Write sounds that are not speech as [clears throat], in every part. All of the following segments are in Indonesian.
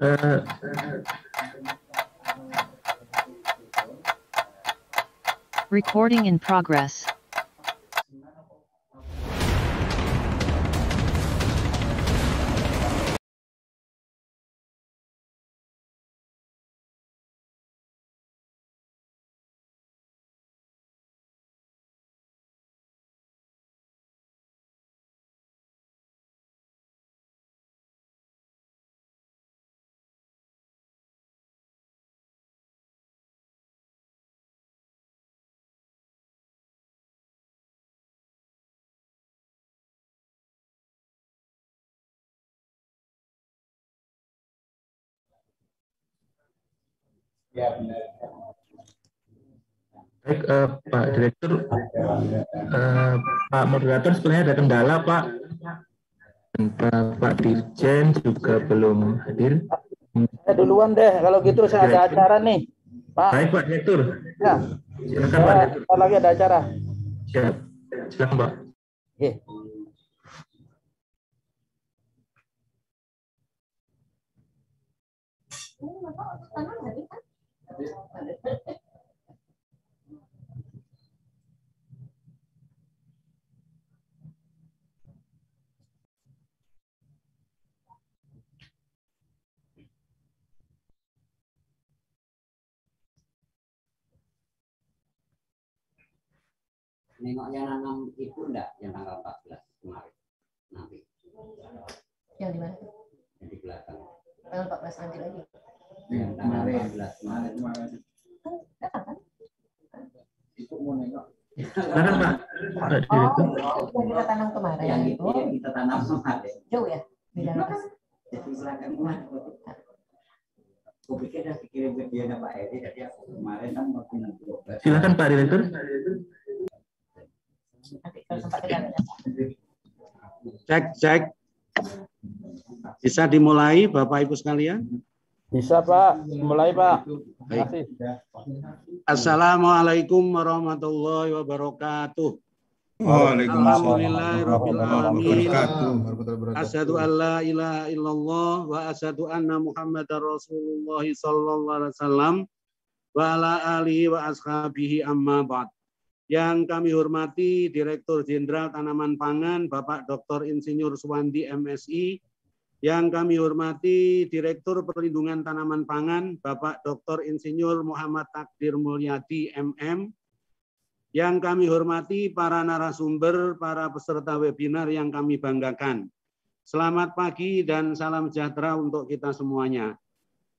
Uh, Recording in progress. Ya, benar. Baik, eh, Pak Direktur, eh, Pak Moderator sebenarnya ada kendala, Pak. Dan Pak Dirjen juga belum hadir. Saya duluan deh, kalau gitu saya ada acara nih. Pak. Baik, Pak Direktur. Ya. Silakan, Pak Direktur. Lagi ada acara. Siap. Silakan, Pak. Oke. nengoknya nanam itu enggak yang tanggal 14 kemarin nanti yang di mana yang di belakang tanggal 14 nanti lagi Tanam iya, oh, kita tanam kemarin. Jauh ya? Iya, silakan nah. kan Silakan Pak Direktur. Cek, cek. Bisa dimulai Bapak Ibu sekalian. Bisa Pak, mulai Pak. Baik. Assalamualaikum warahmatullahi wabarakatuh. Alhamdulillahirrahmanirrahim. Asyadu an la ilaha illallah wa asyhadu anna muhammadar rasulullah sallallahu alaihi wasallam wa ala alihi wa ashabihi amma ba'd. Yang kami hormati Direktur Jenderal Tanaman Pangan Bapak Dr. Insinyur Suwandi MSI yang kami hormati Direktur Perlindungan Tanaman Pangan, Bapak Dr. Insinyur Muhammad Takdir Mulyadi, MM. Yang kami hormati para narasumber, para peserta webinar yang kami banggakan. Selamat pagi dan salam sejahtera untuk kita semuanya.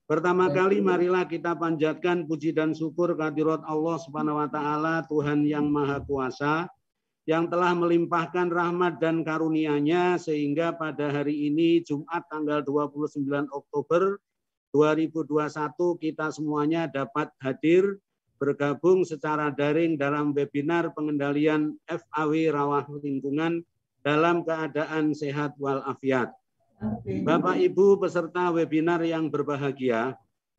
Pertama kali marilah kita panjatkan puji dan syukur kehadirat Allah Subhanahu wa taala Tuhan yang Maha Kuasa yang telah melimpahkan rahmat dan karunia-Nya sehingga pada hari ini Jumat tanggal 29 Oktober 2021 kita semuanya dapat hadir bergabung secara daring dalam webinar pengendalian FAW rawah lingkungan dalam keadaan sehat walafiat. Bapak Ibu peserta webinar yang berbahagia,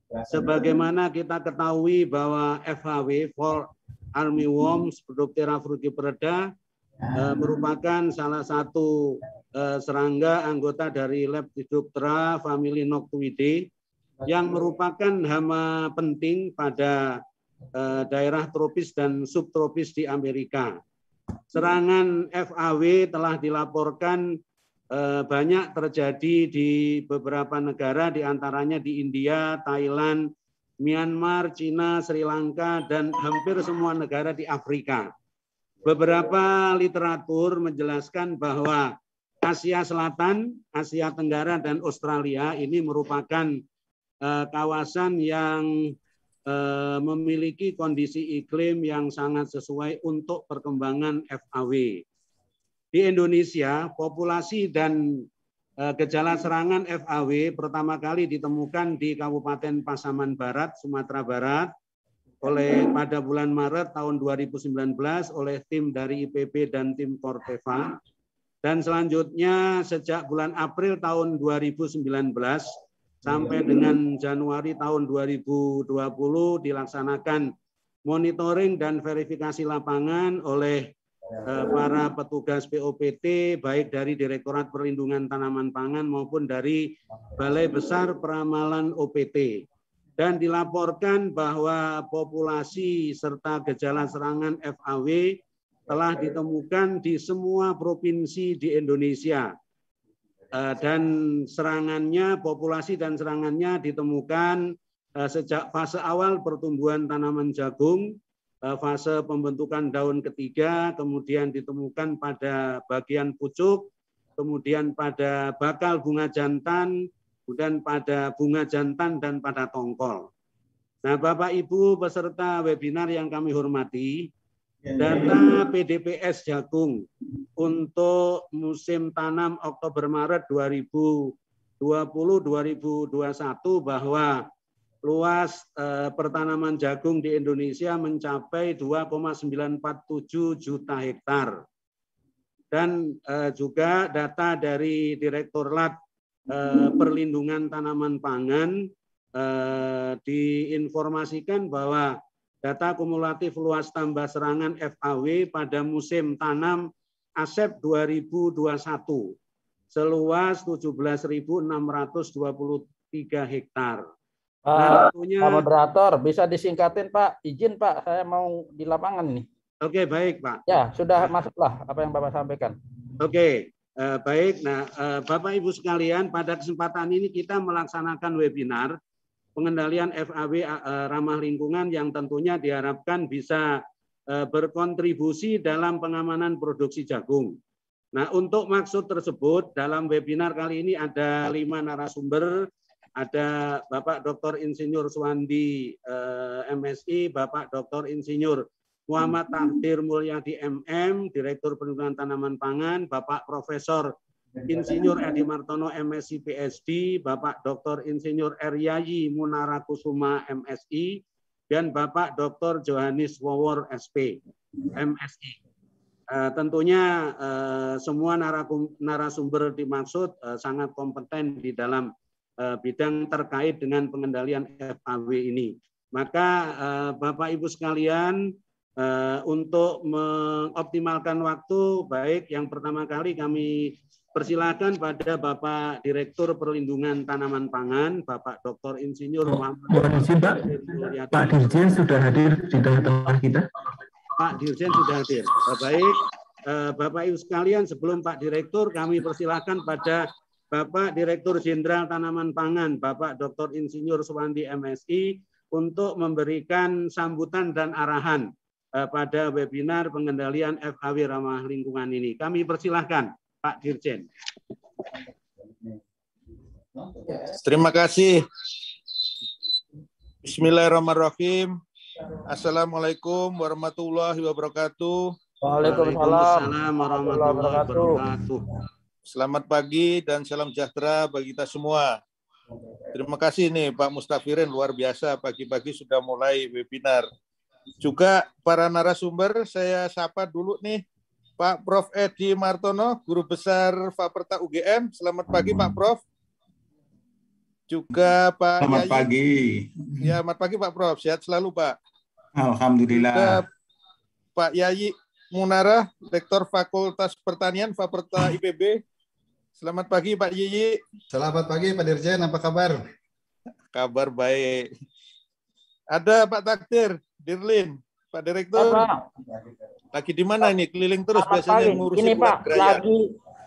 ya, sebagaimana kita ketahui bahwa FAW for armyworm Leptera frugiperda uh, ya. eh, merupakan salah satu uh, serangga anggota dari Lepidoptera family Noctuidae yang merupakan hama penting pada uh, daerah tropis dan subtropis di Amerika. Serangan FAW telah dilaporkan banyak terjadi di beberapa negara, diantaranya di India, Thailand, Myanmar, Cina, Sri Lanka, dan hampir semua negara di Afrika. Beberapa literatur menjelaskan bahwa Asia Selatan, Asia Tenggara, dan Australia ini merupakan uh, kawasan yang uh, memiliki kondisi iklim yang sangat sesuai untuk perkembangan FAW. Di Indonesia, populasi dan Eh, gejala serangan FAW pertama kali ditemukan di Kabupaten Pasaman Barat, Sumatera Barat oleh pada bulan Maret tahun 2019 oleh tim dari IPB dan tim Corteva. Dan selanjutnya sejak bulan April tahun 2019 sampai dengan Januari tahun 2020 dilaksanakan monitoring dan verifikasi lapangan oleh Eh, para petugas POPT baik dari Direktorat Perlindungan Tanaman Pangan maupun dari Balai Besar Peramalan OPT dan dilaporkan bahwa populasi serta gejala serangan FAW telah ditemukan di semua provinsi di Indonesia eh, dan serangannya populasi dan serangannya ditemukan eh, sejak fase awal pertumbuhan tanaman jagung Eh, fase pembentukan daun ketiga, kemudian ditemukan pada bagian pucuk, kemudian pada bakal bunga jantan, kemudian pada bunga jantan dan pada tongkol. Nah, Bapak Ibu peserta webinar yang kami hormati, ya, ya. data PDPS jagung untuk musim tanam Oktober Maret 2020 2021 bahwa Luas eh, pertanaman jagung di Indonesia mencapai 2,947 juta hektar. Dan eh, juga data dari Direktorat eh, Perlindungan Tanaman Pangan eh, diinformasikan bahwa data kumulatif luas tambah serangan FAW pada musim tanam ASEP 2021 seluas 17.623 hektar. Ah, nah, waktunya Pak moderator, bisa disingkatin Pak. Izin Pak, saya mau di lapangan nih. Oke, okay, baik Pak. Ya, sudah masuklah apa yang Bapak sampaikan. Oke, okay, uh, eh, baik. Nah, uh, Bapak Ibu sekalian, pada kesempatan ini kita melaksanakan webinar pengendalian FAW eh, ramah lingkungan yang tentunya diharapkan bisa eh, berkontribusi dalam pengamanan produksi jagung. Nah, untuk maksud tersebut dalam webinar kali ini ada lima narasumber ada Bapak Dr. Insinyur Suwandi eh, MSI, Bapak Dr. Insinyur Muhammad hmm. Tahir Mulyadi MM, Direktur Perlindungan Tanaman Pangan, Bapak Profesor Insinyur Edi Martono MSI PSD, Bapak Dr. Insinyur Eryayi Munara Kusuma MSI, dan Bapak Dr. Johannes Wawor SP MSI. Uh, eh, tentunya uh, semua narasumber dimaksud uh, sangat kompeten di dalam Eh, bidang terkait dengan pengendalian FAW ini. Maka eh, Bapak Ibu sekalian eh, untuk mengoptimalkan waktu baik yang pertama kali kami persilakan pada Bapak Direktur Perlindungan Tanaman Pangan, Bapak Dr. Insinyur oh, Muhammad. izin Pak, Dirjen sudah hadir di tengah-tengah kita. Pak Dirjen sudah hadir. Baik, Bapak Ibu sekalian, sebelum Pak Direktur, kami persilakan pada Bapak Direktur Jenderal Tanaman Pangan, Bapak Dr. Insinyur Suwandi MSI untuk memberikan sambutan dan arahan eh, pada webinar pengendalian FAW ramah lingkungan ini. Kami persilahkan Pak Dirjen. Terima kasih. Bismillahirrahmanirrahim. Assalamualaikum warahmatullahi wabarakatuh. Waalaikumsalam warahmatullahi wabarakatuh. Selamat pagi dan salam sejahtera bagi kita semua. Terima kasih nih Pak Mustafirin luar biasa pagi-pagi sudah mulai webinar. Juga para narasumber saya sapa dulu nih Pak Prof Edi Martono, Guru Besar Faperta UGM. Selamat pagi Pak Prof. Juga Pak Selamat Yayi. pagi. Ya, selamat pagi Pak Prof. Sehat selalu Pak. Alhamdulillah. Juga Pak Yayi Munara, Rektor Fakultas Pertanian Faperta IPB. Selamat pagi Pak Yiyi. Selamat pagi Pak Dirjen, apa kabar? Kabar baik. Ada Pak Takdir, Dirlin, Pak Direktur. Apa? Lagi di mana ini? Keliling terus Selamat biasanya pagi. ngurusin Ini Pak, lagi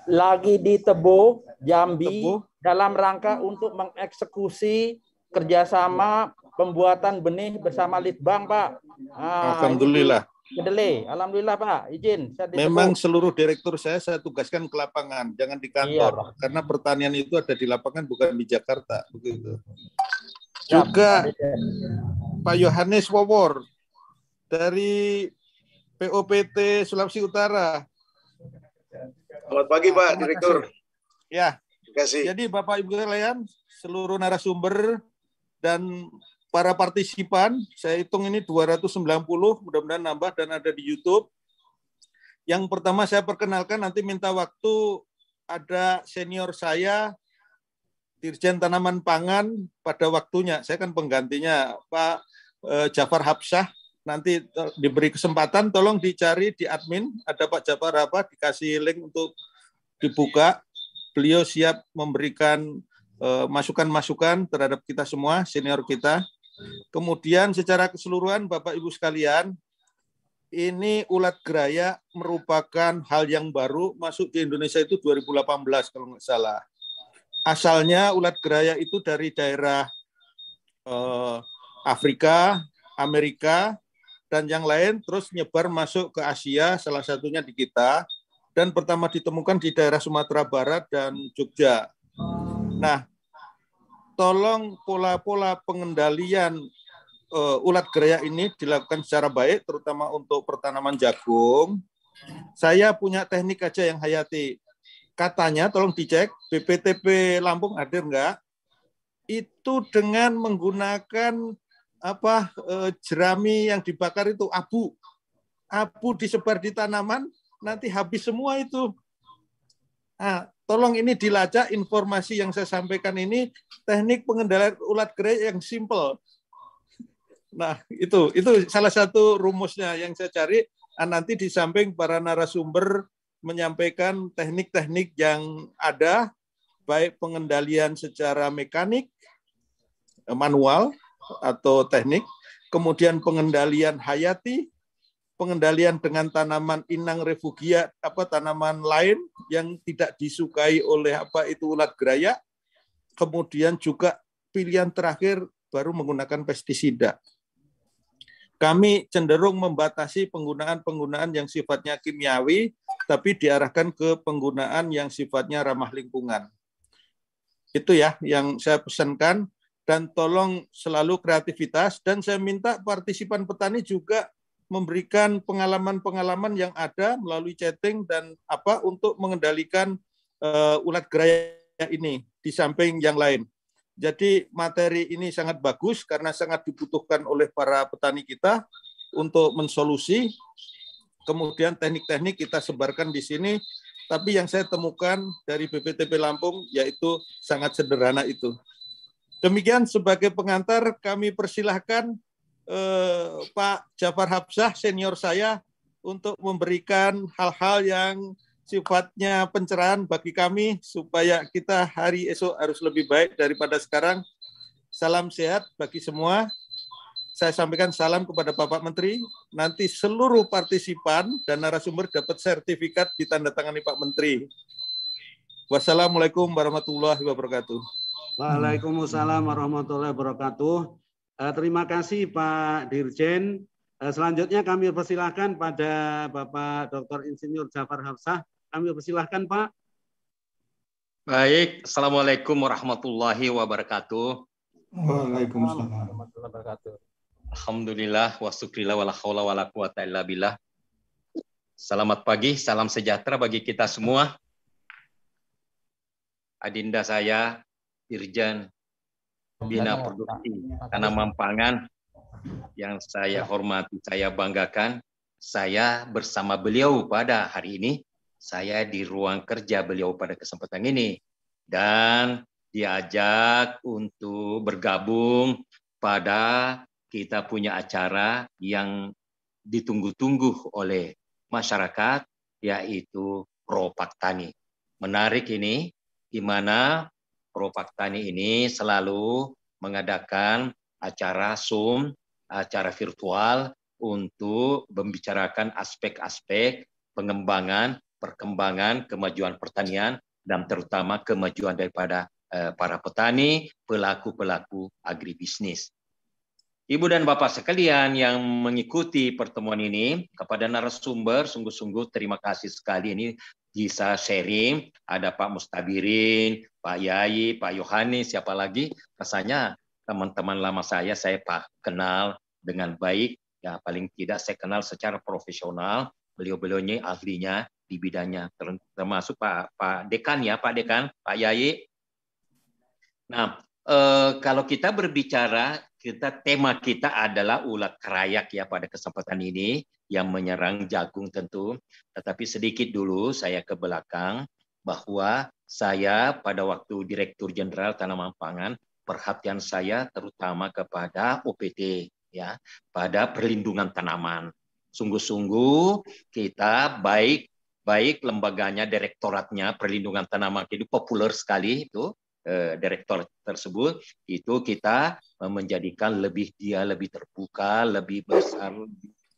lagi di Tebo, Jambi, Tebo. dalam rangka untuk mengeksekusi kerjasama pembuatan benih bersama Litbang, Pak. Nah, Alhamdulillah. Ini Kedele, Alhamdulillah Pak, izin. Saya Memang seluruh direktur saya saya tugaskan ke lapangan, jangan di iya, kantor. Iya, Karena pertanian itu ada di lapangan bukan di Jakarta, begitu. Ya, Juga Pak, Pak Yohanes Wawor dari POPT Sulawesi Utara. Selamat pagi Pak Direktur. Ya. Terima kasih. Jadi Bapak Ibu sekalian, seluruh narasumber dan para partisipan, saya hitung ini 290, mudah-mudahan nambah dan ada di YouTube. Yang pertama saya perkenalkan nanti minta waktu ada senior saya Dirjen Tanaman Pangan pada waktunya. Saya kan penggantinya Pak eh, Jafar Habsah. Nanti diberi kesempatan tolong dicari di admin ada Pak Jafar apa dikasih link untuk dibuka. Beliau siap memberikan eh, masukan-masukan terhadap kita semua, senior kita. Kemudian secara keseluruhan Bapak Ibu sekalian, ini ulat geraya merupakan hal yang baru masuk di Indonesia itu 2018 kalau nggak salah. Asalnya ulat geraya itu dari daerah eh, Afrika, Amerika, dan yang lain terus nyebar masuk ke Asia, salah satunya di kita, dan pertama ditemukan di daerah Sumatera Barat dan Jogja. Nah, tolong pola-pola pengendalian uh, ulat gereya ini dilakukan secara baik, terutama untuk pertanaman jagung. Saya punya teknik aja yang hayati. Katanya, tolong dicek, BPTP Lampung hadir enggak? Itu dengan menggunakan apa uh, jerami yang dibakar itu abu. Abu disebar di tanaman, nanti habis semua itu. Nah, tolong ini dilacak informasi yang saya sampaikan ini teknik pengendalian ulat gerai yang simple. Nah, itu itu salah satu rumusnya yang saya cari nah, nanti di samping para narasumber menyampaikan teknik-teknik yang ada baik pengendalian secara mekanik manual atau teknik, kemudian pengendalian hayati, pengendalian dengan tanaman inang refugia apa tanaman lain yang tidak disukai oleh apa itu ulat geraya kemudian juga pilihan terakhir baru menggunakan pestisida kami cenderung membatasi penggunaan-penggunaan yang sifatnya kimiawi tapi diarahkan ke penggunaan yang sifatnya ramah lingkungan itu ya yang saya pesankan dan tolong selalu kreativitas dan saya minta partisipan petani juga memberikan pengalaman-pengalaman yang ada melalui chatting dan apa untuk mengendalikan uh, ulat geraya ini di samping yang lain. Jadi materi ini sangat bagus karena sangat dibutuhkan oleh para petani kita untuk mensolusi. Kemudian teknik-teknik kita sebarkan di sini. Tapi yang saya temukan dari BPTP Lampung yaitu sangat sederhana itu. Demikian sebagai pengantar kami persilahkan Eh, Pak Jafar Habsah senior saya untuk memberikan hal-hal yang sifatnya pencerahan bagi kami supaya kita hari esok harus lebih baik daripada sekarang. Salam sehat bagi semua. Saya sampaikan salam kepada Bapak Menteri. Nanti seluruh partisipan dan narasumber dapat sertifikat ditandatangani Pak Menteri. Wassalamualaikum warahmatullahi wabarakatuh. Waalaikumsalam warahmatullahi wabarakatuh. Eh, terima kasih Pak Dirjen. Eh, selanjutnya kami persilahkan pada Bapak Dr. Insinyur Jafar Hafsah. Kami persilahkan Pak. Baik, Assalamualaikum warahmatullahi wabarakatuh. Waalaikumsalam warahmatullahi wabarakatuh. Alhamdulillah, wa wala hawla wala illa billah. Selamat pagi, salam sejahtera bagi kita semua. Adinda saya, Irjan bina produksi tanaman pangan yang saya hormati, saya banggakan. Saya bersama beliau pada hari ini, saya di ruang kerja beliau pada kesempatan ini. Dan diajak untuk bergabung pada kita punya acara yang ditunggu-tunggu oleh masyarakat, yaitu Ropak Tani. Menarik ini, di mana Pro Faktani ini selalu mengadakan acara Zoom, acara virtual untuk membicarakan aspek-aspek pengembangan, perkembangan, kemajuan pertanian, dan terutama kemajuan daripada eh, para petani, pelaku-pelaku agribisnis. Ibu dan Bapak sekalian yang mengikuti pertemuan ini, kepada narasumber sungguh-sungguh terima kasih sekali. Ini bisa sharing, ada Pak Mustabirin, Pak Yai, Pak Yohani, siapa lagi, rasanya teman-teman lama saya, saya Pak kenal dengan baik, ya paling tidak saya kenal secara profesional, beliau-beliau ini ahlinya di bidangnya, termasuk Pak, Pak Dekan ya, Pak Dekan, Pak Yai. Nah, eh, kalau kita berbicara, kita tema kita adalah ulat kerayak ya pada kesempatan ini, yang menyerang jagung tentu, tetapi sedikit dulu saya ke belakang bahwa saya pada waktu Direktur Jenderal Tanaman Pangan perhatian saya terutama kepada OPT ya, pada perlindungan tanaman. Sungguh-sungguh kita baik baik lembaganya direktoratnya perlindungan tanaman itu populer sekali itu eh, direktor tersebut itu kita menjadikan lebih dia lebih terbuka lebih besar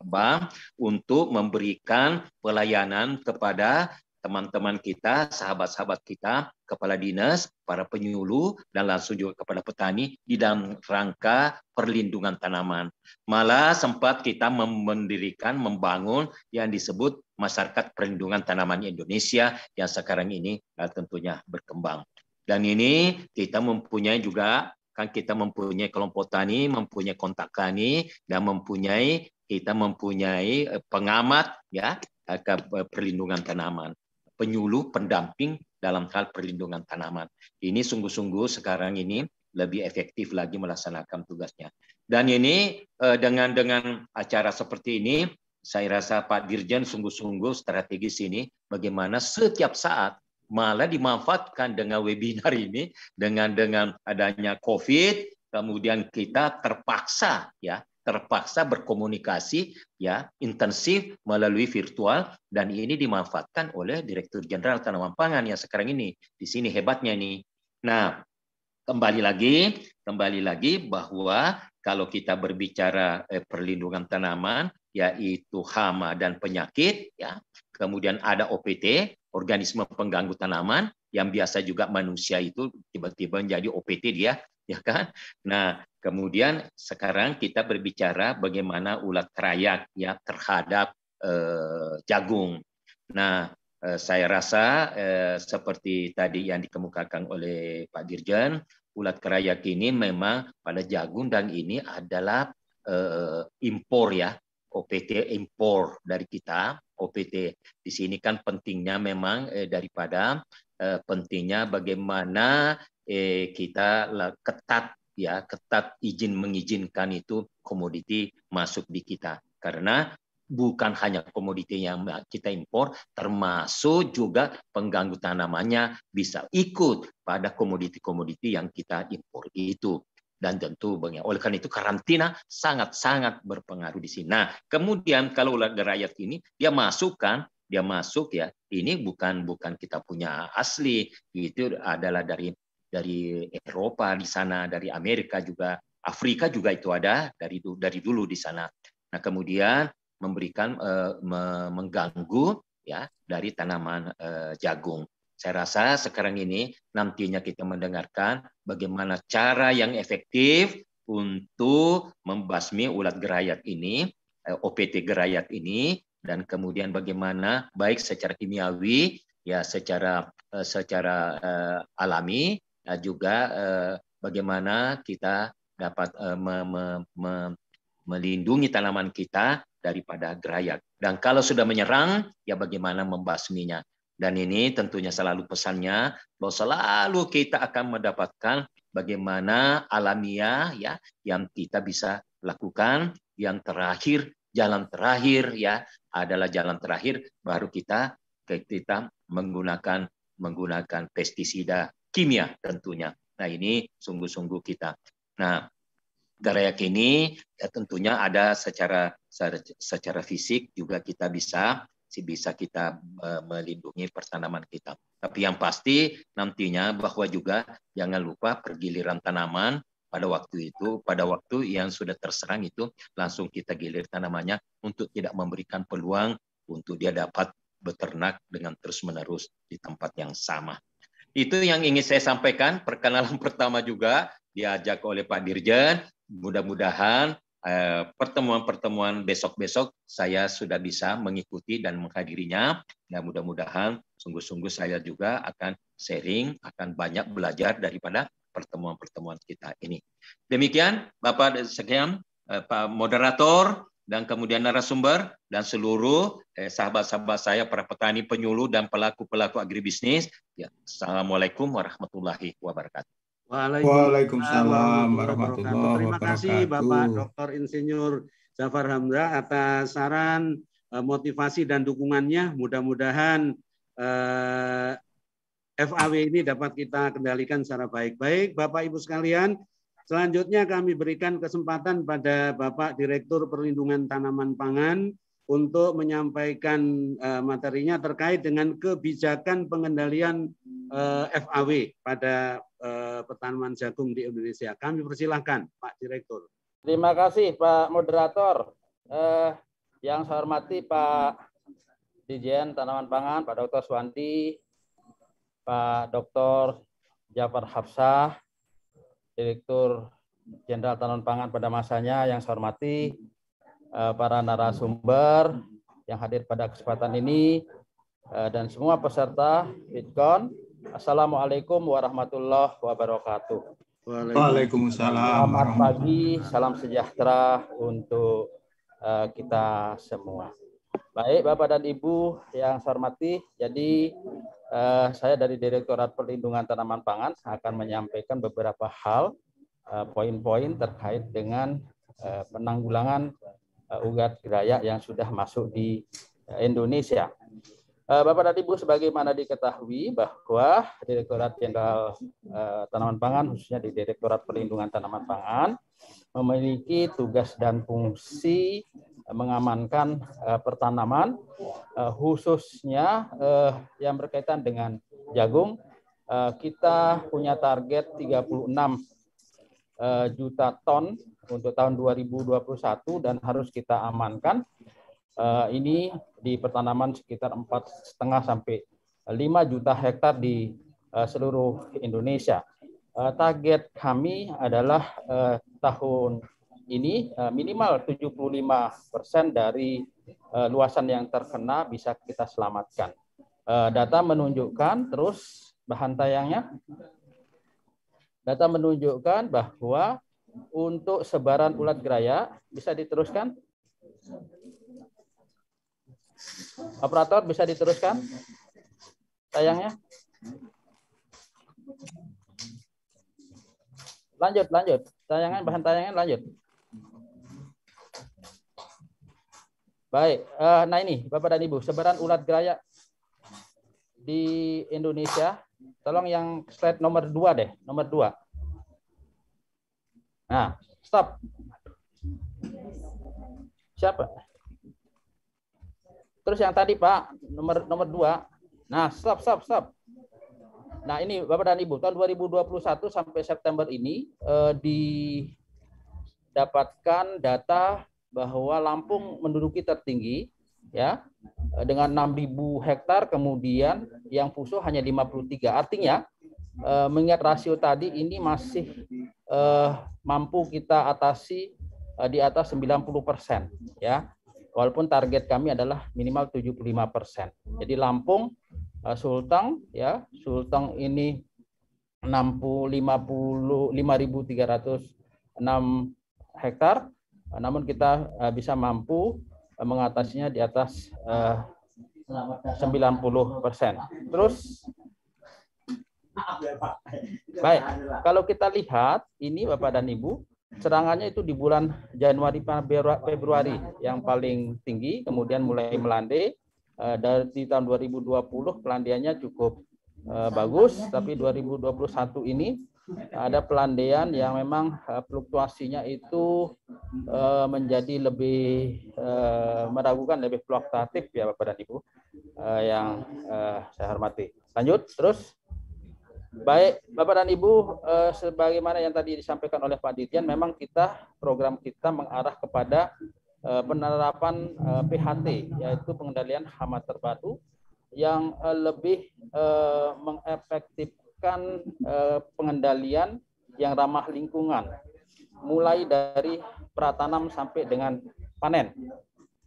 apa, untuk memberikan pelayanan kepada teman-teman kita, sahabat-sahabat kita, kepala dinas, para penyuluh, dan langsung juga kepada petani di dalam rangka perlindungan tanaman. Malah sempat kita mendirikan, membangun yang disebut masyarakat perlindungan tanaman Indonesia yang sekarang ini eh, tentunya berkembang. Dan ini kita mempunyai juga kan kita mempunyai kelompok tani, mempunyai kontak tani, dan mempunyai kita mempunyai eh, pengamat ya ke eh, perlindungan tanaman, penyuluh, pendamping dalam hal perlindungan tanaman. Ini sungguh-sungguh sekarang ini lebih efektif lagi melaksanakan tugasnya. Dan ini eh, dengan dengan acara seperti ini, saya rasa Pak Dirjen sungguh-sungguh strategis ini bagaimana setiap saat malah dimanfaatkan dengan webinar ini dengan dengan adanya COVID kemudian kita terpaksa ya terpaksa berkomunikasi ya intensif melalui virtual dan ini dimanfaatkan oleh Direktur Jenderal Tanaman Pangan yang sekarang ini di sini hebatnya ini. Nah, kembali lagi, kembali lagi bahwa kalau kita berbicara eh, perlindungan tanaman yaitu hama dan penyakit ya, kemudian ada OPT, organisme pengganggu tanaman yang biasa juga manusia itu tiba-tiba menjadi OPT dia ya kan? Nah, kemudian sekarang kita berbicara bagaimana ulat kerayak ya terhadap eh, jagung. Nah, eh, saya rasa eh, seperti tadi yang dikemukakan oleh Pak Dirjen, ulat kerayak ini memang pada jagung dan ini adalah eh, impor ya, OPT impor dari kita. OPT di sini kan pentingnya memang eh, daripada eh, pentingnya bagaimana eh, kita ketat ya ketat izin mengizinkan itu komoditi masuk di kita karena bukan hanya komoditi yang kita impor, termasuk juga pengganggu tanamannya bisa ikut pada komoditi-komoditi yang kita impor itu. Dan tentu banyak oleh karena itu karantina sangat-sangat berpengaruh di sini. Nah, kemudian kalau warga rakyat ini dia masukkan dia masuk ya ini bukan bukan kita punya asli itu adalah dari dari Eropa di sana dari Amerika juga Afrika juga itu ada dari dari dulu di sana nah kemudian memberikan eh, mengganggu ya dari tanaman eh, jagung saya rasa sekarang ini nantinya kita mendengarkan bagaimana cara yang efektif untuk membasmi ulat gerayat ini, eh, OPT gerayat ini dan kemudian bagaimana baik secara kimiawi ya secara eh, secara uh, alami uh, juga uh, bagaimana kita dapat uh, me, me, me, melindungi tanaman kita daripada gerayak dan kalau sudah menyerang ya bagaimana membasminya dan ini tentunya selalu pesannya bahwa selalu kita akan mendapatkan bagaimana alamiah ya yang kita bisa lakukan yang terakhir jalan terakhir ya adalah jalan terakhir baru kita kita menggunakan menggunakan pestisida kimia tentunya. Nah ini sungguh-sungguh kita. Nah garayak kini ya tentunya ada secara secara fisik juga kita bisa bisa kita melindungi pertanaman kita. Tapi yang pasti nantinya bahwa juga jangan lupa pergiliran tanaman pada waktu itu, pada waktu yang sudah terserang itu langsung kita gilir tanamannya untuk tidak memberikan peluang untuk dia dapat beternak dengan terus-menerus di tempat yang sama. Itu yang ingin saya sampaikan, perkenalan [laughs] pertama juga diajak oleh Pak Dirjen. Mudah-mudahan eh, pertemuan-pertemuan besok-besok saya sudah bisa mengikuti dan menghadirinya. Nah, mudah-mudahan sungguh-sungguh saya juga akan sharing, akan banyak belajar daripada pertemuan-pertemuan kita ini. Demikian Bapak sekian eh, Pak moderator dan kemudian narasumber dan seluruh eh, sahabat-sahabat saya para petani penyuluh dan pelaku-pelaku agribisnis. Ya, Assalamualaikum warahmatullahi wabarakatuh. Waalaikumsalam warahmatullahi wabarakatuh. Terima kasih Bapak Dr. Insinyur Jafar Hamzah atas saran, eh, motivasi dan dukungannya. Mudah-mudahan FAW ini dapat kita kendalikan secara baik-baik. Bapak Ibu sekalian, selanjutnya kami berikan kesempatan pada Bapak Direktur Perlindungan Tanaman Pangan untuk menyampaikan eh, materinya terkait dengan kebijakan pengendalian eh, FAW pada eh, pertanaman jagung di Indonesia. Kami persilahkan Pak Direktur. Terima kasih Pak Moderator. Eh, yang saya hormati Pak Dijen Tanaman Pangan, Pak Dr. Swandi. Pak Dr. Jafar Hafsah, Direktur Jenderal Tanaman Pangan pada masanya yang saya hormati, eh, para narasumber yang hadir pada kesempatan ini, eh, dan semua peserta Bitcoin. Assalamualaikum warahmatullahi wabarakatuh. Waalaikumsalam. Selamat pagi, salam sejahtera untuk eh, kita semua. Baik, Bapak dan Ibu yang saya hormati, jadi eh, saya dari Direktorat Perlindungan Tanaman Pangan akan menyampaikan beberapa hal, eh, poin-poin eh, terkait dengan eh, penanggulangan eh, ugat geraya yang sudah masuk di eh, Indonesia. Eh, Bapak dan Ibu, sebagaimana diketahui bahwa Direktorat Jenderal eh, Tanaman Pangan, khususnya di Direktorat Perlindungan Tanaman Pangan, memiliki tugas dan fungsi mengamankan eh, pertanaman eh, khususnya eh, yang berkaitan dengan jagung kita punya target 36 juta ton untuk tahun 2021 dan harus kita amankan ini di pertanaman sekitar empat setengah sampai 5 juta hektar di seluruh Indonesia. Target kami adalah tahun ini eh, minimal 75% persen dari eh, luasan yang terkena bisa kita selamatkan. Eh, data menunjukkan terus bahan tayangnya. Data menunjukkan bahwa untuk sebaran ulat geraya bisa diteruskan. Operator bisa diteruskan tayangnya. Lanjut, lanjut. Tayangan bahan tayangan lanjut. Baik, uh, nah ini Bapak dan Ibu, sebaran ulat geraya di Indonesia. Tolong yang slide nomor 2 deh, nomor 2. Nah, stop. Siapa? Terus yang tadi Pak, nomor nomor 2. Nah, stop, stop, stop. Nah, ini Bapak dan Ibu, tahun 2021 sampai September ini eh, didapatkan data bahwa Lampung menduduki tertinggi ya eh, dengan 6.000 hektar kemudian yang pusuh hanya 53 artinya eh, mengingat rasio tadi ini masih eh, mampu kita atasi eh, di atas 90 persen ya walaupun target kami adalah minimal 75 persen jadi Lampung eh, Sulteng ya Sulteng ini 60 50 5.306 hektar Eh, namun kita eh, bisa mampu eh, mengatasinya di atas 90 persen. Terus, baik. Kalau kita lihat, ini Bapak dan Ibu, serangannya itu di bulan Januari Februari yang paling tinggi, kemudian mulai melandai. Dari tahun 2020 pelandaiannya cukup bagus, tapi 2021 ini ada pelandean yang memang fluktuasinya itu uh, menjadi lebih uh, meragukan, lebih fluktuatif ya Bapak dan Ibu uh, yang uh, saya hormati. Lanjut terus. Baik, Bapak dan Ibu, uh, sebagaimana yang tadi disampaikan oleh Pak Didian, memang kita program kita mengarah kepada uh, penerapan uh, PHT, yaitu pengendalian hama terpadu yang uh, lebih uh, mengefektifkan uh, pengendalian yang ramah lingkungan mulai dari pratanam sampai dengan panen.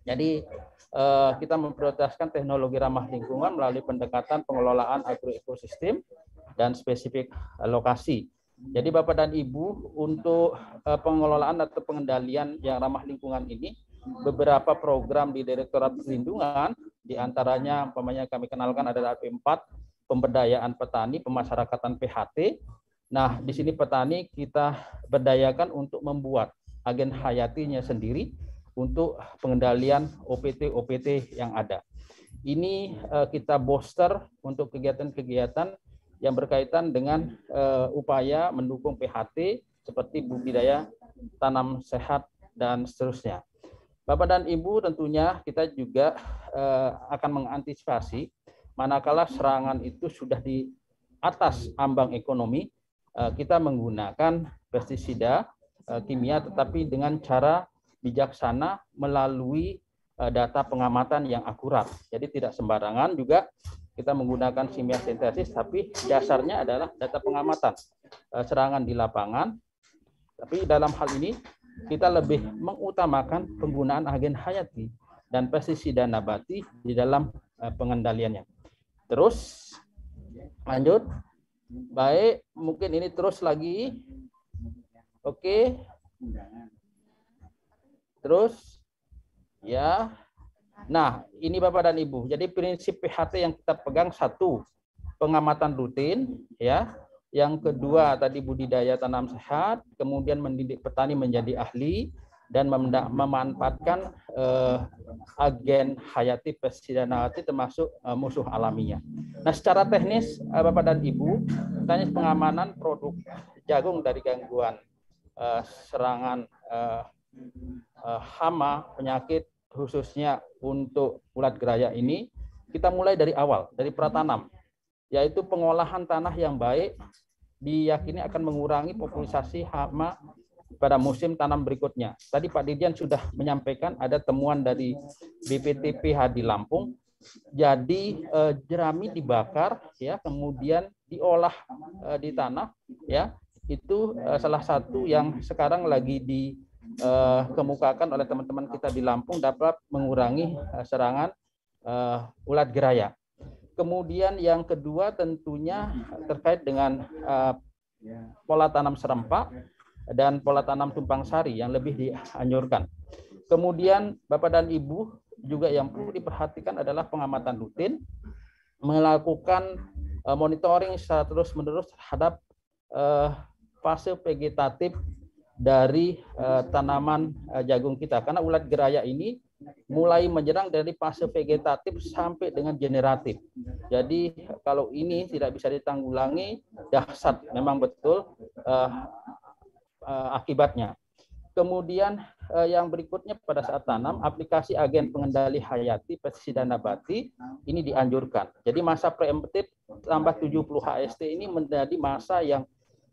Jadi eh, kita memprioritaskan teknologi ramah lingkungan melalui pendekatan pengelolaan agroekosistem dan spesifik lokasi. Jadi Bapak dan Ibu untuk eh, pengelolaan atau pengendalian yang ramah lingkungan ini beberapa program di Direktorat Perlindungan diantaranya umpamanya kami kenalkan adalah AP4 pemberdayaan petani pemasyarakatan PHT Nah, di sini petani kita berdayakan untuk membuat agen hayatinya sendiri untuk pengendalian OPT-OPT yang ada. Ini eh, kita booster untuk kegiatan-kegiatan yang berkaitan dengan eh, upaya mendukung PHT seperti budidaya tanam sehat dan seterusnya. Bapak dan Ibu tentunya kita juga eh, akan mengantisipasi manakala serangan itu sudah di atas ambang ekonomi Eh, kita menggunakan pestisida eh, kimia tetapi dengan cara bijaksana melalui eh, data pengamatan yang akurat. Jadi tidak sembarangan juga kita menggunakan kimia sintesis tapi dasarnya adalah data pengamatan serangan di lapangan. Tapi dalam hal ini kita lebih mengutamakan penggunaan agen hayati dan pestisida nabati di dalam pengendaliannya. Terus lanjut Baik, mungkin ini terus lagi. Oke. Terus ya. Nah, ini Bapak dan Ibu. Jadi prinsip PHT yang kita pegang satu, pengamatan rutin ya. Yang kedua tadi budidaya tanam sehat, kemudian mendidik petani menjadi ahli dan memanfaatkan eh, agen hayati presiden nabati termasuk eh, musuh alaminya. Nah, secara teknis eh, Bapak dan Ibu, teknis pengamanan produk jagung dari gangguan eh, serangan eh, eh, hama, penyakit khususnya untuk ulat geraya ini, kita mulai dari awal, dari pratanam, yaitu pengolahan tanah yang baik diyakini akan mengurangi populisasi hama pada musim tanam berikutnya. Tadi Pak Dirjen sudah menyampaikan ada temuan dari BPTPH di Lampung. Jadi eh, jerami dibakar ya, kemudian diolah eh, di tanah ya. Itu eh, salah satu yang sekarang lagi dikemukakan eh, oleh teman-teman kita di Lampung dapat mengurangi eh, serangan eh, ulat geraya. Kemudian yang kedua tentunya terkait dengan pola tanam serempak dan pola tanam tumpang sari yang lebih dianjurkan. Kemudian Bapak dan Ibu juga yang perlu diperhatikan adalah pengamatan rutin, melakukan e, monitoring secara terus-menerus terhadap e, fase vegetatif dari e, tanaman jagung kita. Karena ulat geraya ini mulai menyerang dari fase vegetatif sampai dengan generatif. Jadi kalau ini tidak bisa ditanggulangi, dahsyat memang betul uh, akibatnya. Kemudian uh, yang berikutnya pada saat tanam, aplikasi agen pengendali hayati pestisida nabati ini dianjurkan. Jadi masa preemptif tambah 70 HST ini menjadi masa yang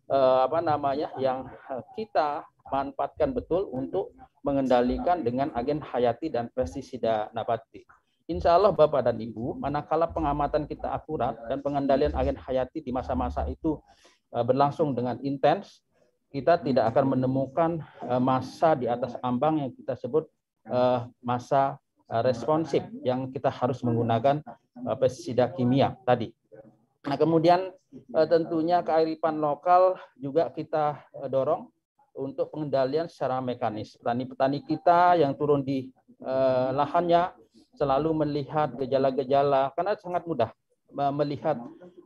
uh, apa namanya yang kita manfaatkan betul untuk mengendalikan dengan agen hayati dan pestisida nabati. Insya Allah Bapak dan Ibu, manakala pengamatan kita akurat dan pengendalian agen hayati di masa-masa itu berlangsung dengan intens, kita tidak akan menemukan eh, masa di atas ambang yang kita sebut eh, masa eh, responsif yang kita harus menggunakan pestisida kimia tadi. Nah, kemudian tentunya kearifan lokal juga kita dorong untuk pengendalian secara mekanis. Petani-petani kita yang turun di lahannya selalu melihat gejala-gejala karena sangat mudah melihat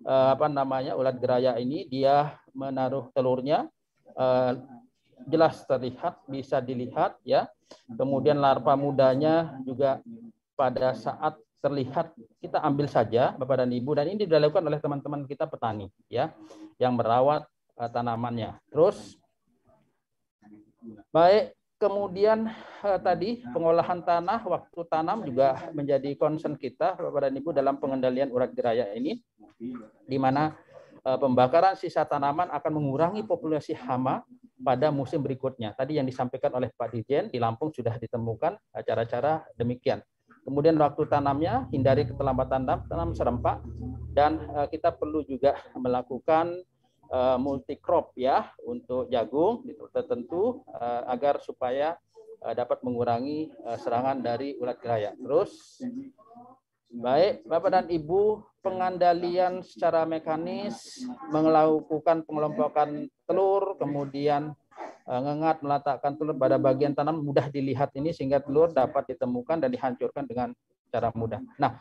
apa namanya ulat geraya ini dia menaruh telurnya Eh, jelas terlihat, bisa dilihat ya. Kemudian larva mudanya juga pada saat terlihat kita ambil saja Bapak dan Ibu dan ini dilakukan oleh teman-teman kita petani ya yang merawat uh, tanamannya. Terus baik kemudian eh, tadi pengolahan tanah waktu tanam juga menjadi concern kita Bapak dan Ibu dalam pengendalian urat geraya ini di mana Eh, pembakaran sisa tanaman akan mengurangi populasi hama pada musim berikutnya. Tadi yang disampaikan oleh Pak Dirjen di Lampung sudah ditemukan cara-cara demikian. Kemudian waktu tanamnya hindari keterlambatan tanam, tanam serempak dan eh, kita perlu juga melakukan eh, multi crop ya untuk jagung tertentu agar supaya dapat mengurangi serangan dari ulat kaya. Terus baik Bapak dan Ibu Pengendalian secara mekanis, melakukan pengelompokan telur, kemudian eh, ngengat meletakkan telur pada bagian tanam mudah dilihat ini sehingga telur dapat ditemukan dan dihancurkan dengan cara mudah. Nah,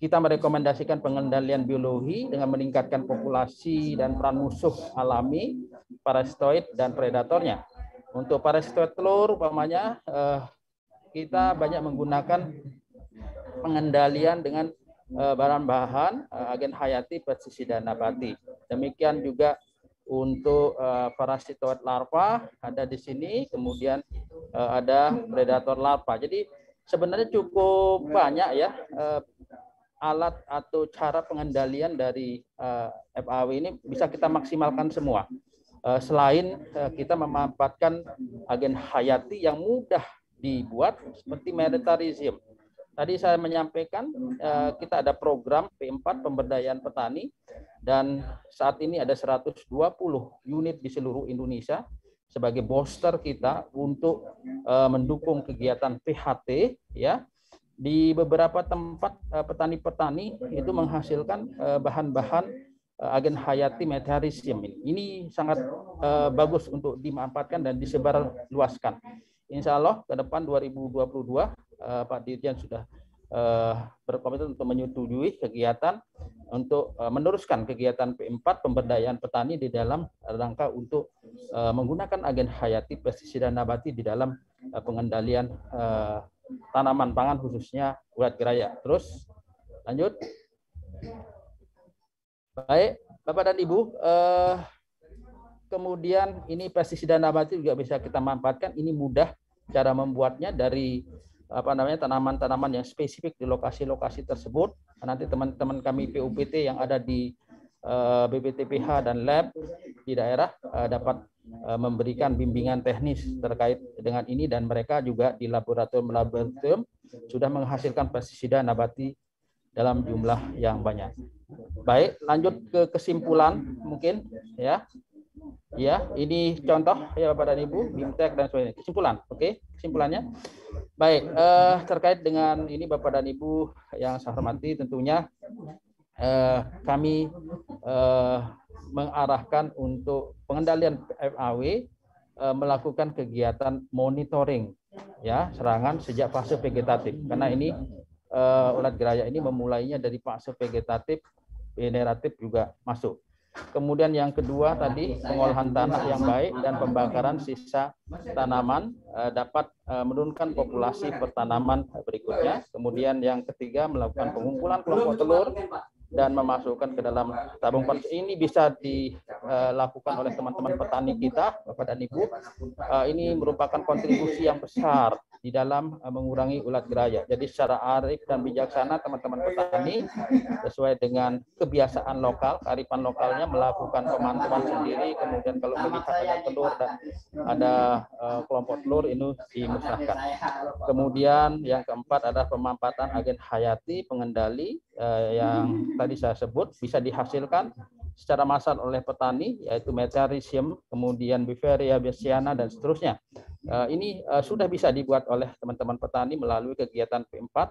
kita merekomendasikan pengendalian biologi dengan meningkatkan populasi dan peran musuh alami parasitoid dan predatornya. Untuk parasitoid telur umpamanya eh, kita banyak menggunakan pengendalian dengan Eh, barang bahan eh, agen hayati pestisida nabati. Demikian juga untuk eh, parasitoid larva ada di sini, kemudian ada predator larva. Jadi sebenarnya cukup banyak ya alat atau cara pengendalian dari FAW ini bisa kita maksimalkan semua. Selain kita memanfaatkan agen hayati yang mudah dibuat seperti meritarism Tadi saya menyampaikan uh, kita ada program P4 pemberdayaan petani dan saat ini ada 120 unit di seluruh Indonesia sebagai booster kita untuk uh, mendukung kegiatan PHT ya di beberapa tempat eh, petani-petani uh, itu menghasilkan bahan-bahan agen hayati meteorism ini. Ini sangat bagus untuk dimanfaatkan dan disebarluaskan. Insya Allah ke depan 2022 uh, Pak Dirjen sudah uh, berkomitmen untuk menyetujui kegiatan untuk uh, meneruskan kegiatan P4 pemberdayaan petani di dalam rangka untuk uh, menggunakan agen hayati pestisida nabati di dalam uh, pengendalian uh, tanaman pangan khususnya ulat geraya. Terus lanjut. Baik, Bapak dan Ibu, eh, kemudian ini pestisida nabati juga bisa kita manfaatkan. Ini mudah cara membuatnya dari apa namanya tanaman-tanaman yang spesifik di lokasi-lokasi tersebut. Nanti teman-teman kami PUPT yang ada di uh, eh, BPTPH dan lab di daerah uh, dapat uh, memberikan bimbingan teknis terkait dengan ini dan mereka juga di laboratorium-laboratorium sudah menghasilkan pestisida nabati dalam jumlah yang banyak. Baik, lanjut ke kesimpulan mungkin ya ya ini contoh ya Bapak dan Ibu bimtek dan sebagainya kesimpulan oke okay? kesimpulannya baik eh, terkait dengan ini Bapak dan Ibu yang saya hormati tentunya eh, kami eh, mengarahkan untuk pengendalian FAW eh, melakukan kegiatan monitoring ya serangan sejak fase vegetatif karena ini eh, ulat geraya ini memulainya dari fase vegetatif generatif juga masuk Kemudian yang kedua tadi pengolahan tanah yang baik dan pembakaran sisa tanaman eh, dapat eh, menurunkan populasi pertanaman berikutnya. Kemudian yang ketiga melakukan pengumpulan kelompok telur dan memasukkan ke dalam tabung pers ini bisa dilakukan eh, oleh teman-teman petani kita Bapak dan Ibu. Ini merupakan kontribusi yang besar di dalam eh, mengurangi ulat geraya. Jadi secara arif dan bijaksana teman-teman petani sesuai dengan kebiasaan lokal, kearifan lokalnya melakukan pemantauan sendiri. Kemudian kalau melihat ada telur dan ada eh, kelompok telur ini dimusnahkan. Kemudian yang keempat adalah pemampatan agen hayati pengendali eh, yang tadi saya sebut bisa dihasilkan secara massal oleh petani yaitu metarisium, kemudian Bifaria besiana dan seterusnya. Eh, ini eh, sudah bisa dibuat oleh teman-teman petani melalui kegiatan P4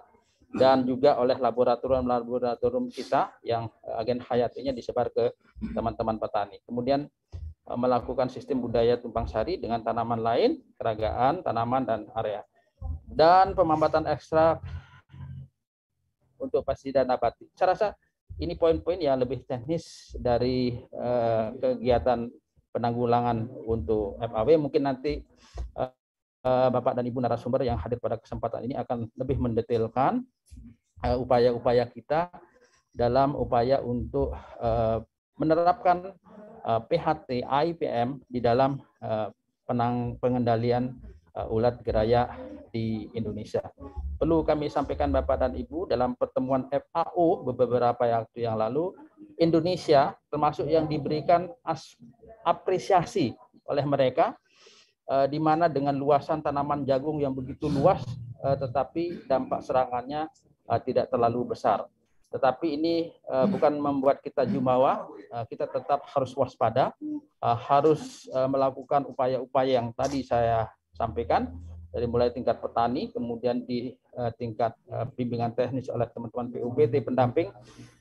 dan juga oleh laboratorium-laboratorium kita yang eh, agen hayatinya disebar ke teman-teman petani. Kemudian melakukan sistem budaya tumpang sari dengan tanaman lain, keragaan, tanaman, dan area. Dan pemambatan ekstra untuk dan nabati. Saya rasa ini poin-poin yang lebih teknis dari kegiatan penanggulangan untuk FAW mungkin nanti eh, eh, Bapak dan Ibu narasumber yang hadir pada kesempatan ini akan lebih mendetailkan eh, upaya-upaya kita dalam upaya untuk menerapkan PHT IPM di dalam penang pengendalian ulat geraya di Indonesia. Perlu kami sampaikan Bapak dan Ibu dalam pertemuan FAO beberapa waktu yang lalu Indonesia termasuk yang diberikan apresiasi oleh mereka eh, di mana dengan luasan tanaman jagung yang begitu luas eh, tetapi dampak serangannya eh, tidak terlalu besar. Tetapi ini bukan membuat kita jumawa, kita tetap harus waspada, harus melakukan upaya-upaya yang tadi saya sampaikan dari mulai tingkat petani, kemudian di eh, tingkat eh, bimbingan teknis oleh teman-teman PUBT pendamping,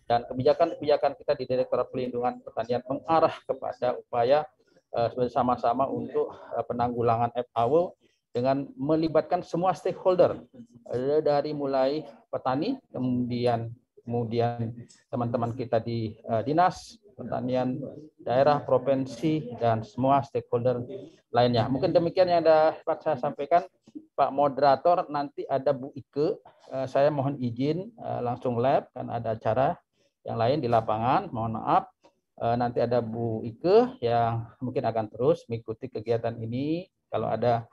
dan kebijakan-kebijakan kita di Direktorat Pelindungan Pertanian mengarah kepada upaya eh, bersama-sama untuk penanggulangan FAO dengan melibatkan semua stakeholder dari mulai petani, kemudian kemudian teman-teman kita di dinas, pertanian daerah, provinsi, dan semua stakeholder lainnya. Mungkin demikian yang dapat saya sampaikan. Pak Moderator, nanti ada Bu Ike. Eh, saya mohon izin eh, langsung lab, kan ada acara yang lain di lapangan. Mohon maaf. Eh, nanti ada Bu Ike yang mungkin akan terus mengikuti kegiatan ini. Kalau ada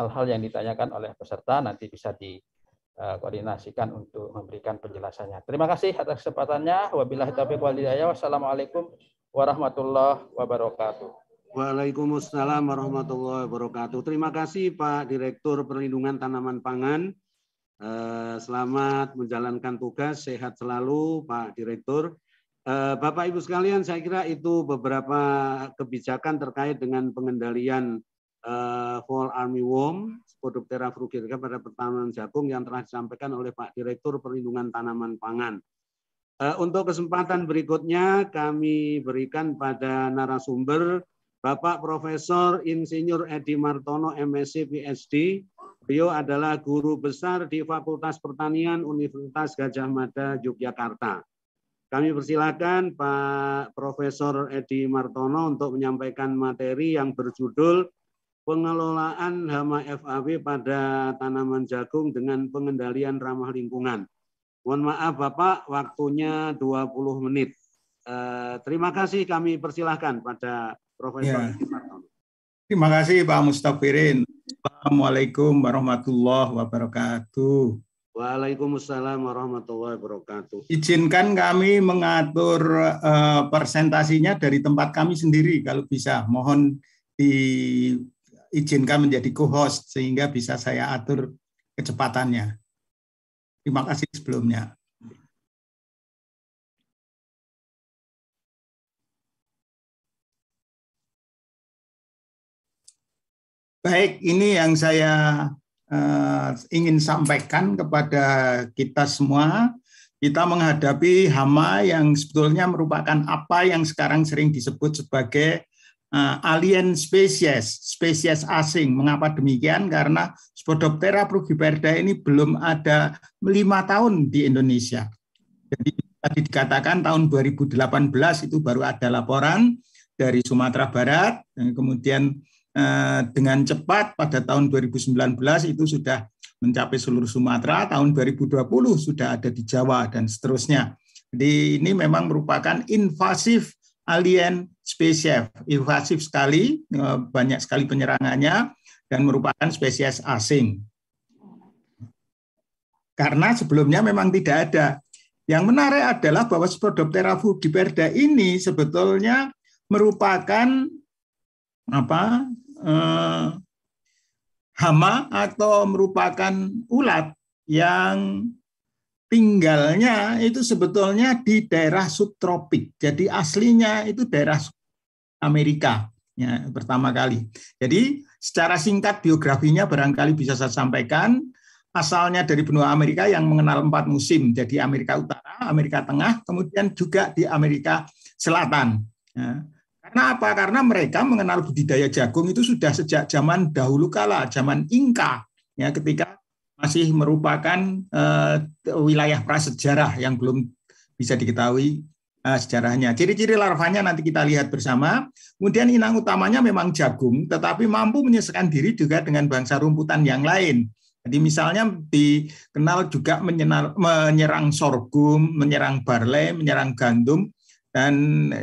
hal-hal yang ditanyakan oleh peserta, nanti bisa di Eh, koordinasikan untuk memberikan penjelasannya. Terima kasih atas kesempatannya. Wabillahi taufiq hidayah. Wassalamualaikum warahmatullahi wabarakatuh. Waalaikumsalam warahmatullahi wabarakatuh. Terima kasih Pak Direktur Perlindungan Tanaman Pangan. Eh, selamat menjalankan tugas, sehat selalu Pak Direktur. Eh, Bapak Ibu sekalian, saya kira itu beberapa kebijakan terkait dengan pengendalian uh, eh, whole army worm Spodoptera frugifera pada pertanaman jagung yang telah disampaikan oleh Pak Direktur Perlindungan Tanaman Pangan. Uh, untuk kesempatan berikutnya kami berikan pada narasumber Bapak Profesor Insinyur Edi Martono MSc PhD. Beliau adalah guru besar di Fakultas Pertanian Universitas Gajah Mada Yogyakarta. Kami persilahkan Pak Profesor Edi Martono untuk menyampaikan materi yang berjudul pengelolaan hama FAB pada tanaman jagung dengan pengendalian ramah lingkungan. Mohon maaf Bapak, waktunya 20 menit. Eh, terima kasih kami persilahkan pada Profesor. Ya. Terima kasih Pak Mustafirin. Assalamualaikum warahmatullahi wabarakatuh. Waalaikumsalam warahmatullahi wabarakatuh. Izinkan kami mengatur uh, presentasinya dari tempat kami sendiri kalau bisa. Mohon di izinkan menjadi co-host sehingga bisa saya atur kecepatannya. Terima kasih sebelumnya. Baik, ini yang saya uh, ingin sampaikan kepada kita semua. Kita menghadapi hama yang sebetulnya merupakan apa yang sekarang sering disebut sebagai Eh, alien spesies, spesies asing. Mengapa demikian? Karena Spodoptera frugiperda ini belum ada lima tahun di Indonesia. Jadi tadi dikatakan tahun 2018 itu baru ada laporan dari Sumatera Barat, dan kemudian eh, dengan cepat pada tahun 2019 itu sudah mencapai seluruh Sumatera, tahun 2020 sudah ada di Jawa dan seterusnya. Jadi ini memang merupakan invasif alien spesies invasif sekali, eh, banyak sekali penyerangannya dan merupakan spesies asing. Karena sebelumnya memang tidak ada. Yang menarik adalah bahwa Spodoptera fugiperda ini sebetulnya merupakan apa eh, hama atau merupakan ulat yang tinggalnya itu sebetulnya di daerah subtropik. Jadi aslinya itu daerah Amerika ya, pertama kali. Jadi secara singkat biografinya barangkali bisa saya sampaikan. Asalnya dari benua Amerika yang mengenal empat musim, jadi Amerika Utara, Amerika Tengah, kemudian juga di Amerika Selatan. Ya. Karena apa? Karena mereka mengenal budidaya jagung itu sudah sejak zaman dahulu kala, zaman Inka, ya ketika masih merupakan uh, wilayah prasejarah yang belum bisa diketahui uh, sejarahnya. Ciri-ciri larvanya nanti kita lihat bersama. Kemudian inang utamanya memang jagung, tetapi mampu menyesuaikan diri juga dengan bangsa rumputan yang lain. Jadi misalnya dikenal juga menyenar, menyerang sorghum, menyerang barley, menyerang gandum, dan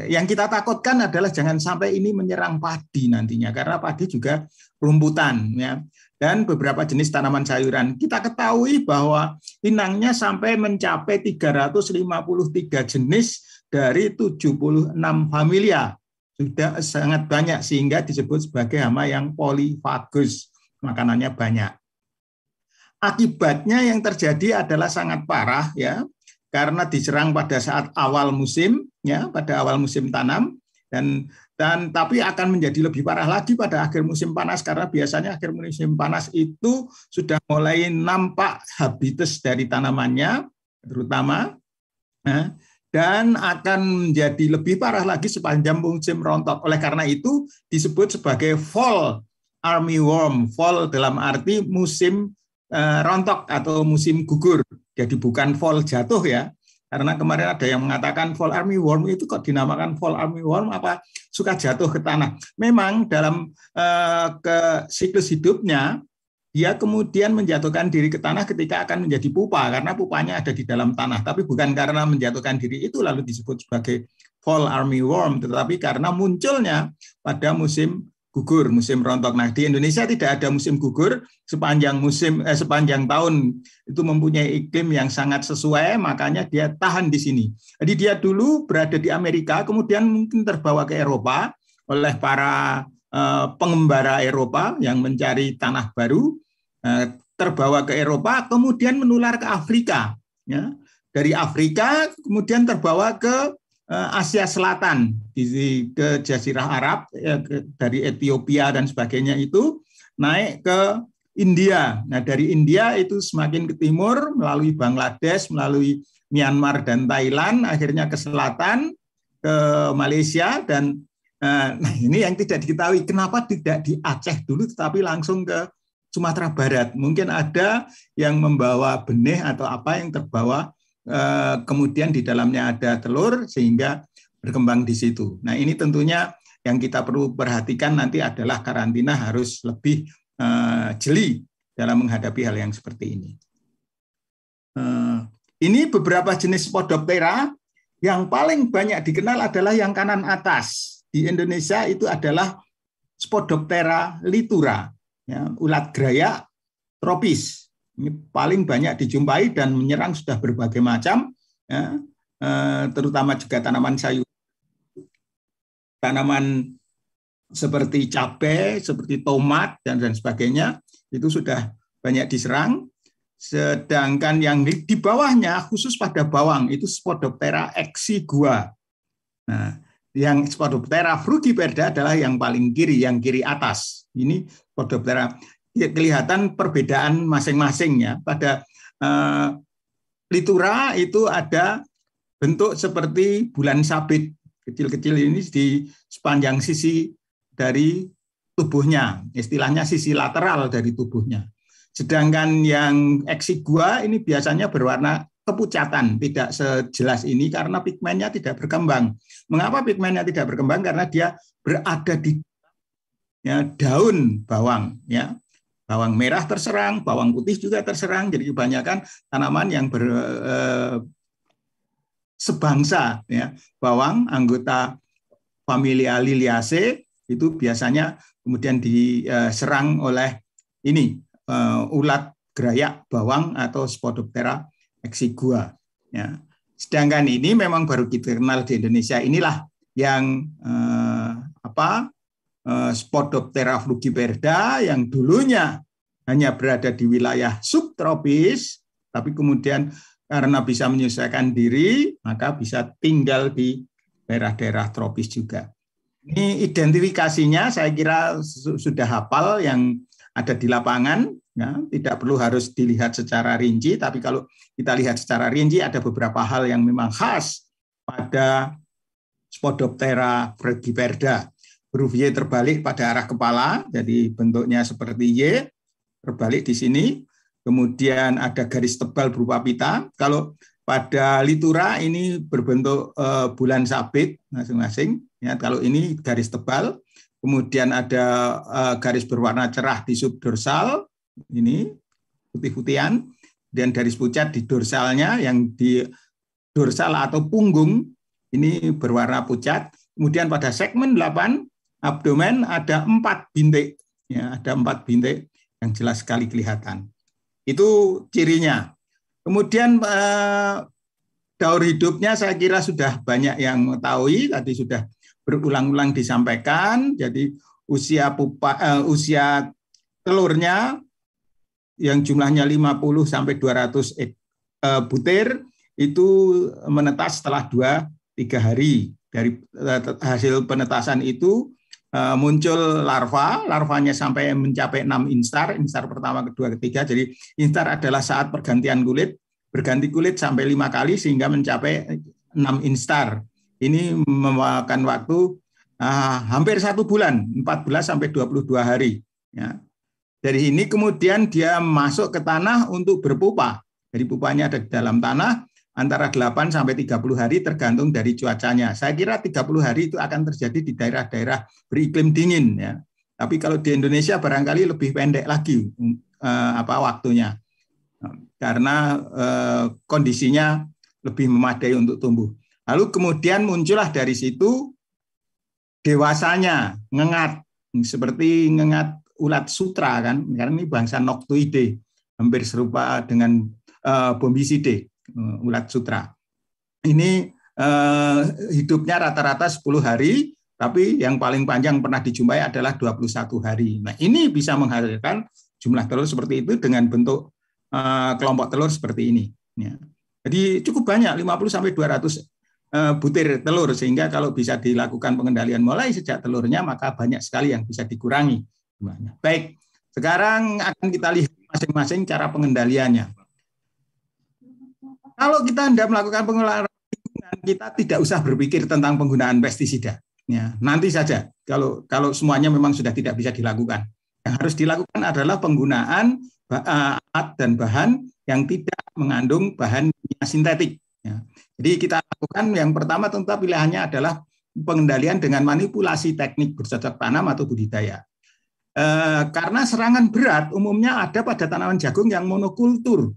yang kita takutkan adalah jangan sampai ini menyerang padi nantinya karena padi juga rumputan ya dan beberapa jenis tanaman sayuran. Kita ketahui bahwa inangnya sampai mencapai 353 jenis dari 76 familia. Sudah sangat banyak sehingga disebut sebagai hama yang polifagus. Makanannya banyak. Akibatnya yang terjadi adalah sangat parah ya karena diserang pada saat awal musim ya pada awal musim tanam dan dan tapi akan menjadi lebih parah lagi pada akhir musim panas karena biasanya akhir musim panas itu sudah mulai nampak habitus dari tanamannya terutama eh, dan akan menjadi lebih parah lagi sepanjang musim rontok. Oleh karena itu disebut sebagai fall army worm, fall dalam arti musim eh, rontok atau musim gugur. Jadi bukan fall jatuh ya, karena kemarin ada yang mengatakan fall army worm itu kok dinamakan fall army worm apa suka jatuh ke tanah. Memang dalam uh, ke siklus hidupnya dia kemudian menjatuhkan diri ke tanah ketika akan menjadi pupa karena pupanya ada di dalam tanah tapi bukan karena menjatuhkan diri itu lalu disebut sebagai fall army worm tetapi karena munculnya pada musim gugur musim rontok. Nah di Indonesia tidak ada musim gugur sepanjang musim eh, sepanjang tahun itu mempunyai iklim yang sangat sesuai makanya dia tahan di sini. Jadi dia dulu berada di Amerika kemudian mungkin terbawa ke Eropa oleh para eh, pengembara Eropa yang mencari tanah baru eh, terbawa ke Eropa kemudian menular ke Afrika ya. Dari Afrika kemudian terbawa ke Eh, Asia Selatan di ke Jazirah Arab ya, dari Ethiopia dan sebagainya itu naik ke India. Nah, dari India itu semakin ke timur melalui Bangladesh, melalui Myanmar dan Thailand, akhirnya ke selatan ke Malaysia dan eh, nah ini yang tidak diketahui kenapa tidak di Aceh dulu tetapi langsung ke Sumatera Barat. Mungkin ada yang membawa benih atau apa yang terbawa Eh, kemudian di dalamnya ada telur sehingga berkembang di situ. Nah, ini tentunya yang kita perlu perhatikan nanti adalah karantina harus lebih eh, jeli dalam menghadapi hal yang seperti ini. Eh, ini beberapa jenis podoptera yang paling banyak dikenal adalah yang kanan atas. Di Indonesia itu adalah Spodoptera litura, ya, ulat gerayak tropis. Ini paling banyak dijumpai dan menyerang sudah berbagai macam, ya, eh, terutama juga tanaman sayur, tanaman seperti cabai, seperti tomat dan dan sebagainya itu sudah banyak diserang. Sedangkan yang di, di bawahnya khusus pada bawang itu Spodoptera exigua. Nah, yang Spodoptera frugiperda adalah yang paling kiri, yang kiri atas. Ini Spodoptera ya kelihatan perbedaan masing masing ya Pada eh, litura itu ada bentuk seperti bulan sabit kecil-kecil ini di sepanjang sisi dari tubuhnya, istilahnya sisi lateral dari tubuhnya. Sedangkan yang eksigua ini biasanya berwarna kepucatan, tidak sejelas ini karena pigmennya tidak berkembang. Mengapa pigmennya tidak berkembang? Karena dia berada di ya, daun bawang, ya bawang merah terserang, bawang putih juga terserang. Jadi kebanyakan tanaman yang ber, eh, sebangsa ya, bawang anggota familia Liliaceae itu biasanya kemudian diserang eh, oleh ini eh, ulat gerayak bawang atau Spodoptera exigua ya. Sedangkan ini memang baru kita kenal di Indonesia. Inilah yang eh, apa Eh, Spodoptera flugiverda yang dulunya hanya berada di wilayah subtropis, tapi kemudian karena bisa menyesuaikan diri, maka bisa tinggal di daerah-daerah tropis juga. Ini identifikasinya saya kira sudah hafal yang ada di lapangan, ya, tidak perlu harus dilihat secara rinci, tapi kalau kita lihat secara rinci ada beberapa hal yang memang khas pada Spodoptera bregiperda huruf Y terbalik pada arah kepala, jadi bentuknya seperti Y, terbalik di sini. Kemudian ada garis tebal berupa pita. Kalau pada litura ini berbentuk eh, bulan sabit masing-masing. Ya, kalau ini garis tebal, kemudian ada eh, garis berwarna cerah di subdorsal ini putih-putihan, dan garis pucat di dorsalnya yang di dorsal atau punggung ini berwarna pucat. Kemudian pada segmen 8 abdomen ada empat bintik, ya, ada empat bintik yang jelas sekali kelihatan. Itu cirinya. Kemudian eh, daur hidupnya saya kira sudah banyak yang mengetahui, tadi sudah berulang-ulang disampaikan. Jadi usia pupa, eh, usia telurnya yang jumlahnya 50 sampai 200 ratus eh, butir itu menetas setelah dua tiga hari dari hasil penetasan itu Eh, muncul larva, larvanya sampai mencapai 6 instar, instar pertama, kedua, ketiga. Jadi instar adalah saat pergantian kulit, berganti kulit sampai lima kali sehingga mencapai 6 instar. Ini memakan waktu uh, hampir satu bulan, 14 sampai 22 hari. Ya. Dari ini kemudian dia masuk ke tanah untuk berpupa. Jadi pupanya ada di dalam tanah, antara 8 sampai 30 hari tergantung dari cuacanya. Saya kira 30 hari itu akan terjadi di daerah-daerah beriklim dingin ya. Tapi kalau di Indonesia barangkali lebih pendek lagi mm, eh, apa waktunya. Karena eh, kondisinya lebih memadai untuk tumbuh. Lalu kemudian muncullah dari situ dewasanya ngengat seperti ngengat ulat sutra kan karena ini bangsa noctuidae hampir serupa dengan uh, bombiside Eh, ulat sutra. Ini eh, hidupnya rata-rata 10 hari, tapi yang paling panjang pernah dijumpai adalah 21 hari. Nah, ini bisa menghasilkan jumlah telur seperti itu dengan bentuk eh, kelompok telur seperti ini. Ya. Jadi cukup banyak 50 sampai 200 eh, butir telur sehingga kalau bisa dilakukan pengendalian mulai sejak telurnya maka banyak sekali yang bisa dikurangi. Baik, sekarang akan kita lihat masing-masing cara pengendaliannya. Kalau kita tidak melakukan pengelolaan kita tidak usah berpikir tentang penggunaan pestisida. Ya, nanti saja kalau kalau semuanya memang sudah tidak bisa dilakukan. Yang harus dilakukan adalah penggunaan eh, alat dan bahan yang tidak mengandung bahan sintetik. Ya. Jadi kita lakukan yang pertama tentu pilihannya adalah pengendalian dengan manipulasi teknik bercocok tanam atau budidaya. E, karena serangan berat umumnya ada pada tanaman jagung yang monokultur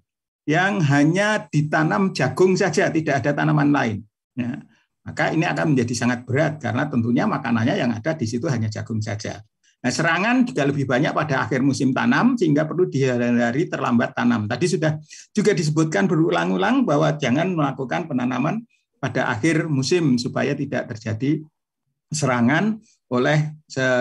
yang hanya ditanam jagung saja, tidak ada tanaman lain. Ya. Maka ini akan menjadi sangat berat karena tentunya makanannya yang ada di situ hanya jagung saja. Nah, serangan juga lebih banyak pada akhir musim tanam sehingga perlu dihindari terlambat tanam. Tadi sudah juga disebutkan berulang-ulang bahwa jangan melakukan penanaman pada akhir musim supaya tidak terjadi serangan oleh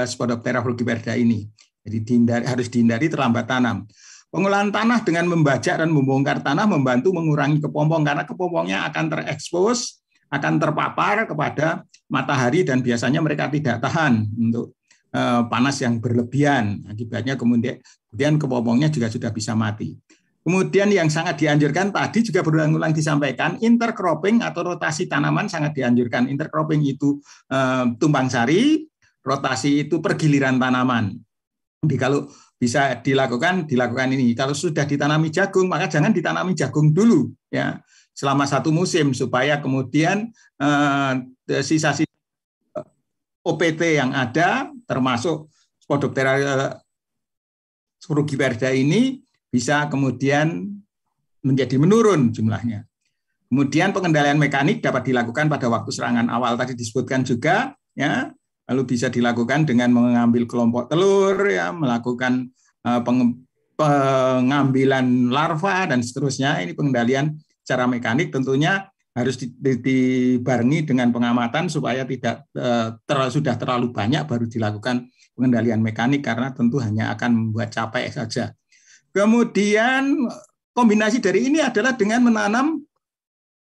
Spodoptera vulgiverda ini. Jadi dihindari, harus dihindari terlambat tanam. Pengolahan tanah dengan membajak dan membongkar tanah membantu mengurangi kepompong karena kepompongnya akan terekspos, akan terpapar kepada matahari dan biasanya mereka tidak tahan untuk eh, panas yang berlebihan. Akibatnya kemudian kemudian kepompongnya juga sudah bisa mati. Kemudian yang sangat dianjurkan tadi juga berulang-ulang disampaikan intercropping atau rotasi tanaman sangat dianjurkan. Intercropping itu e, tumpang sari, rotasi itu pergiliran tanaman. Jadi kalau bisa dilakukan dilakukan ini. Kalau sudah ditanami jagung, maka jangan ditanami jagung dulu ya selama satu musim supaya kemudian eh, sisa-sisa eh, OPT yang ada termasuk Spodoptera eh, frugiverda ini bisa kemudian menjadi menurun jumlahnya. Kemudian pengendalian mekanik dapat dilakukan pada waktu serangan awal tadi disebutkan juga ya lalu bisa dilakukan dengan mengambil kelompok telur ya melakukan eh, pengambilan larva dan seterusnya ini pengendalian secara mekanik tentunya harus dibarengi dengan pengamatan supaya tidak eh, ter, sudah terlalu banyak baru dilakukan pengendalian mekanik karena tentu hanya akan membuat capek saja. Kemudian kombinasi dari ini adalah dengan menanam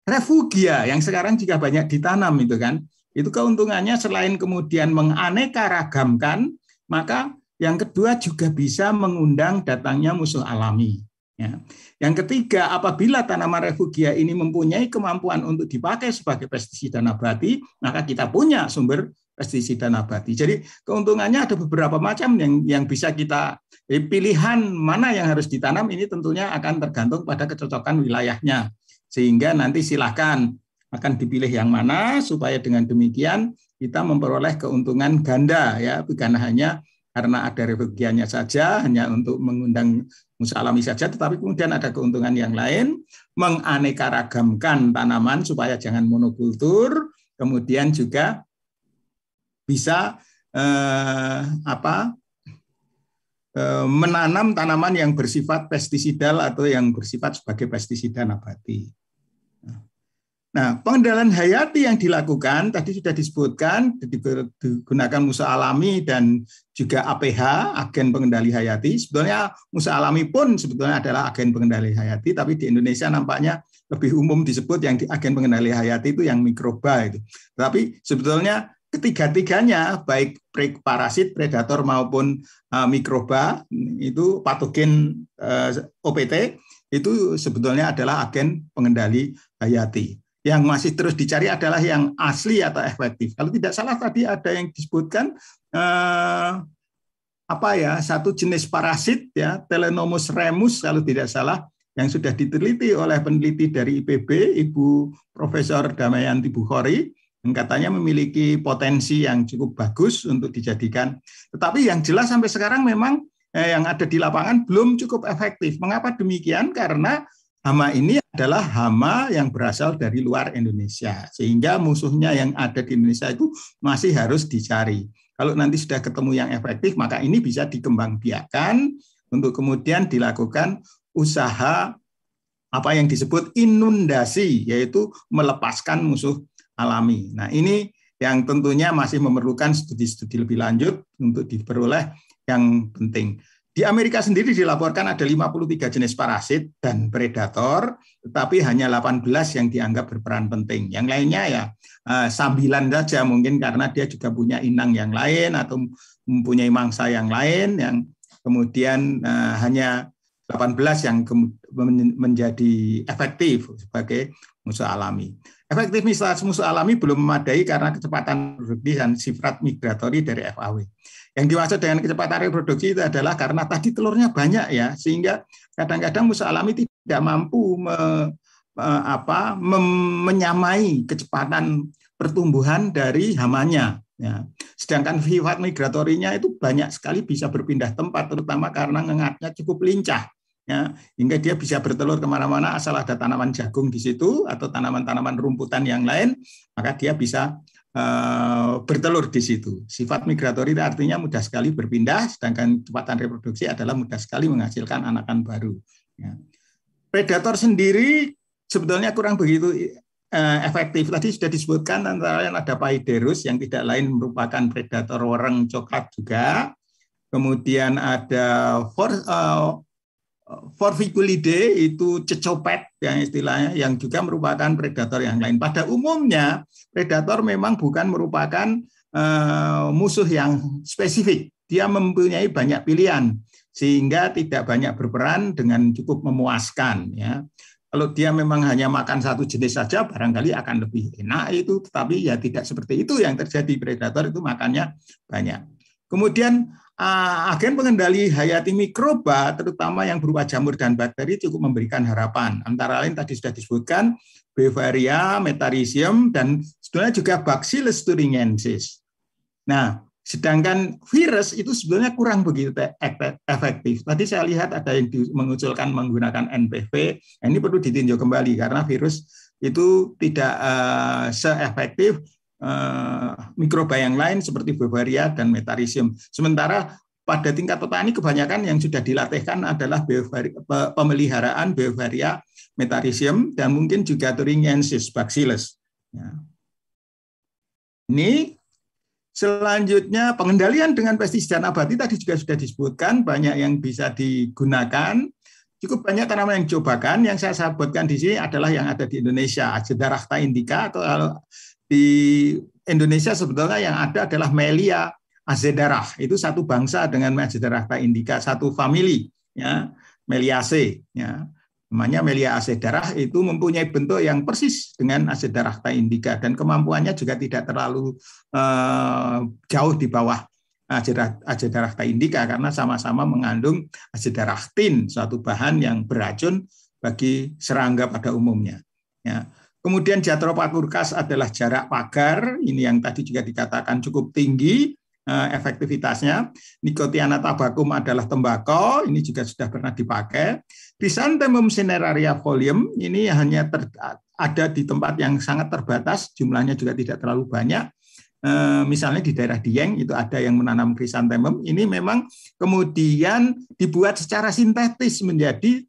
refugia yang sekarang juga banyak ditanam itu kan. Itu keuntungannya selain kemudian menganeka ragamkan, maka yang kedua juga bisa mengundang datangnya musuh alami. Ya. Yang ketiga, apabila tanaman refugia ini mempunyai kemampuan untuk dipakai sebagai pestisida nabati, maka kita punya sumber pestisida nabati. Jadi keuntungannya ada beberapa macam yang yang bisa kita eh, pilihan mana yang harus ditanam ini tentunya akan tergantung pada kecocokan wilayahnya. Sehingga nanti silahkan akan dipilih yang mana supaya dengan demikian kita memperoleh keuntungan ganda ya bukan hanya karena ada refugiannya saja hanya untuk mengundang musalami saja tetapi kemudian ada keuntungan yang lain menganekaragamkan tanaman supaya jangan monokultur kemudian juga bisa eh, apa eh, menanam tanaman yang bersifat pestisidal atau yang bersifat sebagai pestisida nabati Nah, pengendalian hayati yang dilakukan tadi sudah disebutkan digunakan Musa Alami dan juga APH, agen pengendali hayati. Sebetulnya Musa Alami pun sebetulnya adalah agen pengendali hayati, tapi di Indonesia nampaknya lebih umum disebut yang di agen pengendali hayati itu yang mikroba itu. Tapi sebetulnya ketiga-tiganya baik parasit, predator maupun eh, mikroba itu patogen eh, OPT itu sebetulnya adalah agen pengendali hayati. Yang masih terus dicari adalah yang asli atau efektif. Kalau tidak salah tadi ada yang disebutkan eh, apa ya satu jenis parasit ya Telenomus remus kalau tidak salah yang sudah diteliti oleh peneliti dari IPB Ibu Profesor Damayanti Bukhari yang katanya memiliki potensi yang cukup bagus untuk dijadikan. Tetapi yang jelas sampai sekarang memang eh, yang ada di lapangan belum cukup efektif. Mengapa demikian? Karena Hama ini adalah hama yang berasal dari luar Indonesia, sehingga musuhnya yang ada di Indonesia itu masih harus dicari. Kalau nanti sudah ketemu yang efektif, maka ini bisa dikembangbiakan untuk kemudian dilakukan usaha apa yang disebut inundasi, yaitu melepaskan musuh alami. Nah ini yang tentunya masih memerlukan studi-studi lebih lanjut untuk diperoleh yang penting. Di Amerika sendiri dilaporkan ada 53 jenis parasit dan predator, tetapi hanya 18 yang dianggap berperan penting. Yang lainnya ya eh, sambilan saja mungkin karena dia juga punya inang yang lain atau mempunyai mangsa yang lain yang kemudian eh, hanya 18 yang menjadi efektif sebagai musuh alami. Efektivitas musuh alami belum memadai karena kecepatan dan sifat migratori dari FAW. Yang dimaksud dengan kecepatan reproduksi itu adalah karena tadi telurnya banyak ya, sehingga kadang-kadang musa alami tidak mampu me, me, apa, mem, menyamai kecepatan pertumbuhan dari hamanya. Ya. Sedangkan sifat migratorinya itu banyak sekali bisa berpindah tempat, terutama karena ngengatnya cukup lincah. Ya, hingga dia bisa bertelur kemana-mana asal ada tanaman jagung di situ atau tanaman-tanaman rumputan yang lain, maka dia bisa Eh, bertelur di situ. Sifat migratori artinya mudah sekali berpindah, sedangkan kecepatan reproduksi adalah mudah sekali menghasilkan anakan baru. Ya. Predator sendiri sebetulnya kurang begitu eh, efektif. Tadi sudah disebutkan antara lain ada Paiderus yang tidak lain merupakan predator orang coklat juga. Kemudian ada eh, Forviculide itu cecopet yang istilahnya yang juga merupakan predator yang lain. Pada umumnya predator memang bukan merupakan uh, musuh yang spesifik. Dia mempunyai banyak pilihan sehingga tidak banyak berperan dengan cukup memuaskan ya. Kalau dia memang hanya makan satu jenis saja barangkali akan lebih enak itu tetapi ya tidak seperti itu yang terjadi predator itu makannya banyak. Kemudian Ah, agen pengendali hayati mikroba, terutama yang berupa jamur dan bakteri, cukup memberikan harapan. Antara lain tadi sudah disebutkan Bavaria, Metarisium, dan sebenarnya juga Bacillus thuringiensis. Nah, sedangkan virus itu sebenarnya kurang begitu efektif. Tadi saya lihat ada yang mengusulkan menggunakan NPV. Nah, ini perlu ditinjau kembali karena virus itu tidak uh, seefektif Eh, mikroba yang lain seperti Bavaria dan Metarisium. Sementara pada tingkat petani kebanyakan yang sudah dilatihkan adalah pemeliharaan Bavaria Metarisium dan mungkin juga Thuringiensis Bacillus. Ya. Ini selanjutnya pengendalian dengan pestisida nabati tadi juga sudah disebutkan banyak yang bisa digunakan cukup banyak tanaman yang dicobakan. Yang saya sebutkan di sini adalah yang ada di Indonesia, darahta indica atau di Indonesia sebetulnya yang ada adalah Melia azedarah. Itu satu bangsa dengan azedarata indica, satu famili ya, Meliaceae ya. Namanya Melia azedarah itu mempunyai bentuk yang persis dengan azedarata indica dan kemampuannya juga tidak terlalu eh, jauh di bawah azedarachta indica karena sama-sama mengandung azedarachtin, suatu bahan yang beracun bagi serangga pada umumnya. Ya. Kemudian Jatropah adalah jarak pagar, ini yang tadi juga dikatakan cukup tinggi eh, efektivitasnya. Nikotiana tabacum adalah tembakau, ini juga sudah pernah dipakai. Chrysanthemum cineraria folium ini hanya ter, ada di tempat yang sangat terbatas, jumlahnya juga tidak terlalu banyak. Eh, misalnya di daerah Dieng itu ada yang menanam chrysanthemum. Ini memang kemudian dibuat secara sintetis menjadi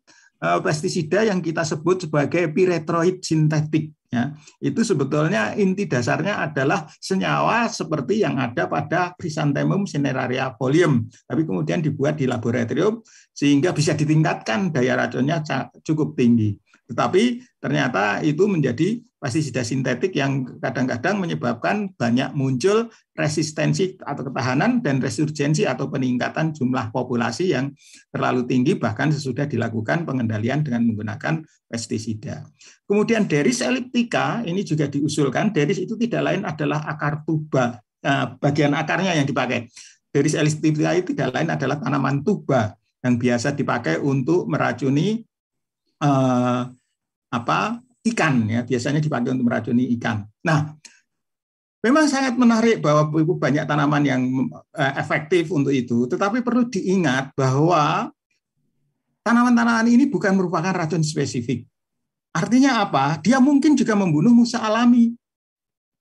Eh, pestisida yang kita sebut sebagai piretroid sintetik ya itu sebetulnya inti dasarnya adalah senyawa seperti yang ada pada Chrysanthemum cineraria folium tapi kemudian dibuat di laboratorium sehingga bisa ditingkatkan daya racunnya cukup tinggi tetapi ternyata itu menjadi pestisida sintetik yang kadang-kadang menyebabkan banyak muncul resistensi atau ketahanan dan resurgensi atau peningkatan jumlah populasi yang terlalu tinggi bahkan sesudah dilakukan pengendalian dengan menggunakan pestisida. Kemudian deris elliptica ini juga diusulkan, deris itu tidak lain adalah akar tuba, eh, bagian akarnya yang dipakai. Deris elliptica itu tidak lain adalah tanaman tuba yang biasa dipakai untuk meracuni eh, apa ikan ya biasanya dipakai untuk meracuni ikan. Nah, memang sangat menarik bahwa itu banyak tanaman yang eh, efektif untuk itu, tetapi perlu diingat bahwa tanaman-tanaman ini bukan merupakan racun spesifik. Artinya apa? Dia mungkin juga membunuh musa alami.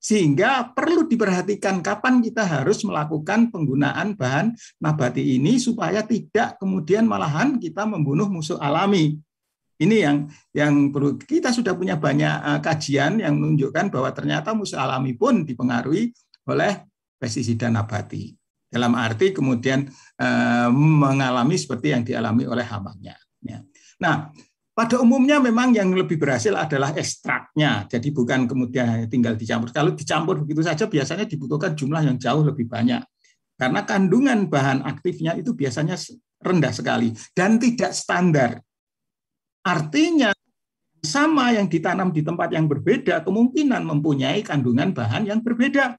Sehingga perlu diperhatikan kapan kita harus melakukan penggunaan bahan nabati ini supaya tidak kemudian malahan kita membunuh musuh alami. Ini yang yang perlu kita sudah punya banyak eh, kajian yang menunjukkan bahwa ternyata musuh alami pun dipengaruhi oleh pestisida nabati. Dalam arti kemudian uh, mengalami seperti yang dialami oleh hamanya. Ya. Nah, pada umumnya memang yang lebih berhasil adalah ekstraknya. Jadi bukan kemudian tinggal dicampur. Kalau dicampur begitu saja biasanya dibutuhkan jumlah yang jauh lebih banyak. Karena kandungan bahan aktifnya itu biasanya rendah sekali dan tidak standar. Artinya sama yang ditanam di tempat yang berbeda kemungkinan mempunyai kandungan bahan yang berbeda.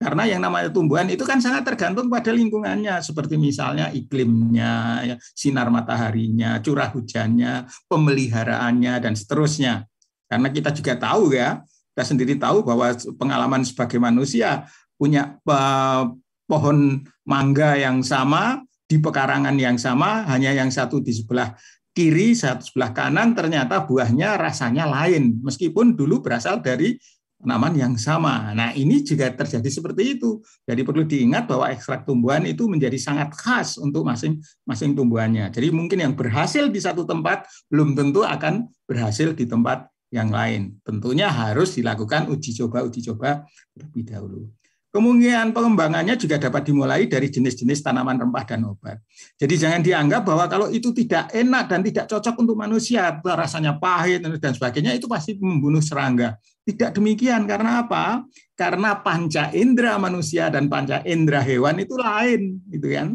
Karena yang namanya tumbuhan itu kan sangat tergantung pada lingkungannya, seperti misalnya iklimnya, ya, sinar mataharinya, curah hujannya, pemeliharaannya, dan seterusnya. Karena kita juga tahu ya, kita sendiri tahu bahwa pengalaman sebagai manusia punya eh, pohon mangga yang sama, di pekarangan yang sama, hanya yang satu di sebelah kiri, satu sebelah kanan, ternyata buahnya rasanya lain, meskipun dulu berasal dari tanaman yang sama. Nah, ini juga terjadi seperti itu. Jadi perlu diingat bahwa ekstrak tumbuhan itu menjadi sangat khas untuk masing-masing tumbuhannya. Jadi mungkin yang berhasil di satu tempat belum tentu akan berhasil di tempat yang lain. Tentunya harus dilakukan uji coba uji coba terlebih dahulu. Kemungkinan pengembangannya juga dapat dimulai dari jenis-jenis tanaman rempah dan obat. Jadi jangan dianggap bahwa kalau itu tidak enak dan tidak cocok untuk manusia, rasanya pahit dan sebagainya, itu pasti membunuh serangga. Tidak demikian, karena apa? Karena panca indera manusia dan panca indera hewan itu lain. Gitu kan.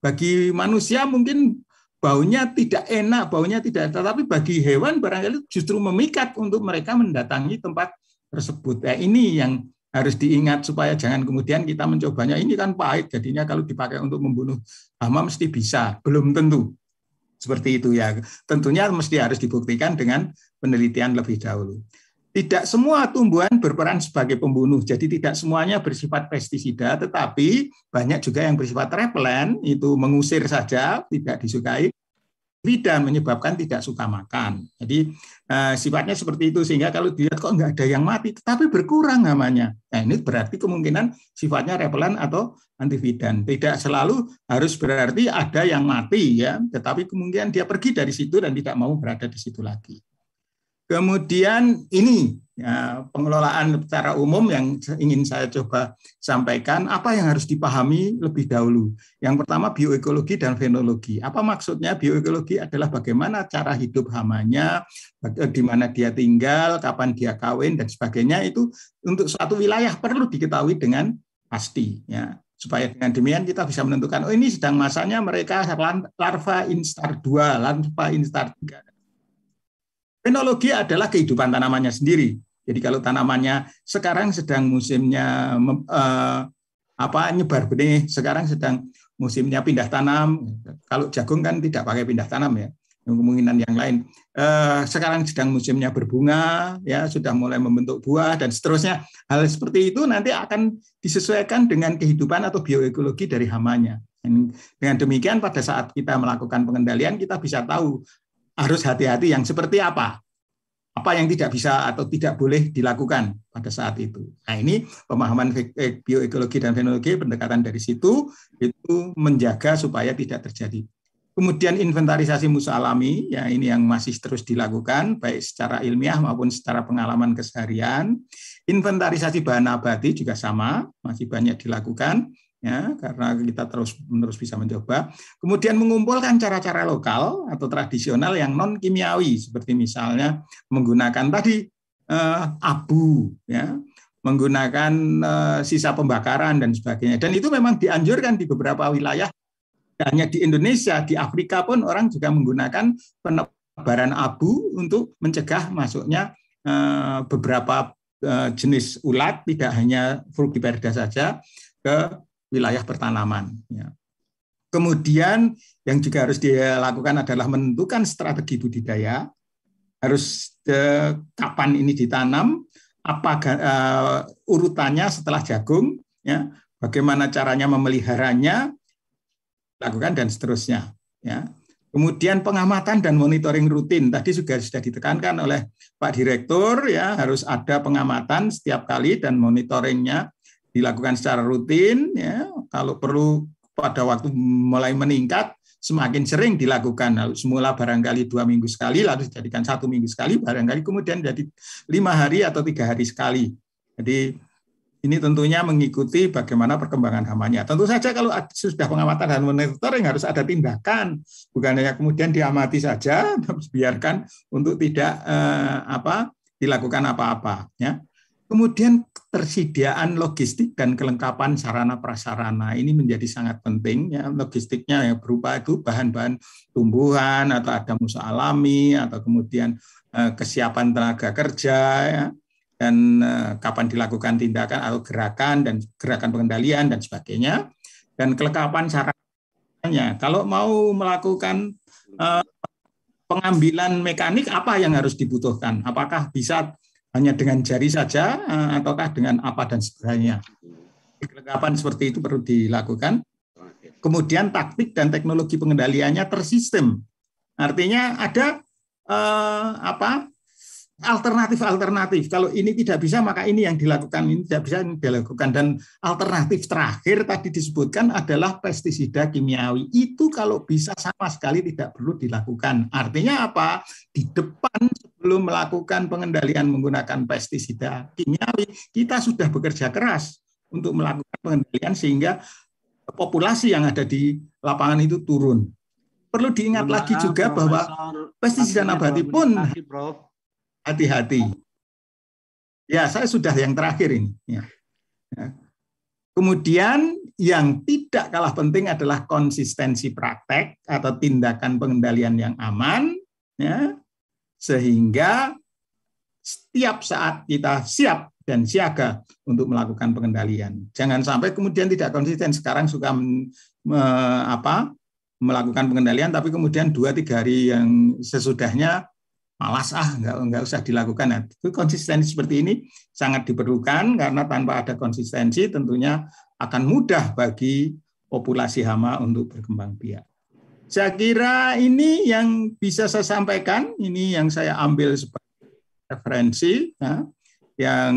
Bagi manusia mungkin baunya tidak enak, baunya tidak enak, tetapi bagi hewan barangkali justru memikat untuk mereka mendatangi tempat tersebut. Ya, ini yang harus diingat supaya jangan kemudian kita mencobanya ini kan pahit jadinya kalau dipakai untuk membunuh hama mesti bisa belum tentu seperti itu ya tentunya mesti harus dibuktikan dengan penelitian lebih dahulu tidak semua tumbuhan berperan sebagai pembunuh jadi tidak semuanya bersifat pestisida tetapi banyak juga yang bersifat repelen itu mengusir saja tidak disukai lidah menyebabkan tidak suka makan. Jadi eh, sifatnya seperti itu sehingga kalau dilihat kok nggak ada yang mati, tetapi berkurang namanya. Nah ini berarti kemungkinan sifatnya repelan atau antividan. Tidak selalu harus berarti ada yang mati ya, tetapi kemungkinan dia pergi dari situ dan tidak mau berada di situ lagi. Kemudian ini Ya, pengelolaan secara umum yang ingin saya coba sampaikan, apa yang harus dipahami lebih dahulu. Yang pertama bioekologi dan fenologi. Apa maksudnya bioekologi adalah bagaimana cara hidup hamanya, eh, di mana dia tinggal, kapan dia kawin dan sebagainya itu untuk suatu wilayah perlu diketahui dengan pasti ya. Supaya dengan demikian kita bisa menentukan oh ini sedang masanya mereka larva instar 2, larva instar 3 Fenologi adalah kehidupan tanamannya sendiri. Jadi kalau tanamannya sekarang sedang musimnya uh, apa nyebar benih, sekarang sedang musimnya pindah tanam. Kalau jagung kan tidak pakai pindah tanam ya, kemungkinan yang lain. Uh, sekarang sedang musimnya berbunga, ya sudah mulai membentuk buah dan seterusnya. Hal seperti itu nanti akan disesuaikan dengan kehidupan atau bioekologi dari hamanya. Dan dengan demikian pada saat kita melakukan pengendalian kita bisa tahu harus hati-hati yang seperti apa apa yang tidak bisa atau tidak boleh dilakukan pada saat itu. Nah ini pemahaman eh, bioekologi dan fenologi pendekatan dari situ itu menjaga supaya tidak terjadi. Kemudian inventarisasi musuh alami, ya ini yang masih terus dilakukan baik secara ilmiah maupun secara pengalaman keseharian. Inventarisasi bahan nabati juga sama, masih banyak dilakukan ya karena kita terus menerus bisa mencoba kemudian mengumpulkan cara-cara lokal atau tradisional yang non kimiawi seperti misalnya menggunakan tadi eh, abu ya menggunakan eh, sisa pembakaran dan sebagainya dan itu memang dianjurkan di beberapa wilayah hanya di Indonesia di Afrika pun orang juga menggunakan penebaran abu untuk mencegah masuknya eh, beberapa eh, jenis ulat tidak hanya Frugiperda saja ke wilayah pertanaman. Ya. Kemudian yang juga harus dilakukan adalah menentukan strategi budidaya, harus eh, kapan ini ditanam, apa uh, urutannya setelah jagung, ya, bagaimana caranya memeliharanya, lakukan dan seterusnya. Ya. Kemudian pengamatan dan monitoring rutin tadi juga sudah ditekankan oleh Pak Direktur ya harus ada pengamatan setiap kali dan monitoringnya dilakukan secara rutin ya kalau perlu pada waktu mulai meningkat semakin sering dilakukan lalu semula barangkali dua minggu sekali lalu dijadikan satu minggu sekali barangkali kemudian jadi lima hari atau tiga hari sekali jadi ini tentunya mengikuti bagaimana perkembangan hamanya. Tentu saja kalau sudah pengamatan dan monitoring harus ada tindakan, bukan hanya kemudian diamati saja, biarkan untuk tidak eh, apa dilakukan apa-apa. Ya. Kemudian ketersediaan logistik dan kelengkapan sarana prasarana ini menjadi sangat penting ya logistiknya yang berupa itu bahan-bahan tumbuhan atau ada musa alami atau kemudian eh, kesiapan tenaga kerja ya, dan eh, kapan dilakukan tindakan atau gerakan dan gerakan pengendalian dan sebagainya dan kelengkapan sarannya kalau mau melakukan eh, pengambilan mekanik apa yang harus dibutuhkan apakah bisa hanya dengan jari saja eh, ataukah dengan apa dan sebagainya. Kelengkapan seperti itu perlu dilakukan. Kemudian taktik dan teknologi pengendaliannya tersistem. Artinya ada eh, apa alternatif-alternatif. Kalau ini tidak bisa maka ini yang dilakukan, ini tidak bisa ini dilakukan. Dan alternatif terakhir tadi disebutkan adalah pestisida kimiawi. Itu kalau bisa sama sekali tidak perlu dilakukan. Artinya apa? Di depan sebelum melakukan pengendalian menggunakan pestisida kimiawi, kita sudah bekerja keras untuk melakukan pengendalian sehingga populasi yang ada di lapangan itu turun. Perlu diingat lagi juga Profesor, bahwa pestisida nabati pun hati-hati. Ya, saya sudah yang terakhir ini. Ya. ya. Kemudian yang tidak kalah penting adalah konsistensi praktek atau tindakan pengendalian yang aman. Ya sehingga setiap saat kita siap dan siaga untuk melakukan pengendalian. Jangan sampai kemudian tidak konsisten. Sekarang suka men, me, apa, melakukan pengendalian, tapi kemudian dua tiga hari yang sesudahnya malas ah nggak nggak usah dilakukan. Nah, konsistensi seperti ini sangat diperlukan karena tanpa ada konsistensi tentunya akan mudah bagi populasi hama untuk berkembang biak. Saya kira ini yang bisa saya sampaikan, ini yang saya ambil sebagai referensi. Ya. Yang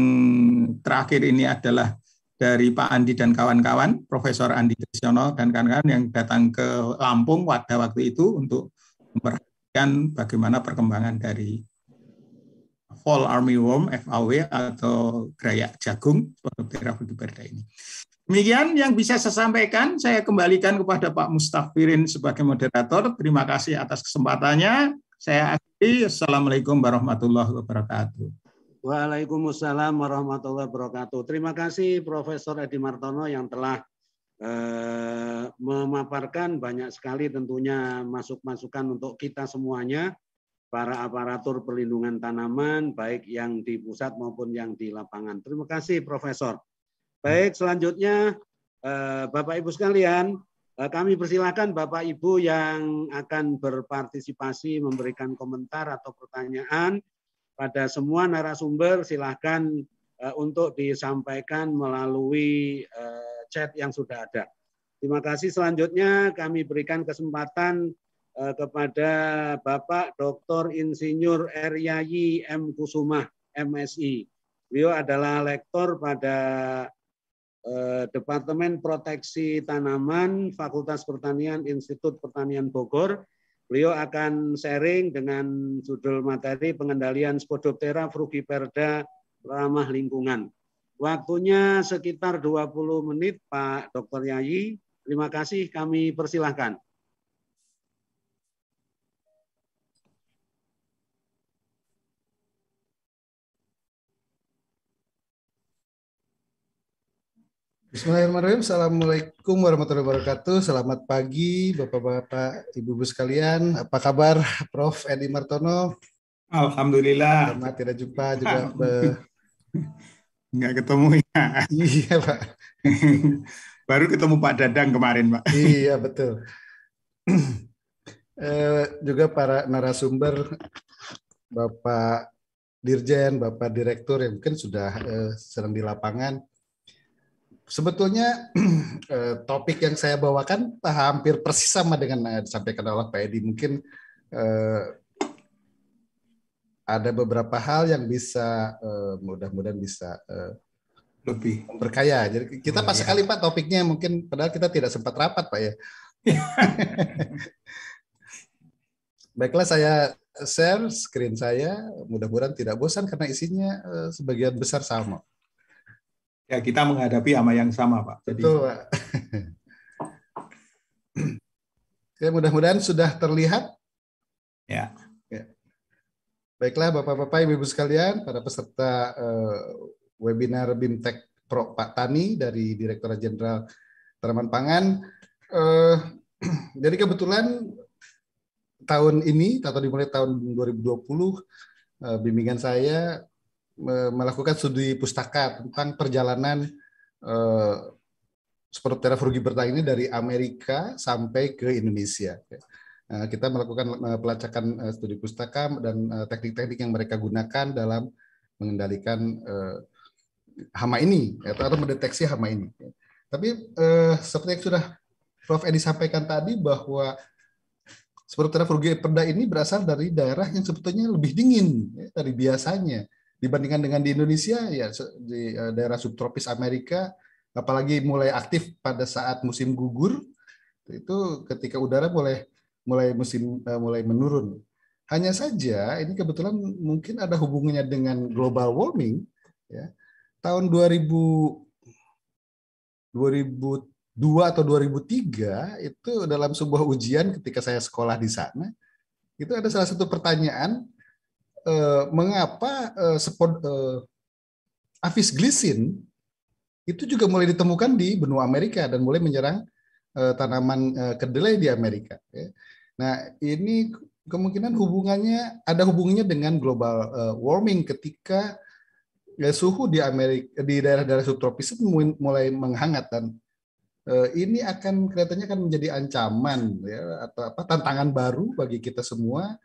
terakhir ini adalah dari Pak Andi dan kawan-kawan, Profesor Andi Trisiono dan kawan-kawan yang datang ke Lampung pada waktu itu untuk memperhatikan bagaimana perkembangan dari Fall Army Worm, FAW, atau Gerayak Jagung, produk daerah Budi ini. Demikian yang bisa saya sampaikan. Saya kembalikan kepada Pak Mustafirin sebagai moderator. Terima kasih atas kesempatannya. Saya akhiri. Assalamualaikum warahmatullahi wabarakatuh. Waalaikumsalam warahmatullahi wabarakatuh. Terima kasih Profesor Edi Martono yang telah eh, memaparkan banyak sekali tentunya masuk-masukan untuk kita semuanya, para aparatur perlindungan tanaman, baik yang di pusat maupun yang di lapangan. Terima kasih Profesor. Baik, selanjutnya eh, Bapak Ibu sekalian, eh, kami persilakan Bapak Ibu yang akan berpartisipasi memberikan komentar atau pertanyaan pada semua narasumber silahkan eh, untuk disampaikan melalui chat yang sudah ada. Terima kasih. Selanjutnya kami berikan kesempatan kepada Bapak Dr. Insinyur Eryayi M. Kusuma, MSI. Beliau adalah lektor pada Eh, Departemen Proteksi Tanaman Fakultas Pertanian Institut Pertanian Bogor. Beliau akan sharing dengan judul materi pengendalian Spodoptera frugiperda ramah lingkungan. Waktunya sekitar 20 menit Pak Dr. Yayi. Terima kasih kami persilahkan. Bismillahirrahmanirrahim. Assalamualaikum warahmatullahi wabarakatuh. Selamat pagi Bapak-bapak, Ibu-ibu sekalian. Apa kabar Prof Edi Martono? Alhamdulillah. Lama tidak jumpa juga. Be... Nggak ketemu ya. iya, Pak. [laughs] Baru ketemu Pak Dadang kemarin, Pak. iya, betul. [clears throat] eh, juga para narasumber Bapak Dirjen, Bapak Direktur yang mungkin sudah eh, sedang di lapangan Sebetulnya [clears throat] eh, topik yang saya bawakan hampir persis sama dengan yang disampaikan oleh Pak Edi. Mungkin eh, ada beberapa hal yang bisa eh, mudah-mudahan bisa eh, lebih berkaya. Jadi kita iya, pas iya. sekali Pak topiknya mungkin padahal kita tidak sempat rapat Pak ya. [laughs] Baiklah saya share screen saya. Mudah-mudahan tidak bosan karena isinya eh, sebagian besar sama ya kita menghadapi sama yang sama Pak. Jadi, Betul Pak. ya [laughs] mudah-mudahan sudah terlihat. Ya. ya. Baiklah Bapak-Bapak Ibu-Ibu sekalian, para peserta eh, webinar BIMTEK Pro Pak Tani dari Direktorat Jenderal Tanaman Pangan. Eh, [clears throat] jadi kebetulan tahun ini atau dimulai tahun 2020 eh, bimbingan saya melakukan studi pustaka tentang perjalanan eh, Sportera Frugiberta ini dari Amerika sampai ke Indonesia. Nah, kita melakukan eh, pelacakan eh, studi pustaka dan teknik-teknik yang mereka gunakan dalam mengendalikan eh, hama ini atau, atau mendeteksi hama ini. Tapi eh, seperti yang sudah Prof. Edi sampaikan tadi bahwa Sportera Frugiberta ini berasal dari daerah yang sebetulnya lebih dingin ya, dari biasanya dibandingkan dengan di Indonesia ya di eh, daerah subtropis Amerika apalagi mulai aktif pada saat musim gugur itu ketika udara mulai mulai musim eh, mulai menurun. Hanya saja ini kebetulan mungkin ada hubungannya dengan global warming ya. Tahun 2000 2002 atau 2003 itu dalam sebuah ujian ketika saya sekolah di sana itu ada salah satu pertanyaan eh, mengapa eh, sepod, eh, glisin itu juga mulai ditemukan di benua Amerika dan mulai menyerang eh, tanaman eh, kedelai di Amerika. Ya. Nah, ini kemungkinan hubungannya ada hubungannya dengan global eh, warming ketika ya, suhu di Amerika di daerah-daerah subtropis itu mulai menghangat dan eh, ini akan kelihatannya akan menjadi ancaman ya atau apa tantangan baru bagi kita semua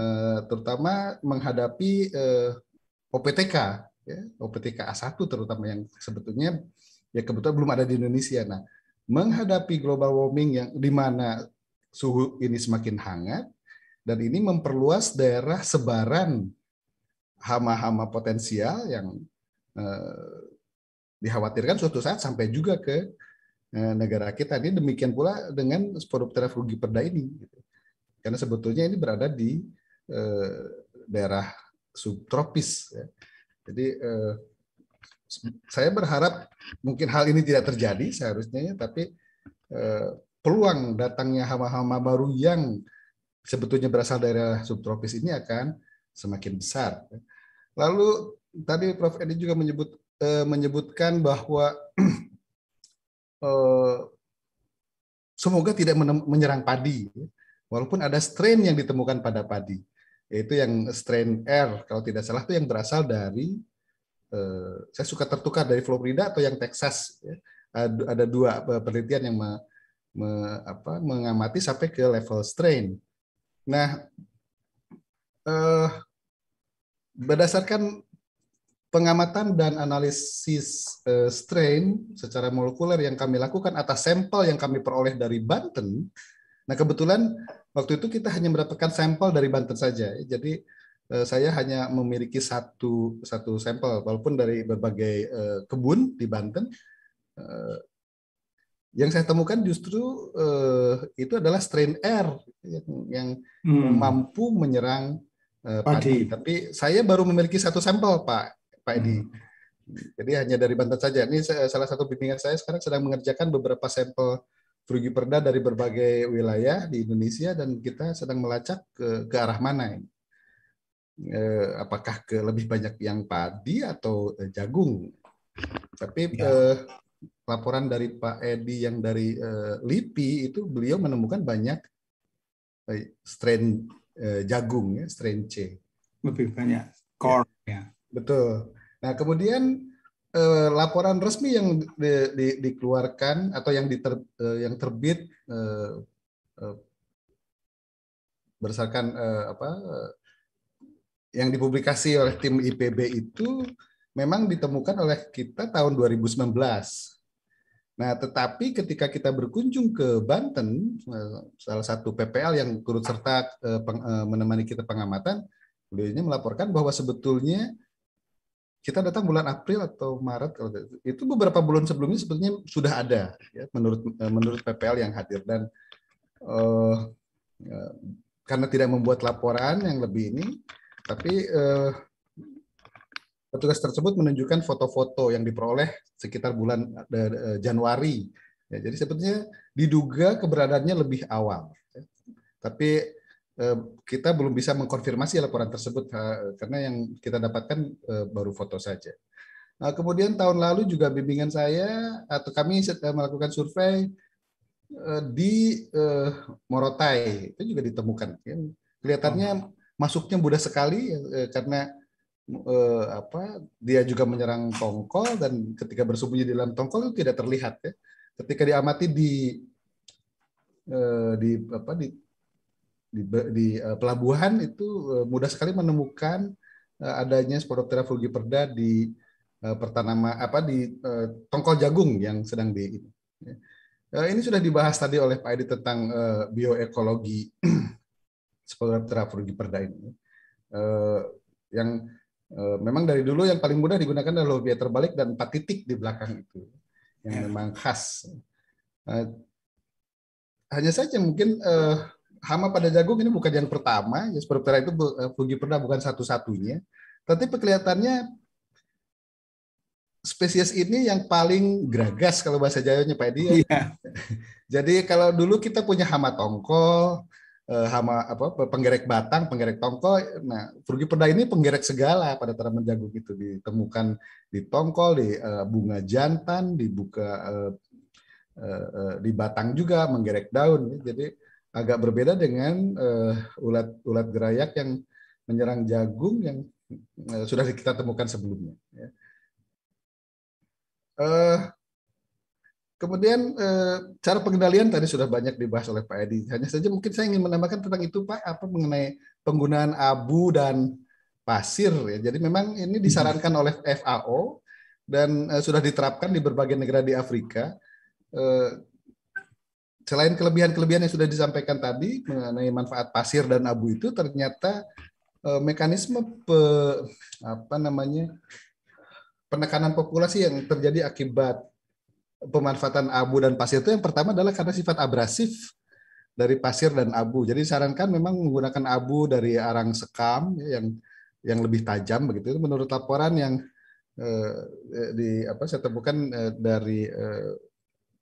Eh, terutama menghadapi eh, OPTK, ya, OPTK A1 terutama yang sebetulnya ya kebetulan belum ada di Indonesia. Nah, menghadapi global warming yang di mana suhu ini semakin hangat dan ini memperluas daerah sebaran hama-hama potensial yang eh, dikhawatirkan suatu saat sampai juga ke eh, negara kita. Ini demikian pula dengan Spodoptera perda ini. Gitu. Karena sebetulnya ini berada di Eh, daerah subtropis. Ya. Jadi eh, saya berharap mungkin hal ini tidak terjadi seharusnya, tapi eh, peluang datangnya hama-hama baru yang sebetulnya berasal dari daerah subtropis ini akan semakin besar. Lalu tadi Prof. Edi juga menyebut menyebutkan bahwa [clears throat] semoga tidak menyerang padi, ya. walaupun ada strain yang ditemukan pada padi yaitu yang strain R kalau tidak salah itu yang berasal dari eh, saya suka tertukar dari Florida atau yang Texas ya. ada dua eh, penelitian yang me, me, apa, mengamati sampai ke level strain. Nah eh, berdasarkan pengamatan dan analisis eh, strain secara molekuler yang kami lakukan atas sampel yang kami peroleh dari Banten. Nah, kebetulan Waktu itu kita hanya mendapatkan sampel dari Banten saja. Jadi eh, saya hanya memiliki satu satu sampel walaupun dari berbagai eh, kebun di Banten eh, yang saya temukan justru itu adalah strain R yang, yang hmm. mampu menyerang padi. padi tapi saya baru memiliki satu sampel Pak Pak Edi hmm. jadi hanya dari Banten saja ini salah satu bimbingan saya sekarang sedang mengerjakan beberapa sampel pergi perda dari berbagai wilayah di Indonesia dan kita sedang melacak ke, ke arah mana ini. Eh, apakah ke lebih banyak yang padi atau eh, jagung? Tapi ya. eh, laporan dari Pak Edi yang dari eh, LIPI itu beliau menemukan banyak eh, strain eh, jagung ya, strain C. Lebih banyak core ya. Betul. Nah, kemudian eh, laporan resmi yang di, di, dikeluarkan atau yang diter, eh, yang terbit eh, eh, berdasarkan eh, apa eh, yang dipublikasi oleh tim IPB itu memang ditemukan oleh kita tahun 2019. Nah, tetapi ketika kita berkunjung ke Banten, eh, salah satu PPL yang turut serta eh, eh, menemani kita pengamatan, beliaunya melaporkan bahwa sebetulnya kita datang bulan April atau Maret itu beberapa bulan sebelumnya sebetulnya sudah ada ya, menurut e, menurut PPL yang hadir dan uh, uh, karena tidak membuat laporan yang lebih ini tapi uh, petugas tersebut menunjukkan foto-foto yang diperoleh sekitar bulan uh, Januari ya, jadi sebetulnya diduga keberadaannya lebih awal ya. tapi Eh, kita belum bisa mengkonfirmasi laporan tersebut karena yang kita dapatkan eh, baru foto saja. Nah, kemudian tahun lalu juga bimbingan saya atau kami eh, melakukan survei di Morotai itu juga ditemukan. Ya. Kelihatannya hmm. masuknya mudah sekali karena apa dia juga menyerang tongkol dan ketika bersembunyi di dalam tongkol itu tidak terlihat ya. Ketika diamati di di apa di di, di uh, pelabuhan itu uh, mudah sekali menemukan uh, adanya Sporoptera frugiperda di uh, pertanama apa di uh, tongkol jagung yang sedang di ini. Uh, ini sudah dibahas tadi oleh Pak Edi tentang uh, bioekologi [clears throat] Sporoptera frugiperda ini. Uh, yang uh, memang dari dulu yang paling mudah digunakan adalah lobia terbalik dan empat titik di belakang itu yang ya. memang khas. Uh, hanya saja mungkin uh, hama pada jagung ini bukan yang pertama, ya seperti itu eh, pernah bukan satu-satunya, tapi kelihatannya spesies ini yang paling gragas kalau bahasa Jawanya Pak Edi. Ya. Iya. [laughs] Jadi kalau dulu kita punya hama tongkol, eh, hama apa penggerek batang, penggerek tongkol. Nah, pernah ini penggerek segala pada tanaman jagung itu ditemukan di tongkol, di eh, bunga jantan, dibuka di batang juga menggerek daun. Ya. Jadi agak berbeda dengan ulat eh, ulat ulat gerayak yang menyerang jagung yang uh, sudah kita temukan sebelumnya. Ya. Uh, kemudian cara pengendalian tadi sudah banyak dibahas oleh Pak Edi. Hanya saja mungkin saya ingin menambahkan tentang itu Pak apa mengenai penggunaan abu dan pasir. Ya. Jadi memang ini hmm. disarankan oleh FAO dan sudah diterapkan di berbagai negara di Afrika selain kelebihan-kelebihan yang sudah disampaikan tadi mengenai manfaat pasir dan abu itu ternyata eh, mekanisme pe, apa namanya penekanan populasi yang terjadi akibat pemanfaatan abu dan pasir itu yang pertama adalah karena sifat abrasif dari pasir dan abu. Jadi sarankan memang menggunakan abu dari arang sekam yang yang lebih tajam begitu. Itu menurut laporan yang eh, di apa saya temukan eh, dari eh,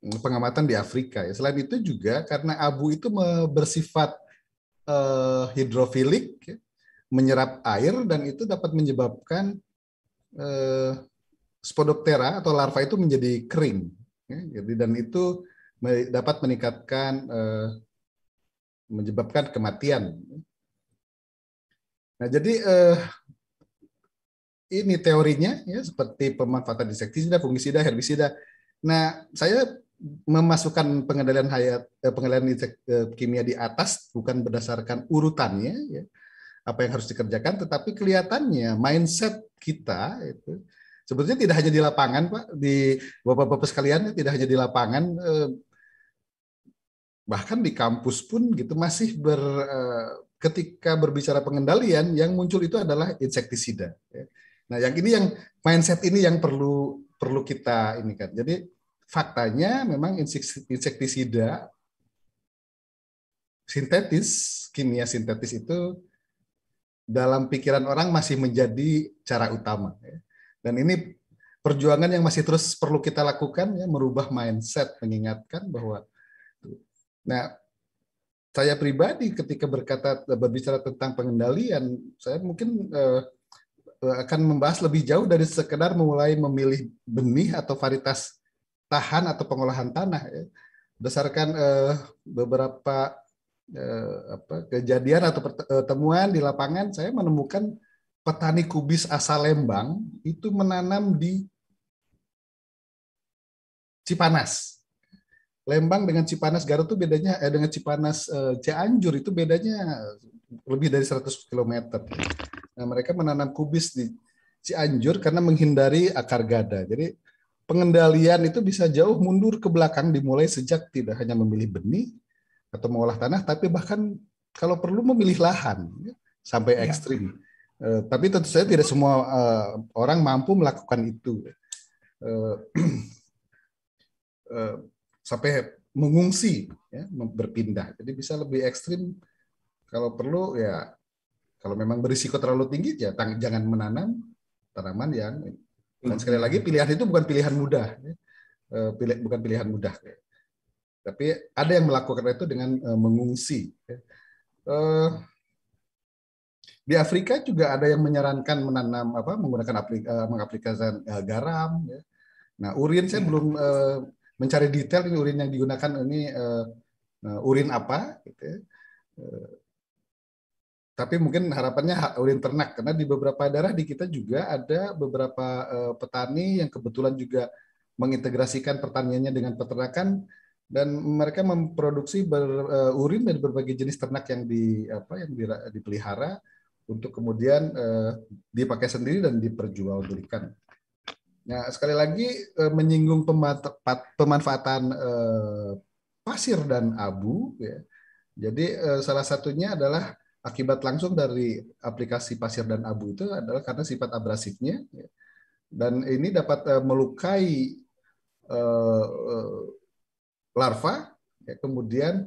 pengamatan di Afrika. Ya. Selain itu juga karena abu itu bersifat uh, hidrofilik, ya, menyerap air dan itu dapat menyebabkan uh, spodoptera atau larva itu menjadi kering. Ya. Jadi dan itu dapat meningkatkan uh, menyebabkan kematian. Nah jadi eh, ini teorinya ya seperti pemanfaatan insektisida, fungisida, herbisida. Nah, saya memasukkan pengendalian hayat eh, pengendalian eh, kimia di atas bukan berdasarkan urutannya ya apa yang harus dikerjakan tetapi kelihatannya mindset kita itu sebetulnya tidak hanya di lapangan Pak di Bapak-bapak sekalian ya, tidak hanya di lapangan eh, bahkan di kampus pun gitu masih ber ketika berbicara pengendalian yang muncul itu adalah insektisida. Ya. Nah, yang ini yang mindset ini yang perlu perlu kita ini kan. Jadi faktanya memang insektisida sintetis, kimia sintetis itu dalam pikiran orang masih menjadi cara utama. Ya. Dan ini perjuangan yang masih terus perlu kita lakukan ya merubah mindset mengingatkan bahwa nah saya pribadi ketika berkata berbicara tentang pengendalian saya mungkin eh, akan membahas lebih jauh dari sekedar mulai memilih benih atau varietas tahan atau pengolahan tanah ya. berdasarkan eh, beberapa eh, apa, kejadian atau eh, temuan di lapangan saya menemukan petani kubis asal Lembang itu menanam di Cipanas. Lembang dengan Cipanas Garut itu bedanya eh, dengan Cipanas eh, Cianjur itu bedanya lebih dari 100 km. Nah, mereka menanam kubis di Cianjur karena menghindari akar gada. Jadi pengendalian itu bisa jauh mundur ke belakang dimulai sejak tidak hanya memilih benih atau mengolah tanah, tapi bahkan kalau perlu memilih lahan ya, sampai iya. ekstrim. Ya. Uh, tapi tentu saja tidak semua uh, orang mampu melakukan itu. Uh, uh, [clears throat] sampai mengungsi, ya, berpindah. Jadi bisa lebih ekstrim kalau perlu ya kalau memang berisiko terlalu tinggi ya jangan menanam tanaman yang dan sekali lagi pilihan itu bukan pilihan mudah, ya. eh, bukan pilihan mudah. Tapi ada yang melakukan itu dengan eh, mengungsi. Ya. Eh, di Afrika juga ada yang menyarankan menanam apa menggunakan aplikasi mengaplikasikan garam. Ya. Nah urin saya belum mencari detail ini urin yang digunakan ini urin apa. Gitu tapi mungkin harapannya urin ternak karena di beberapa daerah di kita juga ada beberapa uh, petani yang kebetulan juga mengintegrasikan pertaniannya dengan peternakan dan mereka memproduksi ber, uh, urin dari berbagai jenis ternak yang di apa yang di, dipelihara untuk kemudian uh, dipakai sendiri dan diperjualbelikan. Nah, sekali lagi uh, menyinggung pemanfaatan uh, pasir dan abu ya. Jadi uh, salah satunya adalah Akibat langsung dari aplikasi pasir dan abu itu adalah karena sifat abrasifnya ya. dan ini dapat eh, melukai eh, eh, larva, ya. kemudian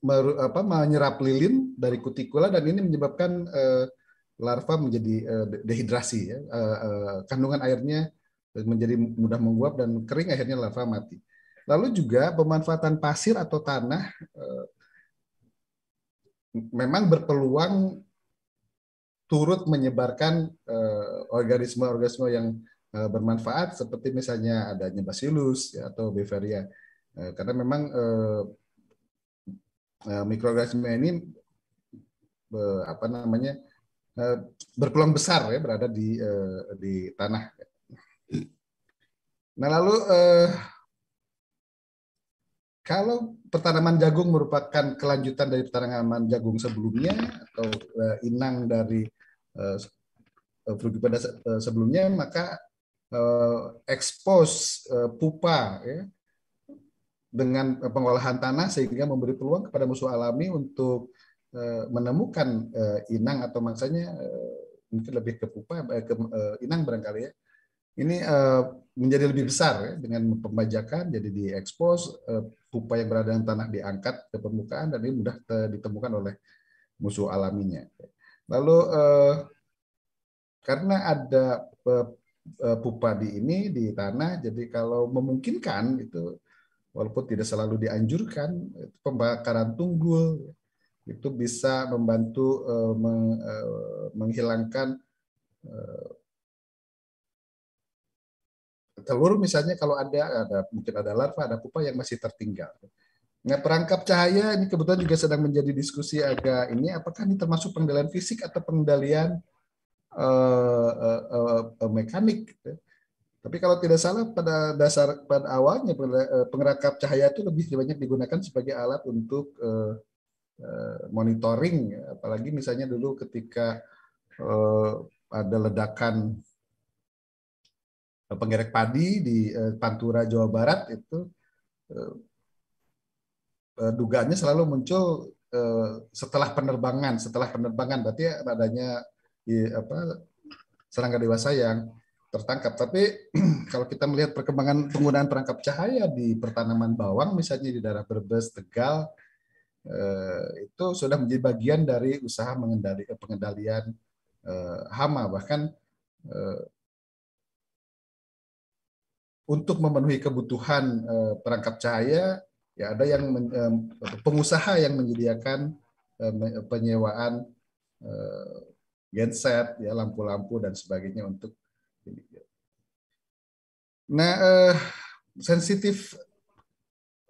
menyerap lilin dari kutikula dan ini menyebabkan larva menjadi dehidrasi ya. kandungan airnya menjadi mudah menguap dan kering akhirnya larva mati lalu juga pemanfaatan pasir atau tanah memang berpeluang turut menyebarkan eh, organisme-organisme yang eh, bermanfaat seperti misalnya adanya Bacillus ya, atau Beveria eh, karena memang mikroorganisme ini apa namanya berpeluang besar ya berada di di tanah. Nah lalu kalau pertanaman jagung merupakan kelanjutan dari pertanaman jagung sebelumnya atau uh, inang dari uh, eh, eh, frugipeda uh, sebelumnya maka uh, expose uh, pupa ya, dengan pengolahan tanah sehingga memberi peluang kepada musuh alami untuk uh, menemukan uh, inang atau maksudnya uh, mungkin lebih ke pupa ke uh, inang barangkali ya ini eh, menjadi lebih besar ya, dengan pembajakan jadi diekspos uh, eh, pupa yang berada di tanah diangkat ke permukaan dan ini mudah ditemukan oleh musuh alaminya. Lalu uh, karena ada uh, pupa di ini di tanah jadi kalau memungkinkan itu walaupun tidak selalu dianjurkan pembakaran tunggul itu bisa membantu uh, menghilangkan uh, telur misalnya kalau ada ada mungkin ada larva ada pupa yang masih tertinggal. Nah perangkap cahaya ini kebetulan juga sedang menjadi diskusi agak ini apakah ini termasuk pengendalian fisik atau pengendalian uh, uh, uh, uh, mekanik? Gitu ya. Tapi kalau tidak salah pada dasar pada awalnya pengerangkap cahaya itu lebih banyak digunakan sebagai alat untuk uh, monitoring, apalagi misalnya dulu ketika uh, ada ledakan penggerek padi di eh, Pantura Jawa Barat itu eh, eh, dugaannya selalu muncul setelah penerbangan, setelah penerbangan berarti adanya di, apa serangga dewasa yang tertangkap. Tapi [clears throat] kalau kita melihat perkembangan penggunaan perangkap cahaya di pertanaman bawang, misalnya di daerah Brebes, Tegal, eh, itu sudah menjadi bagian dari usaha mengendali, pengendalian eh, hama. Bahkan eh, untuk memenuhi kebutuhan eh, perangkap cahaya ya ada yang pengusaha yang menyediakan eh, penyewaan eh, genset ya lampu-lampu dan sebagainya untuk Nah, eh, sensitif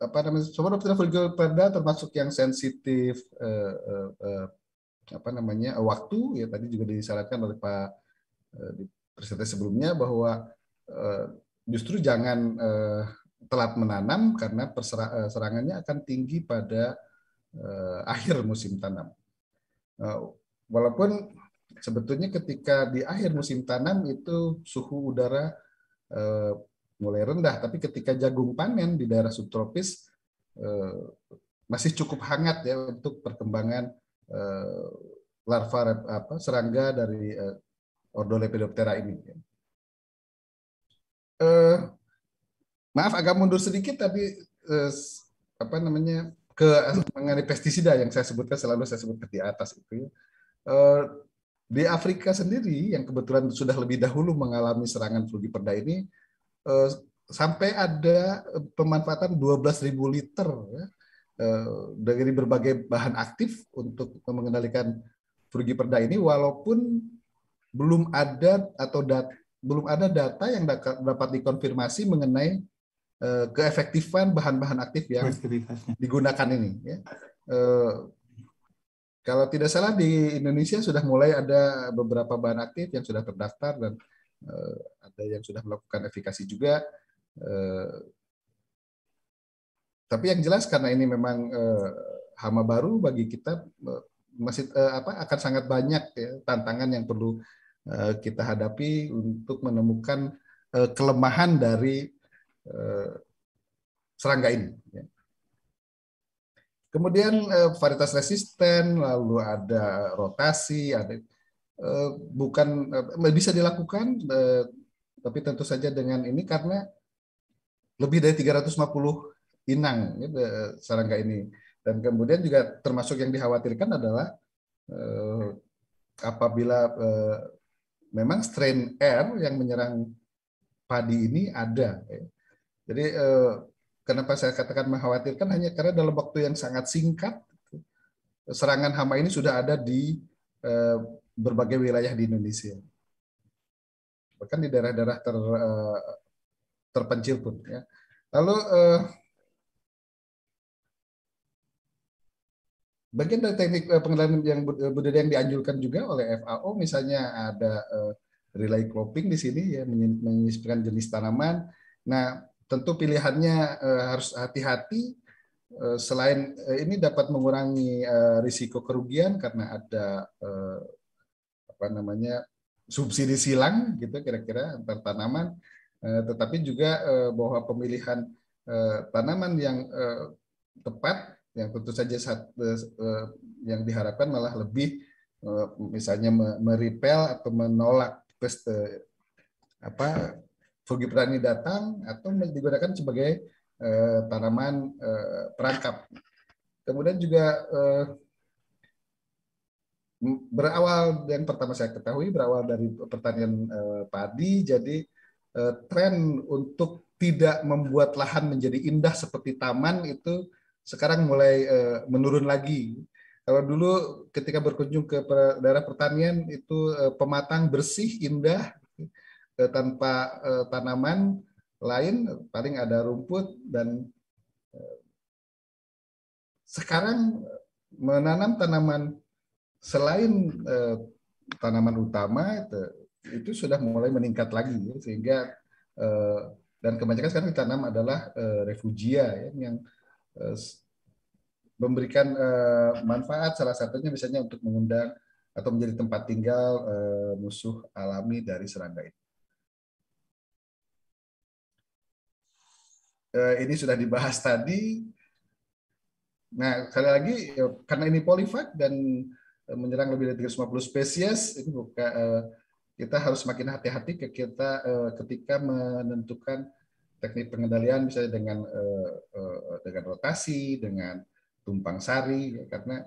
apa namanya? Sobat optik perda termasuk yang sensitif eh, eh, apa namanya? waktu ya tadi juga disarankan oleh Pak eh, di sebelumnya bahwa eh, justru jangan uh, telat menanam karena persera, eh, serangannya akan tinggi pada uh, akhir musim tanam. Uh, walaupun sebetulnya ketika di akhir musim tanam itu suhu udara uh, mulai rendah, tapi ketika jagung panen di daerah subtropis uh, masih cukup hangat ya untuk perkembangan uh, larva apa, serangga dari ordo lepidoptera ini. maaf agak mundur sedikit tapi eh, apa namanya ke mengenai pestisida yang saya sebutkan selalu saya sebutkan di atas itu ya. Eh, di Afrika sendiri yang kebetulan sudah lebih dahulu mengalami serangan perda ini eh, sampai ada pemanfaatan 12.000 liter ya, eh, dari berbagai bahan aktif untuk mengendalikan frugi perda ini walaupun belum ada atau dat, belum ada data yang dapat dikonfirmasi mengenai Eh, keefektifan bahan-bahan aktif yang digunakan ini. Ya. Eh, kalau tidak salah di Indonesia sudah mulai ada beberapa bahan aktif yang sudah terdaftar dan eh, ada yang sudah melakukan efikasi juga. Tapi yang jelas karena ini memang hama baru bagi kita masih apa akan sangat banyak ya, tantangan yang perlu kita hadapi untuk menemukan kelemahan dari Eh, serangga ini. Ya. Kemudian eh, varietas resisten, lalu ada rotasi, ada eh, bukan bisa dilakukan, tapi tentu saja dengan ini karena lebih dari 350 inang ya, serangga ini. Dan kemudian juga termasuk yang dikhawatirkan adalah apabila memang strain R yang menyerang padi ini ada. Ya. Jadi eh, kenapa saya katakan mengkhawatirkan hanya karena dalam waktu yang sangat singkat serangan hama ini sudah ada di eh, berbagai wilayah di Indonesia. Bahkan di daerah-daerah ter, eh, terpencil pun ya. Lalu bagian dari teknik pengendalian yang budaya yang dianjurkan juga oleh FAO misalnya ada relay cropping di sini ya menyisipkan jenis tanaman. Nah, tentu pilihannya uh, harus hati-hati uh, selain uh, ini dapat mengurangi uh, risiko kerugian karena ada uh, apa namanya subsidi silang gitu kira-kira antar tanaman uh, tetapi juga uh, bahwa pemilihan uh, tanaman yang uh, tepat yang tentu saja saat, uh, yang diharapkan malah lebih uh, misalnya meripel atau menolak uh, apa frugifera ini datang atau digunakan sebagai uh, tanaman uh, perangkap. Kemudian juga uh, berawal yang pertama saya ketahui berawal dari pertanian uh, padi, jadi uh, tren untuk tidak membuat lahan menjadi indah seperti taman itu sekarang mulai uh, menurun lagi. Kalau dulu ketika berkunjung ke daerah pertanian itu pematang bersih indah eh, tanpa eh, tanaman lain paling ada rumput dan eh, sekarang menanam tanaman selain eh, tanaman utama itu, itu sudah mulai meningkat lagi ya, sehingga eh, dan kebanyakan sekarang ditanam adalah eh, refugia ya, yang eh, memberikan eh, manfaat salah satunya misalnya untuk mengundang atau menjadi tempat tinggal eh, musuh alami dari serangga itu. Eh, ini sudah dibahas [laughs] tadi. Nah, sekali lagi eh, karena ini polifak dan eh, menyerang lebih dari 350 spesies, ini buka, kita harus semakin hati-hati ke kita ketika menentukan teknik pengendalian misalnya dengan dengan rotasi, dengan tumpang sari ya, karena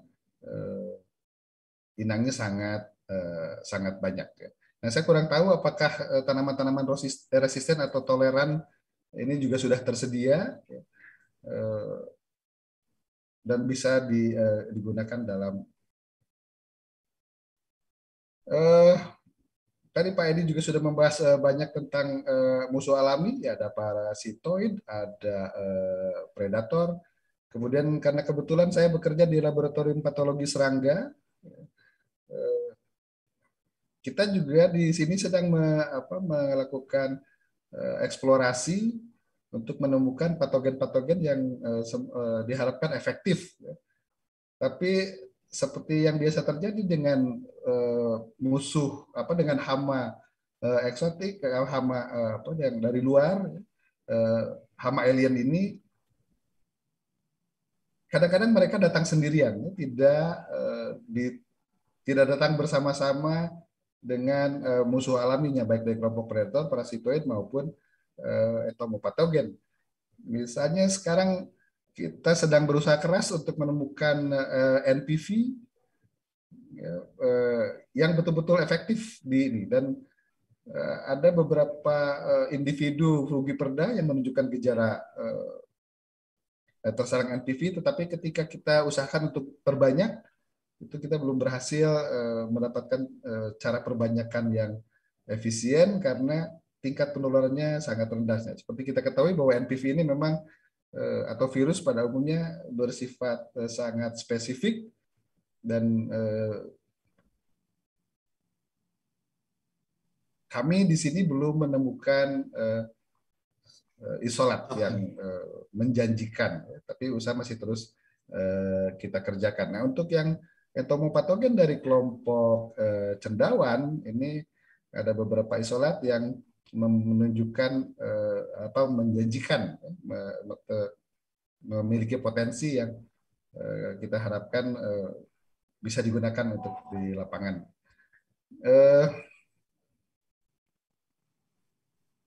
inangnya sangat sangat banyak ya. Nah, saya kurang tahu apakah tanaman-tanaman resisten atau toleran ini juga sudah tersedia ya. eh, dan bisa eh, digunakan dalam eh, tadi Pak Edi juga sudah membahas banyak tentang musuh alami ya ada parasitoid ada predator kemudian karena kebetulan saya bekerja di laboratorium patologi serangga kita juga di sini sedang melakukan Eh, eksplorasi untuk menemukan patogen-patogen yang eh, eh, diharapkan efektif. Ya. Tapi seperti yang biasa terjadi dengan musuh apa dengan hama eksotik, hama apa yang dari luar, ya. hama alien ini kadang-kadang mereka datang sendirian, ya. tidak di, tidak datang bersama-sama dengan uh, musuh alaminya baik dari kelompok predator, parasitoid maupun uh, entomopatogen. Misalnya sekarang kita sedang berusaha keras untuk menemukan uh, eh, NPV uh, ya, yang betul-betul efektif di ini dan uh, ada beberapa uh, individu perda yang menunjukkan gejala uh, terserang NPV, tetapi ketika kita usahakan untuk perbanyak itu kita belum berhasil eh, mendapatkan eh, cara perbanyakan yang efisien karena tingkat penularannya sangat rendah. Seperti kita ketahui bahwa NPV ini memang eh, atau virus pada umumnya bersifat sangat spesifik dan kami di sini belum menemukan isolat yang menjanjikan, tapi usaha masih terus kita kerjakan. Nah, untuk yang entomopatogen dari kelompok eh, cendawan ini ada beberapa isolat yang menunjukkan eh, apa menjanjikan ya, memiliki potensi yang eh, kita harapkan eh, bisa digunakan untuk di lapangan.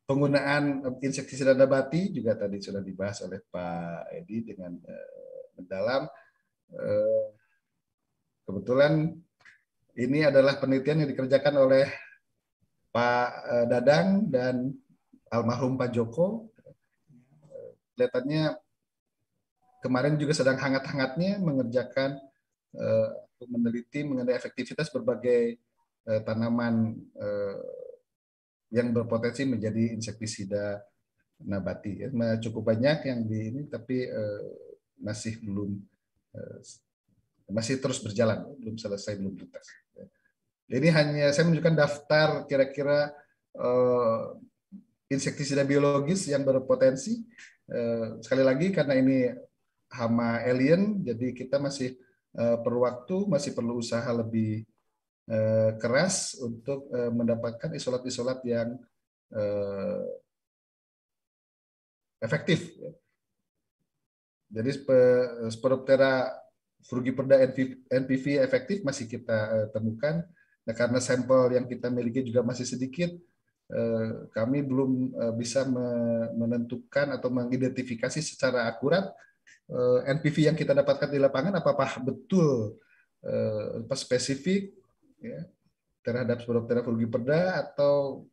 penggunaan insektisida nabati juga tadi sudah dibahas oleh Pak Edi dengan mendalam. Kebetulan ini adalah penelitian yang dikerjakan oleh Pak eh, Dadang dan almarhum Pak Joko. Kelihatannya kemarin juga sedang hangat-hangatnya mengerjakan eh, meneliti mengenai efektivitas berbagai eh, tanaman yang berpotensi menjadi insektisida nabati. Ya, cukup banyak yang di ini tapi masih belum masih terus berjalan, belum selesai, belum tuntas. Ini hanya saya menunjukkan daftar kira-kira uh, eh, insektisida biologis yang berpotensi. Uh, sekali lagi karena ini hama alien, jadi kita masih uh, perlu waktu, masih perlu usaha lebih uh, keras untuk uh, mendapatkan isolat-isolat yang uh, efektif. Ya. Jadi Sporoptera Frugi perda NPV efektif masih kita eh, temukan. Nah, karena sampel yang kita miliki juga masih sedikit, eh, kami belum eh, bisa menentukan atau mengidentifikasi secara akurat NPV yang kita dapatkan di lapangan apakah betul apa spesifik ya, terhadap produk terapurgi perda atau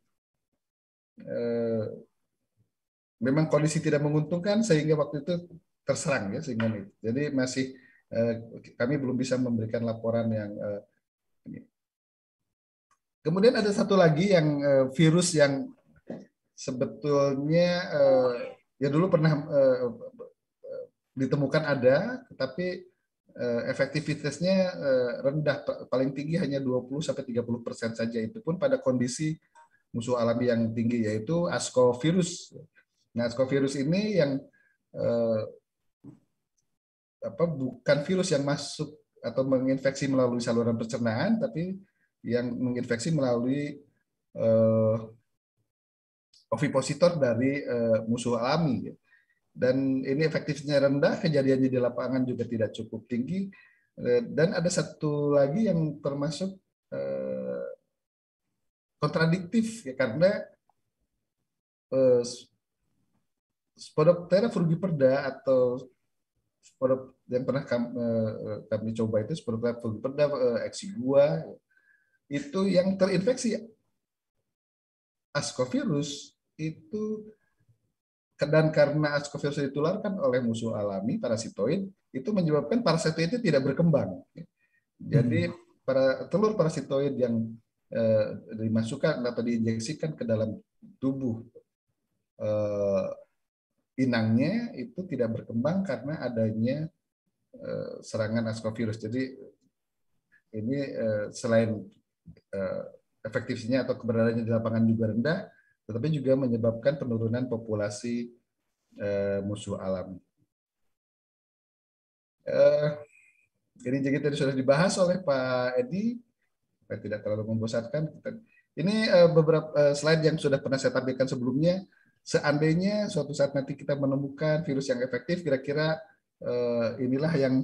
memang kondisi tidak menguntungkan sehingga waktu itu terserang ya sehingga ini. Jadi masih Eh, kami belum bisa memberikan laporan yang eh, ini. Kemudian ada satu lagi yang eh, virus yang sebetulnya ya dulu pernah ditemukan ada, tetapi efektivitasnya rendah, paling tinggi hanya 20 sampai 30 persen saja. Itu pun pada kondisi musuh alami yang tinggi yaitu ascovirus. Nah, ascovirus ini yang apa bukan virus yang masuk atau menginfeksi melalui saluran pencernaan tapi yang menginfeksi melalui uh, ovipositor dari uh, musuh alami dan ini efektifnya rendah kejadiannya di lapangan juga tidak cukup tinggi eh, dan ada satu lagi yang termasuk uh, kontradiktif ya karena uh, Spodoptera frugiperda atau produk yang pernah kami, eh, eh, kami coba itu seperti pulgiperda, eh, eksi gua itu yang terinfeksi ascovirus itu dan karena ascovirus ditularkan oleh musuh alami parasitoid itu menyebabkan parasitoid itu tidak berkembang. Jadi hmm. para telur parasitoid yang dimasukkan atau diinjeksikan ke dalam tubuh inangnya itu tidak berkembang karena adanya eh, serangan ascovirus. Jadi ini eh, selain eh, efektifnya atau keberadaannya di lapangan juga rendah, tetapi juga menyebabkan penurunan populasi musuh alam. Ini jadi tadi sudah dibahas oleh Pak Edi, tidak terlalu membosankan. Ini beberapa slide yang sudah pernah saya tampilkan sebelumnya seandainya suatu saat nanti kita menemukan virus yang efektif, kira-kira uh, inilah yang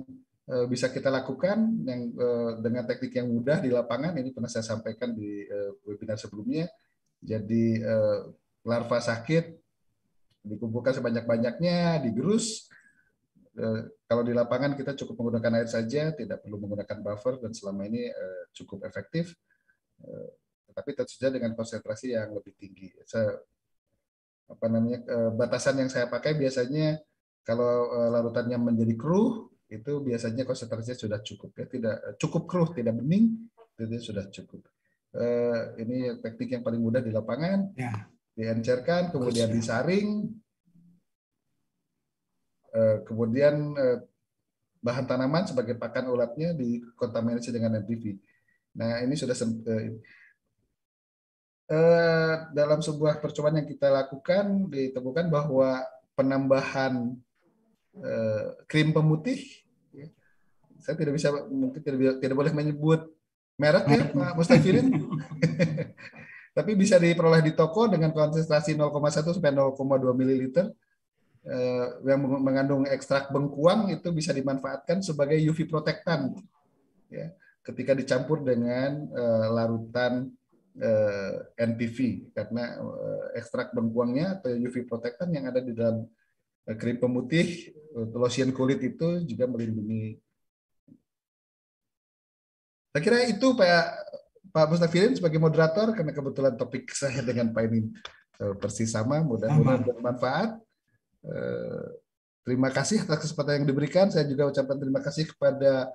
uh, bisa kita lakukan yang uh, dengan teknik yang mudah di lapangan. Ini pernah saya sampaikan di uh, webinar sebelumnya. Jadi uh, larva sakit dikumpulkan sebanyak-banyaknya, digerus. Uh, kalau di lapangan kita cukup menggunakan air saja, tidak perlu menggunakan buffer dan selama ini uh, cukup efektif. Uh, tapi tentu saja dengan konsentrasi yang lebih tinggi. Saya apa namanya batasan yang saya pakai biasanya kalau eh, larutannya menjadi keruh itu biasanya konsentrasinya sudah cukup ya tidak eh, cukup keruh tidak bening itu sudah cukup eh, ini teknik yang paling mudah di lapangan ya. diencerkan kemudian Terus, disaring kemudian bahan tanaman sebagai pakan ulatnya dikontaminasi dengan MPV nah ini sudah Eh, dalam sebuah percobaan yang kita lakukan ditemukan bahwa penambahan eh, krim pemutih, ya, saya tidak bisa mungkin tidak, tidak boleh menyebut merek ya Pak Mustafirin, [laughs] tapi bisa diperoleh di toko dengan konsentrasi 0,1 sampai 0,2 ml eh, yang mengandung ekstrak bengkuang itu bisa dimanfaatkan sebagai UV protektan, ya ketika dicampur dengan larutan Eh, NTV NPV karena eh, ekstrak bengkuangnya atau UV protektan yang ada di dalam eh, krim pemutih [laughs] lotion kulit itu juga melindungi. Saya kira itu Pak Pak Mustafirin sebagai moderator karena kebetulan topik saya dengan Pak ini persis sama, mudah-mudahan bermanfaat. Terima kasih atas kesempatan yang diberikan. Saya juga ucapkan terima kasih kepada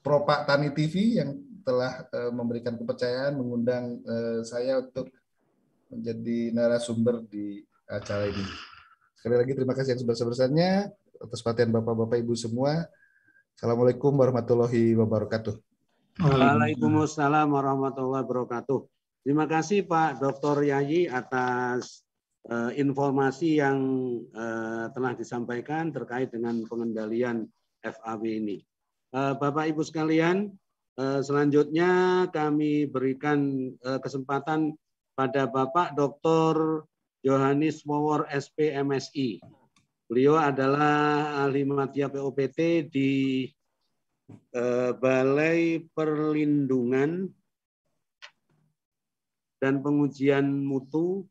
Propak Tani TV yang telah uh, memberikan kepercayaan mengundang uh, saya untuk menjadi narasumber di acara ini. Sekali lagi terima kasih yang sebesar-besarnya atas perhatian Bapak-bapak Ibu semua. Assalamualaikum warahmatullahi wabarakatuh. Waalaikumsalam warahmatullahi wabarakatuh. Terima kasih Pak Dr. Yayi atas uh, informasi yang uh, telah disampaikan terkait dengan pengendalian FAB ini. Uh, Bapak Ibu sekalian, Eh, selanjutnya kami berikan eh, kesempatan pada Bapak Dr. Yohanes Mower SPMSI. Beliau adalah ahli matia POPT di eh, Balai Perlindungan dan Pengujian Mutu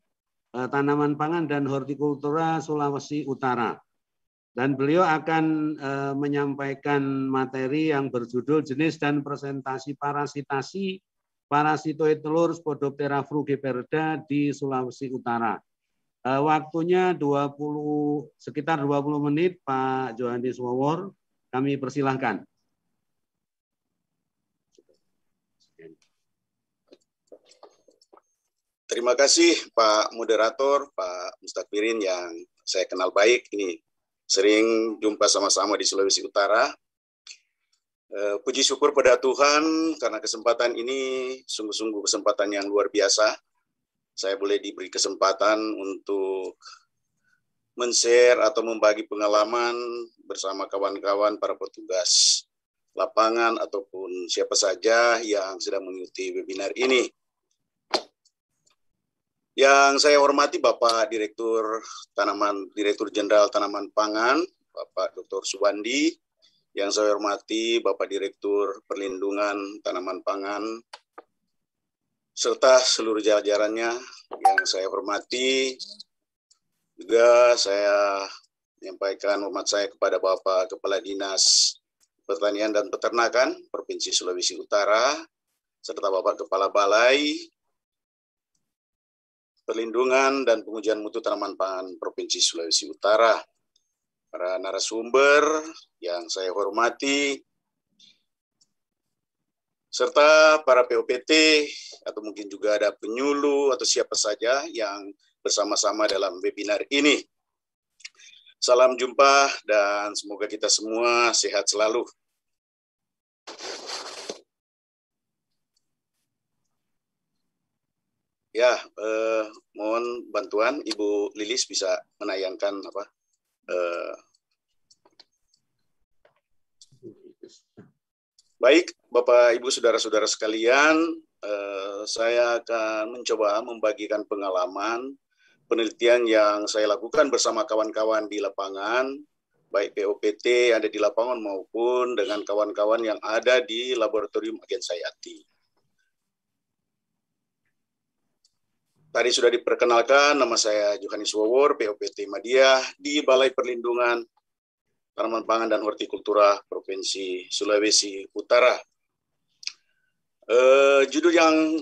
Tanaman Pangan dan Hortikultura Sulawesi Utara dan beliau akan e, menyampaikan materi yang berjudul jenis dan presentasi parasitasi parasitoid telur Spodoptera frugiperda di Sulawesi Utara. E, waktunya 20 sekitar 20 menit Pak Johannes Swowor, kami persilahkan. Terima kasih Pak Moderator, Pak Mustaqirin yang saya kenal baik ini sering jumpa sama-sama di Sulawesi Utara. Eh, puji syukur pada Tuhan karena kesempatan ini sungguh-sungguh kesempatan yang luar biasa. Saya boleh diberi kesempatan untuk men-share atau membagi pengalaman bersama kawan-kawan para petugas lapangan ataupun siapa saja yang sedang mengikuti webinar ini. Yang saya hormati Bapak Direktur Tanaman Direktur Jenderal Tanaman Pangan, Bapak Dr. Subandi, yang saya hormati Bapak Direktur Perlindungan Tanaman Pangan, serta seluruh jajarannya yang saya hormati. Juga saya menyampaikan hormat saya kepada Bapak Kepala Dinas Pertanian dan Peternakan Provinsi Sulawesi Utara, serta Bapak Kepala Balai Perlindungan dan Pengujian Mutu Tanaman Pangan Provinsi Sulawesi Utara. Para narasumber yang saya hormati, serta para POPT atau mungkin juga ada penyuluh atau siapa saja yang bersama-sama dalam webinar ini. Salam jumpa dan semoga kita semua sehat selalu. Ya, eh, mohon bantuan Ibu Lilis bisa menayangkan apa? Eh. Baik, Bapak Ibu saudara-saudara sekalian, eh, saya akan mencoba membagikan pengalaman penelitian yang saya lakukan bersama kawan-kawan di lapangan, baik POPT yang ada di lapangan maupun dengan kawan-kawan yang ada di laboratorium agen Sayati. Tadi sudah diperkenalkan, nama saya Johanis Wawor, POPT Madia di Balai Perlindungan Tanaman Pangan dan Hortikultura Provinsi Sulawesi Utara. Eh, judul yang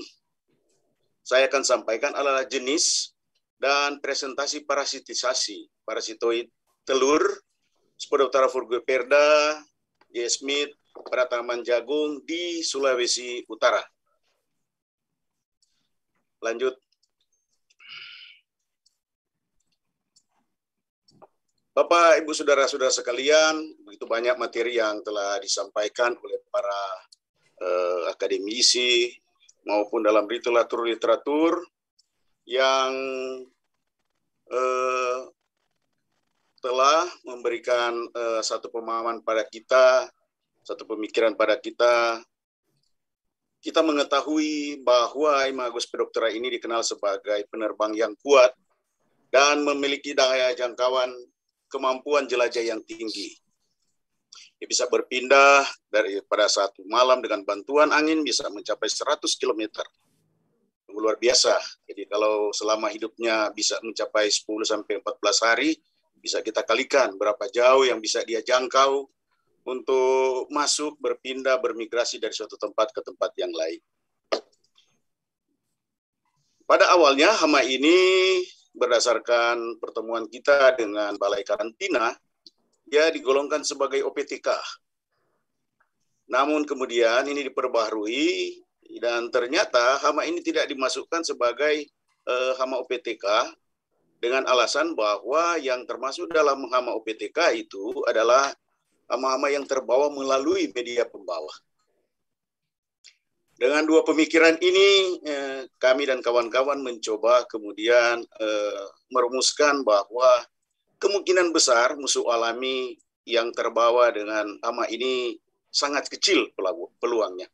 saya akan sampaikan adalah jenis dan presentasi parasitisasi parasitoid telur Spodoptera furgiperda, J. Smith, pada Taman Jagung di Sulawesi Utara. Lanjut. Bapak, Ibu, Saudara-saudara sekalian, begitu banyak materi yang telah disampaikan oleh para eh, akademisi maupun dalam literatur-literatur yang eh, telah memberikan eh, satu pemahaman pada kita, satu pemikiran pada kita. Kita mengetahui bahwa Imagus Pedoktera ini dikenal sebagai penerbang yang kuat dan memiliki daya jangkauan kemampuan jelajah yang tinggi. Dia bisa berpindah dari pada satu malam dengan bantuan angin bisa mencapai 100 km. Luar biasa. Jadi kalau selama hidupnya bisa mencapai 10 sampai 14 hari, bisa kita kalikan berapa jauh yang bisa dia jangkau untuk masuk, berpindah, bermigrasi dari suatu tempat ke tempat yang lain. Pada awalnya hama ini berdasarkan pertemuan kita dengan Balai Karantina, dia digolongkan sebagai OPTK. Namun kemudian ini diperbaharui dan ternyata hama ini tidak dimasukkan sebagai eh, hama OPTK dengan alasan bahwa yang termasuk dalam hama OPTK itu adalah hama-hama yang terbawa melalui media pembawa. Dengan dua pemikiran ini, eh, kami dan kawan-kawan mencoba kemudian eh, merumuskan bahwa kemungkinan besar musuh alami yang terbawa dengan hama ini sangat kecil peluangnya.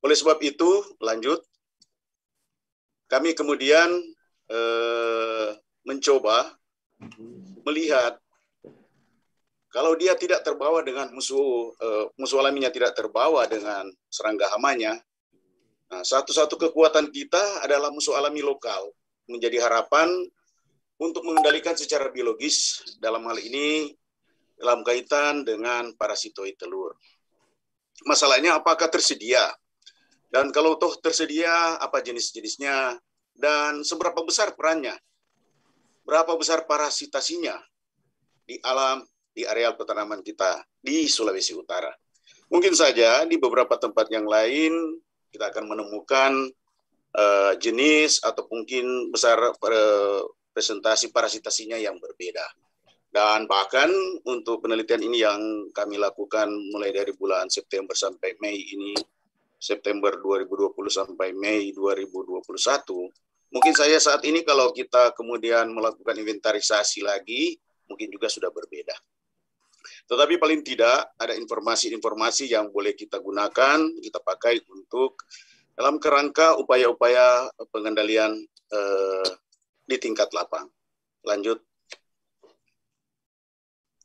Oleh sebab itu, lanjut, kami kemudian eh, mencoba melihat kalau dia tidak terbawa dengan musuh uh, musuh alaminya tidak terbawa dengan serangga hamanya, nah satu-satu kekuatan kita adalah musuh alami lokal menjadi harapan untuk mengendalikan secara biologis dalam hal ini dalam kaitan dengan parasitoid telur. Masalahnya apakah tersedia? Dan kalau toh tersedia, apa jenis-jenisnya? Dan seberapa besar perannya? Berapa besar parasitasinya di alam di areal pertanaman kita di Sulawesi Utara. Mungkin saja di beberapa tempat yang lain kita akan menemukan uh, jenis atau mungkin besar uh, presentasi parasitasinya yang berbeda. Dan bahkan untuk penelitian ini yang kami lakukan mulai dari bulan September sampai Mei ini, September 2020 sampai Mei 2021, mungkin saya saat ini kalau kita kemudian melakukan inventarisasi lagi, mungkin juga sudah berbeda. Tetapi paling tidak ada informasi-informasi yang boleh kita gunakan, kita pakai untuk dalam kerangka upaya-upaya pengendalian eh, di tingkat lapang. Lanjut.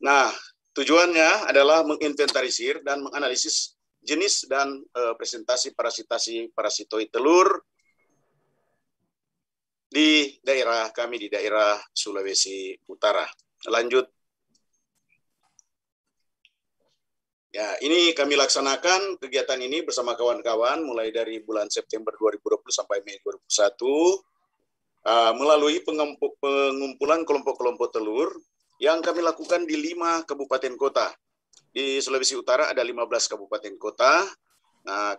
Nah, tujuannya adalah menginventarisir dan menganalisis jenis dan eh, presentasi parasitasi parasitoid telur di daerah kami di daerah Sulawesi Utara. Lanjut Ya, ini kami laksanakan kegiatan ini bersama kawan-kawan mulai dari bulan September 2020 sampai Mei 2021 uh, ah, melalui pengumpulan kelompok-kelompok telur yang kami lakukan di lima kabupaten kota. Di Sulawesi Utara ada 15 kabupaten kota. Nah,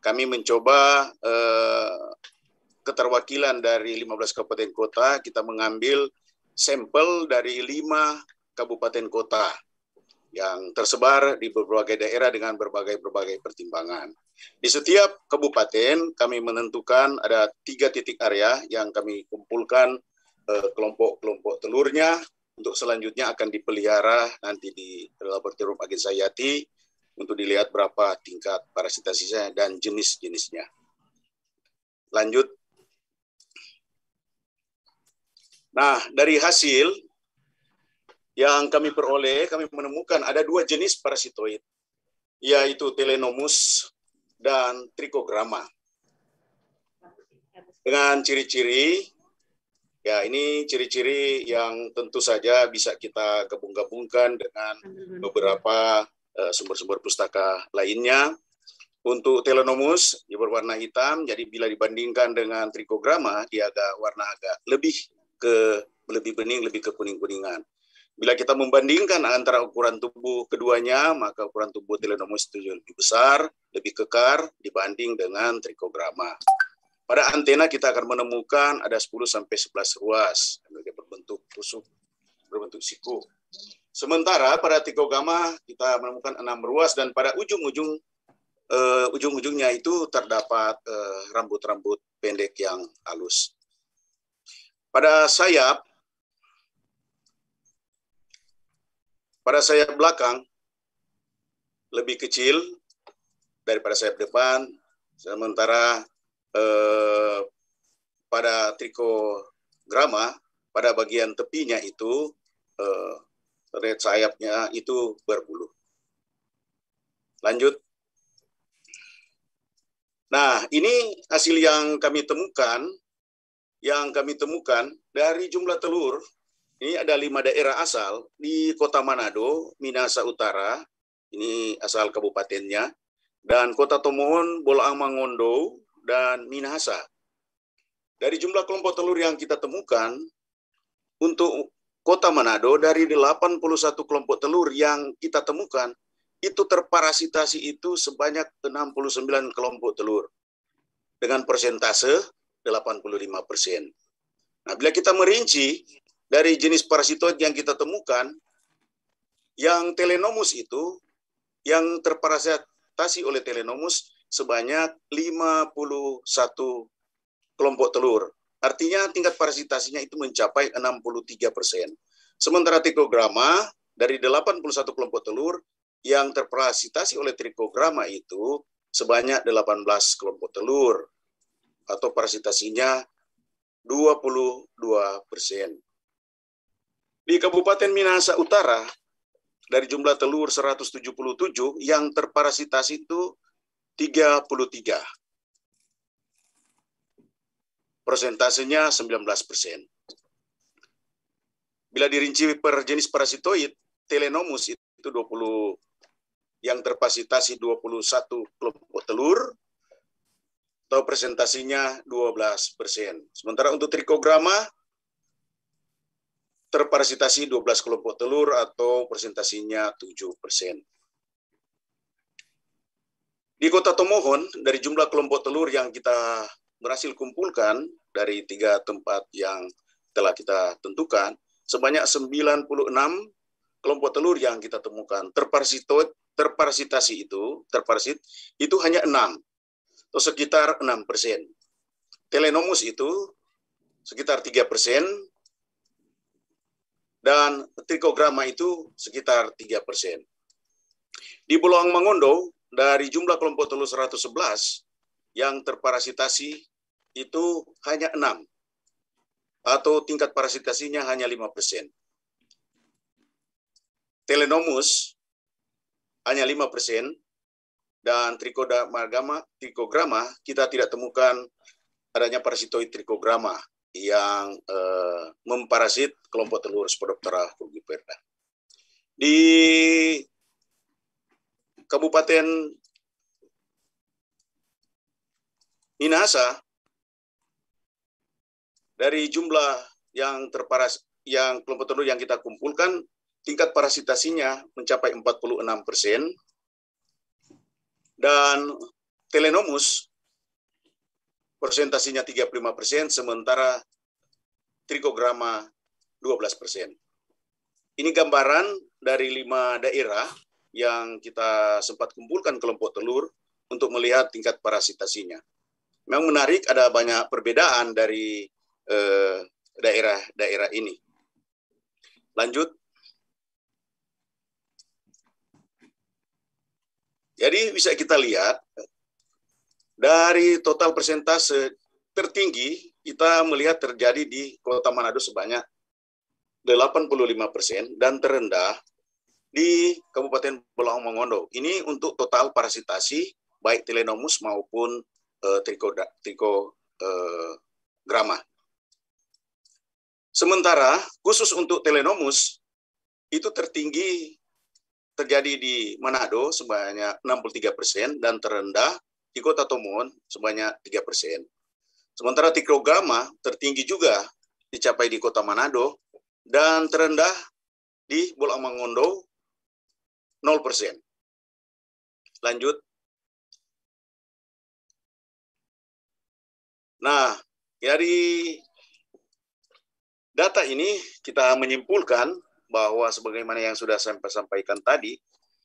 kami mencoba uh, keterwakilan dari 15 kabupaten kota, kita mengambil sampel dari lima kabupaten kota yang tersebar di berbagai daerah dengan berbagai-berbagai pertimbangan. Di setiap kabupaten kami menentukan ada tiga titik area yang kami kumpulkan eh, kelompok-kelompok telurnya untuk selanjutnya akan dipelihara nanti di laboratorium Agen Sayati untuk dilihat berapa tingkat parasitasisnya dan jenis-jenisnya. Lanjut. Nah, dari hasil yang kami peroleh, kami menemukan ada dua jenis parasitoid, yaitu telenomus dan trichogramma. Dengan ciri-ciri, ya ini ciri-ciri yang tentu saja bisa kita gabung-gabungkan dengan beberapa eh, sumber-sumber uh, pustaka lainnya. Untuk telenomus, dia berwarna hitam, jadi bila dibandingkan dengan trichogramma, dia agak warna agak lebih ke lebih bening, lebih ke kuning-kuningan. Bila kita membandingkan antara ukuran tubuh keduanya, maka ukuran tubuh Telenomus itu lebih besar, lebih kekar dibanding dengan trikograma. Pada antena kita akan menemukan ada 10 sampai 11 ruas yang berbentuk tusuk, berbentuk siku. Sementara pada trikograma kita menemukan 6 ruas dan pada ujung-ujung uh, ujung-ujungnya itu terdapat eh, rambut-rambut uh, rambut -rambut pendek yang halus. Pada sayap pada sayap belakang lebih kecil daripada sayap depan, sementara eh, pada trikograma pada bagian tepinya itu eh, sayapnya itu berbulu. Lanjut. Nah, ini hasil yang kami temukan, yang kami temukan dari jumlah telur ini ada lima daerah asal di kota Manado, Minasa Utara, ini asal kabupatennya, dan kota Tomohon, Bolaang-Mangondo, dan Minahasa. Dari jumlah kelompok telur yang kita temukan, untuk kota Manado, dari 81 kelompok telur yang kita temukan, itu terparasitasi itu sebanyak 69 kelompok telur dengan persentase 85 persen. Nah, bila kita merinci, dari jenis parasitoid yang kita temukan, yang telenomus itu, yang terparasitasi oleh telenomus sebanyak 51 kelompok telur. Artinya tingkat parasitasinya itu mencapai 63 persen. Sementara trikograma dari 81 kelompok telur yang terparasitasi oleh trikograma itu sebanyak 18 kelompok telur atau parasitasinya 22 persen. Di Kabupaten Minahasa Utara, dari jumlah telur 177, yang terparasitas itu 33. Persentasenya 19 persen. Bila dirinci per jenis parasitoid, telenomus itu 20 yang terparasitasi 21 kelompok telur atau presentasinya 12 persen. Sementara untuk trikograma terparasitasi 12 kelompok telur atau presentasinya 7 Di kota Tomohon, dari jumlah kelompok telur yang kita berhasil kumpulkan dari tiga tempat yang telah kita tentukan, sebanyak 96 kelompok telur yang kita temukan. Terparasito, terparasitasi itu, terparasit, itu hanya 6, atau sekitar 6 persen. Telenomus itu sekitar 3 persen, dan trikograma itu sekitar 3 persen. Di Bulawang Mangondo, dari jumlah kelompok telur 111 yang terparasitasi itu hanya 6 atau tingkat parasitasinya hanya 5 persen. Telenomus hanya 5 persen dan margama, trikograma kita tidak temukan adanya parasitoid trikograma yang eh, memparasit kelompok telur Spodoptera frugiperda. Di Kabupaten Minahasa dari jumlah yang terparas yang kelompok telur yang kita kumpulkan tingkat parasitasinya mencapai 46 persen dan telenomus persentasinya 35 persen, sementara trigograma 12 persen. Ini gambaran dari lima daerah yang kita sempat kumpulkan kelompok telur untuk melihat tingkat parasitasinya. Memang menarik ada banyak perbedaan dari eh, daerah-daerah ini. Lanjut. Jadi bisa kita lihat dari total persentase tertinggi, kita melihat terjadi di Kota Manado sebanyak 85 persen dan terendah di Kabupaten Belaung Mongondo. Ini untuk total parasitasi baik telenomus maupun uh, eh, trikoda, trikograma. Eh, Sementara khusus untuk telenomus itu tertinggi terjadi di Manado sebanyak 63 persen dan terendah di Kota Tomon sebanyak 3 persen. Sementara tikrogama tertinggi juga dicapai di Kota Manado dan terendah di Mangondo 0 persen. Lanjut. Nah, dari data ini kita menyimpulkan bahwa sebagaimana yang sudah saya sampaikan tadi,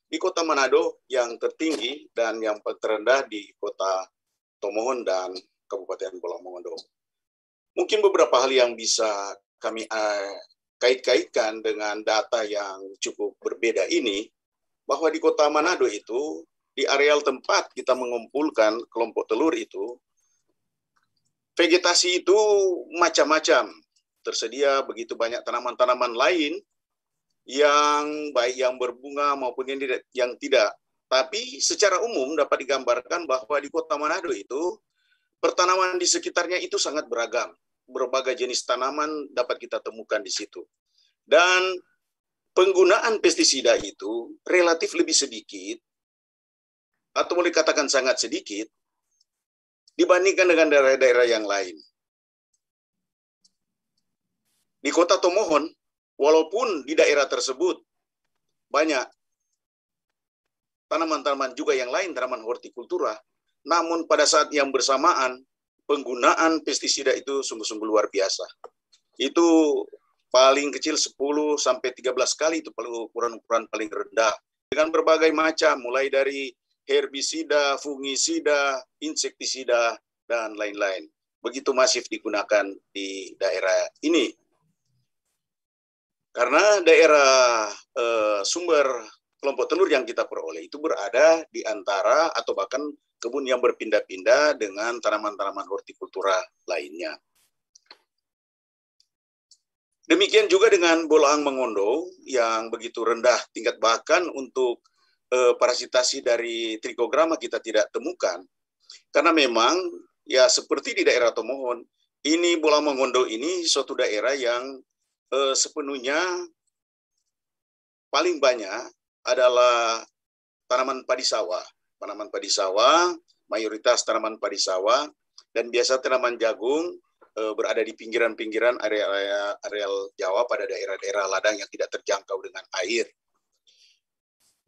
di kota Manado yang tertinggi dan yang terendah di kota Tomohon dan Kabupaten Pulau Mongondo. Mungkin beberapa hal yang bisa kami uh, kait-kaitkan dengan data yang cukup berbeda ini, bahwa di kota Manado itu, di areal tempat kita mengumpulkan kelompok telur itu, vegetasi itu macam-macam. Tersedia begitu banyak tanaman-tanaman lain yang baik yang berbunga maupun yang tidak, yang tidak. Tapi secara umum dapat digambarkan bahwa di kota Manado itu pertanaman di sekitarnya itu sangat beragam. Berbagai jenis tanaman dapat kita temukan di situ. Dan penggunaan pestisida itu relatif lebih sedikit atau boleh katakan sangat sedikit dibandingkan dengan daerah-daerah yang lain. Di kota Tomohon, Walaupun di daerah tersebut banyak tanaman-tanaman juga yang lain, tanaman hortikultura, namun pada saat yang bersamaan penggunaan pestisida itu sungguh-sungguh luar biasa. Itu paling kecil 10 sampai 13 kali itu ukuran-ukuran paling rendah dengan berbagai macam mulai dari herbisida, fungisida, insektisida dan lain-lain. Begitu masif digunakan di daerah ini. Karena daerah e, sumber kelompok telur yang kita peroleh itu berada di antara atau bahkan kebun yang berpindah-pindah dengan tanaman-tanaman hortikultura lainnya. Demikian juga dengan bolaang mengondo yang begitu rendah tingkat bahkan untuk e, parasitasi dari trikograma kita tidak temukan. Karena memang ya seperti di daerah Tomohon, ini bolang mengondo ini suatu daerah yang eh, sepenuhnya paling banyak adalah tanaman padi sawah. Tanaman padi sawah, mayoritas tanaman padi sawah, dan biasa tanaman jagung eh, berada di pinggiran-pinggiran area-area areal Jawa pada daerah-daerah ladang yang tidak terjangkau dengan air.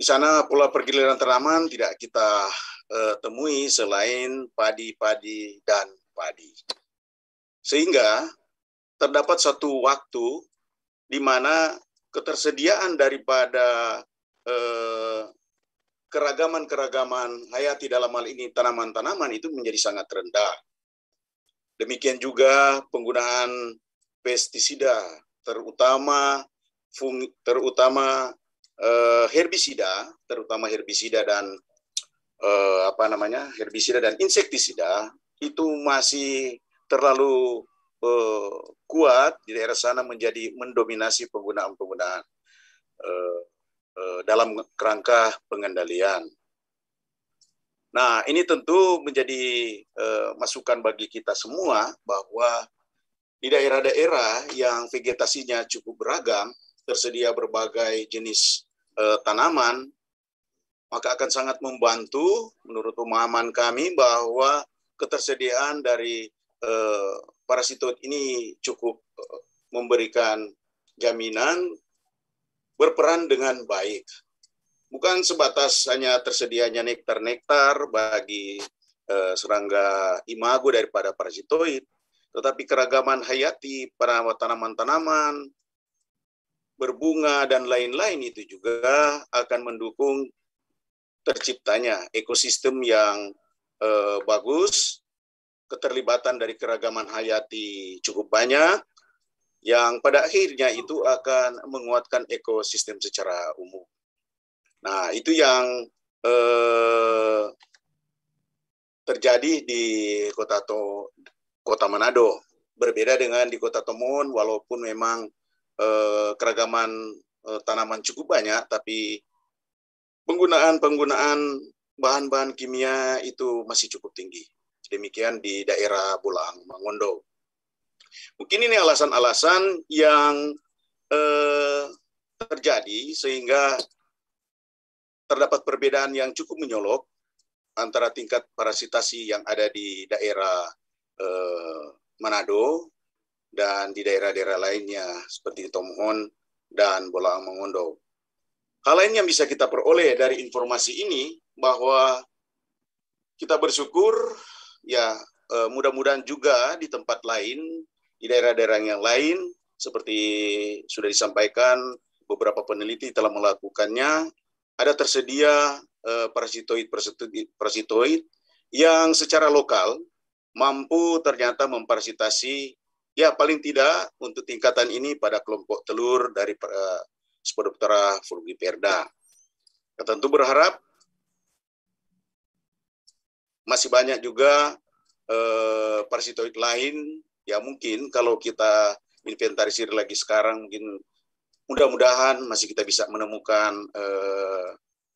Di sana pola pergiliran tanaman tidak kita eh, temui selain padi-padi dan padi. Sehingga terdapat satu waktu di mana ketersediaan daripada keragaman eh, keragaman-keragaman hayati dalam hal ini tanaman-tanaman itu menjadi sangat rendah. Demikian juga penggunaan pestisida, terutama fung, terutama eh, herbisida, terutama herbisida dan eh, apa namanya herbisida dan insektisida itu masih terlalu eh, kuat di daerah sana menjadi mendominasi penggunaan-penggunaan eh, eh, dalam kerangka pengendalian. Nah, ini tentu menjadi eh, masukan bagi kita semua bahwa di daerah-daerah yang vegetasinya cukup beragam, tersedia berbagai jenis eh, tanaman, maka akan sangat membantu menurut pemahaman kami bahwa ketersediaan dari eh, Parasitoid ini cukup eh, memberikan jaminan berperan dengan baik. Bukan sebatas hanya tersedianya nektar-nektar bagi eh, serangga imago daripada parasitoid, tetapi keragaman hayati para tanaman-tanaman, berbunga, dan lain-lain itu juga akan mendukung terciptanya ekosistem yang eh, bagus keterlibatan dari keragaman hayati cukup banyak yang pada akhirnya itu akan menguatkan ekosistem secara umum. Nah, itu yang eh, terjadi di kota to, kota Manado. Berbeda dengan di kota Tomon walaupun memang eh, keragaman eh, tanaman cukup banyak, tapi penggunaan penggunaan bahan-bahan kimia itu masih cukup tinggi. Demikian di daerah Bulang Mangondo. Mungkin ini alasan-alasan yang eh, terjadi sehingga terdapat perbedaan yang cukup menyolok antara tingkat parasitasi yang ada di daerah eh, Manado dan di daerah-daerah lainnya seperti Tomohon dan Bolang Mangondo. Hal lain yang bisa kita peroleh dari informasi ini bahwa kita bersyukur ya eh, mudah-mudahan juga di tempat lain, di daerah-daerah yang lain, seperti sudah disampaikan, beberapa peneliti telah melakukannya, ada tersedia eh, parasitoid, parasitoid yang secara lokal mampu ternyata memparasitasi ya paling tidak untuk tingkatan ini pada kelompok telur dari uh, Spodoptera vulgiperda. Tentu berharap masih banyak juga eh, parasitoid lain ya mungkin kalau kita inventarisir lagi sekarang mungkin mudah-mudahan masih kita bisa menemukan eh,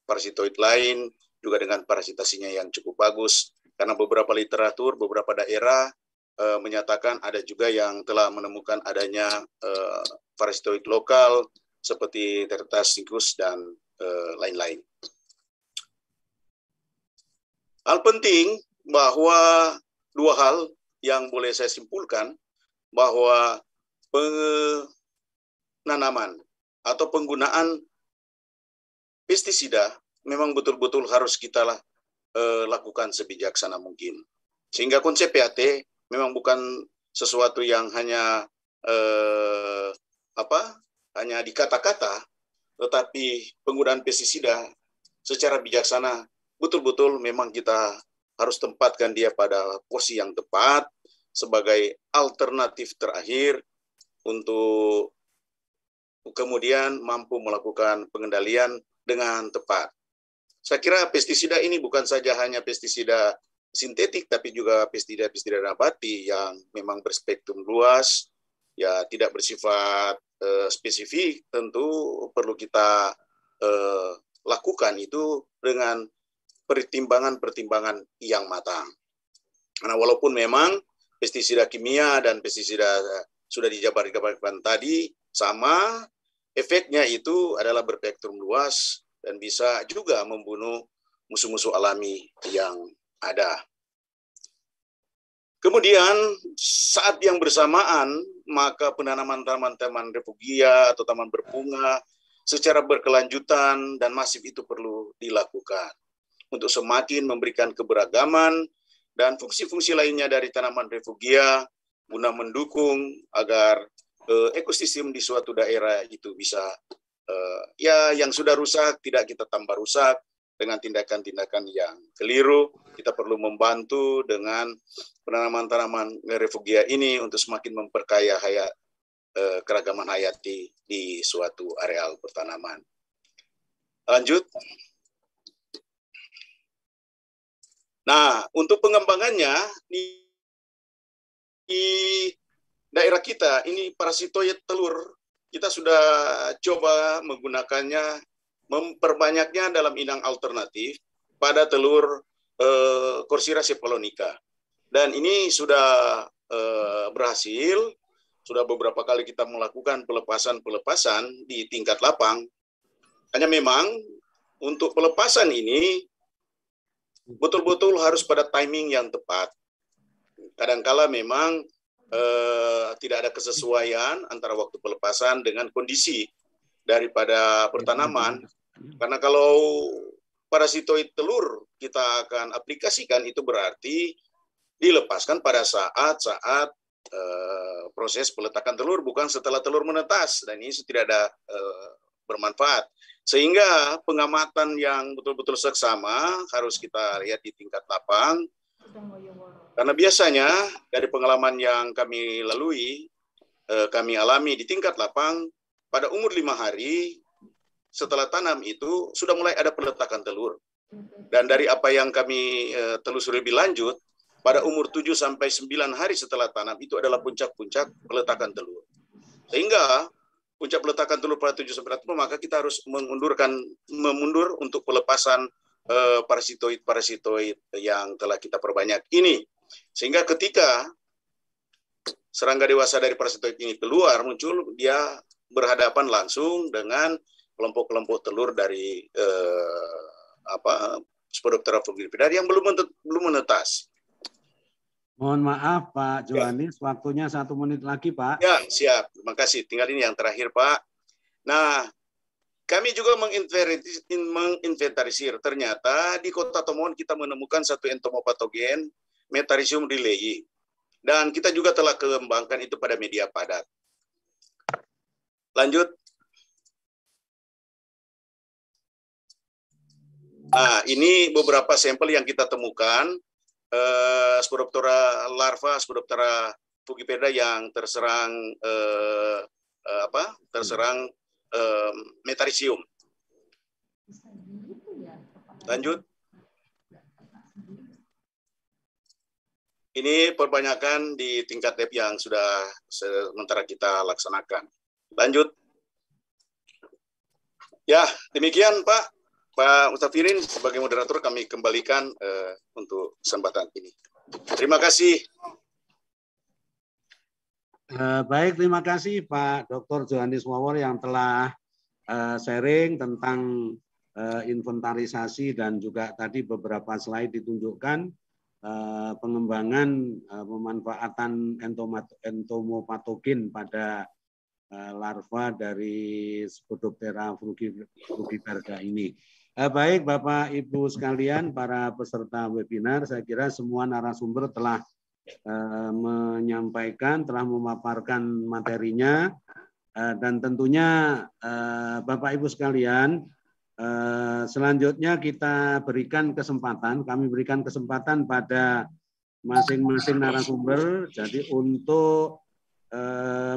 parasitoid lain juga dengan parasitasinya yang cukup bagus karena beberapa literatur beberapa daerah eh, menyatakan ada juga yang telah menemukan adanya eh, parasitoid lokal seperti tertas, tertasicus dan eh, lain-lain. Eh, lain -lain. Hal penting bahwa dua hal yang boleh saya simpulkan bahwa penanaman atau penggunaan pestisida memang betul-betul harus kita eh, lakukan sebijaksana mungkin. Sehingga konsep PAT memang bukan sesuatu yang hanya eh, apa hanya di kata-kata, tetapi penggunaan pestisida secara bijaksana betul-betul memang kita harus tempatkan dia pada posisi yang tepat sebagai alternatif terakhir untuk kemudian mampu melakukan pengendalian dengan tepat. Saya kira pestisida ini bukan saja hanya pestisida sintetik, tapi juga pestisida-pestisida nabati yang memang berspektrum luas, ya tidak bersifat eh, spesifik, tentu perlu kita eh, lakukan itu dengan pertimbangan-pertimbangan yang matang. Karena walaupun memang pestisida kimia dan pestisida eh, sudah dijabarkan tadi sama, efeknya itu adalah berpektrum luas dan bisa juga membunuh musuh-musuh alami yang ada. Kemudian saat yang bersamaan maka penanaman taman-taman refugia atau taman berbunga secara berkelanjutan dan masif itu perlu dilakukan untuk semakin memberikan keberagaman dan fungsi-fungsi lainnya dari tanaman refugia guna mendukung agar eh, ekosistem di suatu daerah itu bisa eh, ya yang sudah rusak tidak kita tambah rusak dengan tindakan-tindakan yang keliru. Kita perlu membantu dengan penanaman tanaman refugia ini untuk semakin memperkaya hayat, eh, keragaman hayati di suatu areal pertanaman. Lanjut. Nah, untuk pengembangannya di, di daerah kita ini parasitoid telur kita sudah coba menggunakannya memperbanyaknya dalam inang alternatif pada telur eh, Corsira cephalonica. Dan ini sudah eh, berhasil, sudah beberapa kali kita melakukan pelepasan-pelepasan di tingkat lapang. Hanya memang untuk pelepasan ini betul-betul harus pada timing yang tepat. Kadangkala memang eh, tidak ada kesesuaian antara waktu pelepasan dengan kondisi daripada pertanaman. Karena kalau parasitoid telur kita akan aplikasikan itu berarti dilepaskan pada saat-saat eh, proses peletakan telur bukan setelah telur menetas dan ini tidak ada eh, bermanfaat. Sehingga pengamatan yang betul-betul seksama harus kita lihat di tingkat lapang. Karena biasanya dari pengalaman yang kami lalui, eh, kami alami di tingkat lapang, pada umur lima hari setelah tanam itu sudah mulai ada peletakan telur. Dan dari apa yang kami eh, telusuri lebih lanjut, pada umur 7 sampai 9 hari setelah tanam itu adalah puncak-puncak peletakan telur. Sehingga puncak peletakan telur pada 7 sampai 80 maka kita harus mengundurkan memundur untuk pelepasan eh, parasitoid parasitoid yang telah kita perbanyak ini sehingga ketika serangga dewasa dari parasitoid ini keluar muncul dia berhadapan langsung dengan kelompok-kelompok telur dari eh, apa Spodoptera fulgripidaria yang belum belum menetas. Mohon maaf Pak Johanis, ya. waktunya satu menit lagi Pak. Ya, siap. Terima kasih. Tinggal ini yang terakhir Pak. Nah, kami juga menginventarisir. Ternyata di kota Tomohon kita menemukan satu entomopatogen Metarisium rilei. Dan kita juga telah kembangkan itu pada media padat. Lanjut. Nah, ini beberapa sampel yang kita temukan eh, Sporoptera larva, Sporoptera fugipeda yang terserang eh, eh apa? terserang eh, metarisium. Lanjut. Ini perbanyakan di tingkat lab yang sudah sementara kita laksanakan. Lanjut. Ya, demikian Pak. Pak Mustafirin sebagai moderator kami kembalikan uh, untuk kesempatan ini. Terima kasih. Uh, baik, terima kasih Pak Dr. Johanis Wawor yang telah uh, sharing tentang uh, inventarisasi dan juga tadi beberapa slide ditunjukkan uh, pengembangan uh, pemanfaatan entomopatogen pada uh, larva dari Spodoptera frugiverga ini. Eh, baik Bapak Ibu sekalian, para peserta webinar, saya kira semua narasumber telah eh, menyampaikan, telah memaparkan materinya, eh, dan tentunya Bapak Ibu sekalian, selanjutnya kita berikan kesempatan, kami berikan kesempatan pada masing-masing narasumber, jadi untuk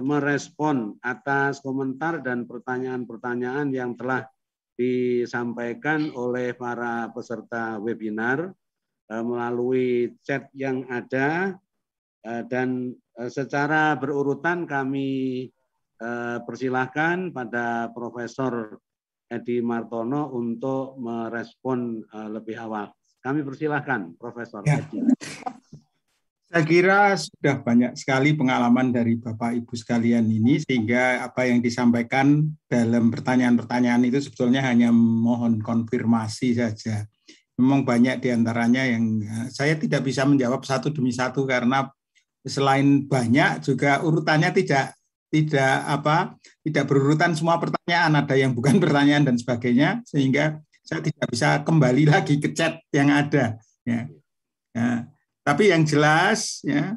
merespon atas komentar dan pertanyaan-pertanyaan yang telah disampaikan oleh para peserta webinar eh, melalui chat yang ada eh, dan eh, secara berurutan kami persilahkan pada Profesor Edi Martono untuk merespon lebih awal. Kami persilahkan Profesor ya. Edi. Saya kira sudah banyak sekali pengalaman dari Bapak Ibu sekalian ini sehingga apa yang disampaikan dalam pertanyaan-pertanyaan itu sebetulnya hanya mohon konfirmasi saja. Memang banyak diantaranya yang eh, saya tidak bisa menjawab satu demi satu karena selain banyak juga urutannya tidak tidak apa tidak berurutan semua pertanyaan ada yang bukan [laughs] pertanyaan dan sebagainya sehingga saya tidak bisa kembali lagi ke chat yang ada ya. Nah, tapi yang jelas ya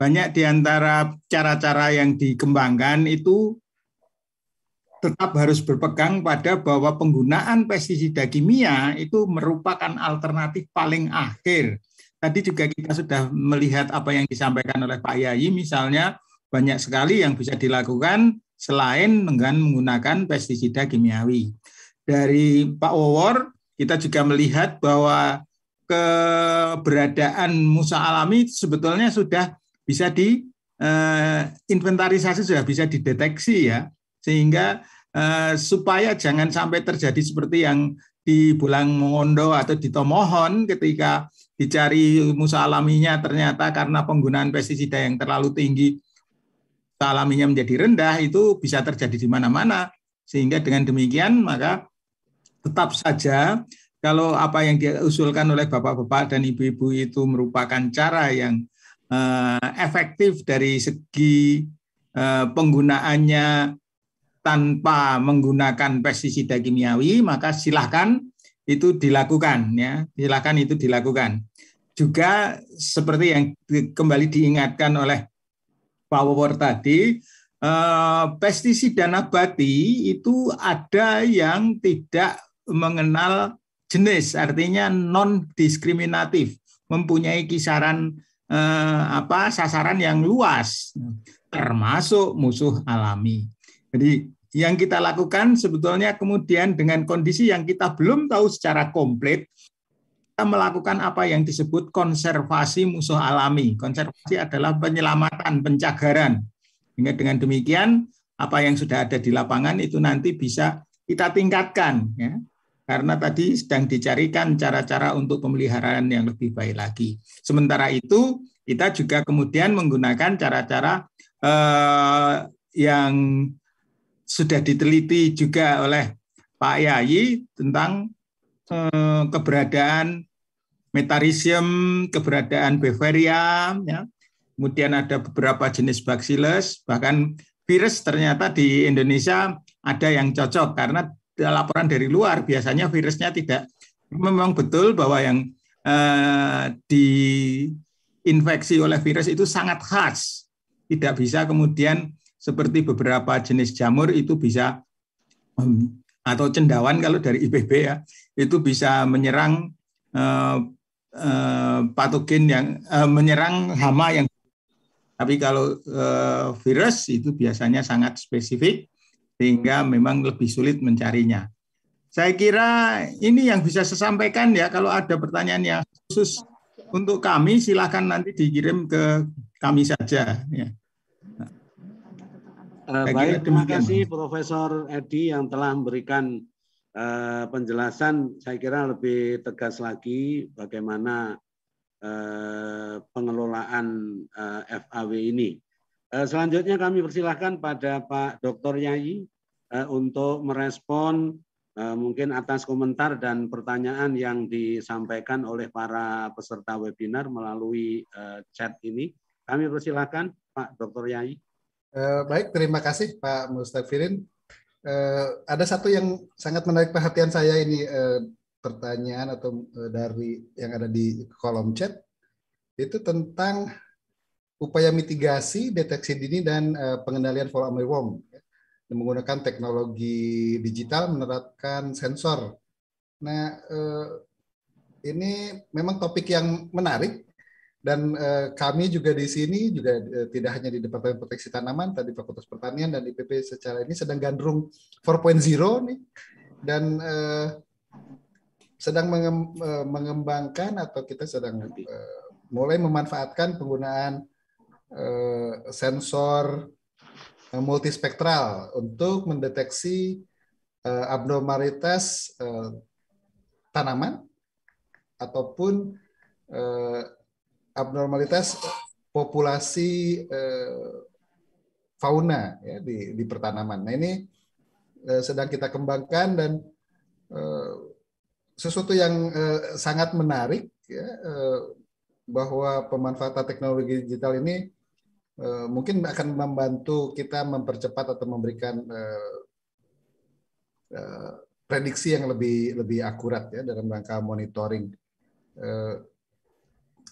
banyak di antara cara-cara yang dikembangkan itu tetap harus berpegang pada bahwa penggunaan pestisida kimia itu merupakan alternatif paling akhir. Tadi juga kita sudah melihat apa yang disampaikan oleh Pak Yayi, misalnya banyak sekali yang bisa dilakukan selain dengan menggunakan pestisida kimiawi. Dari Pak Wawor kita juga melihat bahwa keberadaan Musa alami sebetulnya sudah bisa di eh, inventarisasi sudah bisa dideteksi ya sehingga eh, supaya jangan sampai terjadi seperti yang di Bulang Mongondo atau di Tomohon ketika dicari Musa alaminya ternyata karena penggunaan pestisida yang terlalu tinggi musa alaminya menjadi rendah itu bisa terjadi di mana-mana sehingga dengan demikian maka tetap saja kalau apa yang diusulkan oleh bapak-bapak dan ibu-ibu itu merupakan cara yang uh, efektif dari segi uh, penggunaannya tanpa menggunakan pestisida kimiawi, maka silahkan itu dilakukan ya, silahkan itu dilakukan. Juga seperti yang kembali diingatkan oleh Pak Wawor tadi, eh, pestisida nabati itu ada yang tidak mengenal jenis artinya non diskriminatif mempunyai kisaran eh, apa sasaran yang luas termasuk musuh alami jadi yang kita lakukan sebetulnya kemudian dengan kondisi yang kita belum tahu secara komplit kita melakukan apa yang disebut konservasi musuh alami konservasi adalah penyelamatan pencagaran sehingga dengan demikian apa yang sudah ada di lapangan itu nanti bisa kita tingkatkan ya karena tadi sedang dicarikan cara-cara untuk pemeliharaan yang lebih baik lagi. Sementara itu, kita juga kemudian menggunakan cara-cara eh, yang sudah diteliti juga oleh Pak Yayi tentang eh, keberadaan metarisium, keberadaan beveria, ya. kemudian ada beberapa jenis bacillus, bahkan virus ternyata di Indonesia ada yang cocok karena Eh, laporan dari luar biasanya virusnya tidak memang betul bahwa yang uh, diinfeksi oleh virus itu sangat khas tidak bisa kemudian seperti beberapa jenis jamur itu bisa hmm, atau cendawan kalau dari IPB ya itu bisa menyerang uh, uh, patogen yang uh, menyerang hama yang tapi kalau uh, virus itu biasanya sangat spesifik sehingga memang lebih sulit mencarinya. Saya kira ini yang bisa saya sampaikan ya kalau ada pertanyaan yang khusus untuk kami silahkan nanti dikirim ke kami saja ya. Eh, baik, terima kasih Profesor Edi yang telah memberikan eh, penjelasan. Saya kira lebih tegas lagi bagaimana eh, pengelolaan FAW ini. Eh, selanjutnya kami persilahkan pada Pak Dr. Yai eh, untuk merespon eh, mungkin atas komentar dan pertanyaan yang disampaikan oleh para peserta webinar melalui chat ini. Kami persilahkan Pak Dr. Yai. Baik, terima kasih Pak Mustafirin. Ada satu yang sangat menarik perhatian saya ini pertanyaan atau dari yang ada di kolom chat itu tentang upaya mitigasi, deteksi dini, dan uh, pengendalian follow up ya, Menggunakan teknologi digital, menerapkan sensor. Nah, uh, ini memang topik yang menarik dan uh, kami juga di sini juga uh, tidak hanya di Departemen Proteksi Tanaman, tadi Fakultas Pertanian dan IPP secara ini sedang gandrung 4.0 nih dan uh, sedang mengembangkan atau kita sedang mulai memanfaatkan penggunaan Eh, sensor eh, multispektral untuk mendeteksi eh, abnormalitas tanaman ataupun abnormalitas populasi fauna ya, di, di pertanaman. Nah ini sedang kita kembangkan dan sesuatu yang sangat menarik ya, bahwa pemanfaatan teknologi digital ini Eh, mungkin akan membantu kita mempercepat atau memberikan eh, eh, prediksi yang lebih lebih akurat ya dalam rangka monitoring.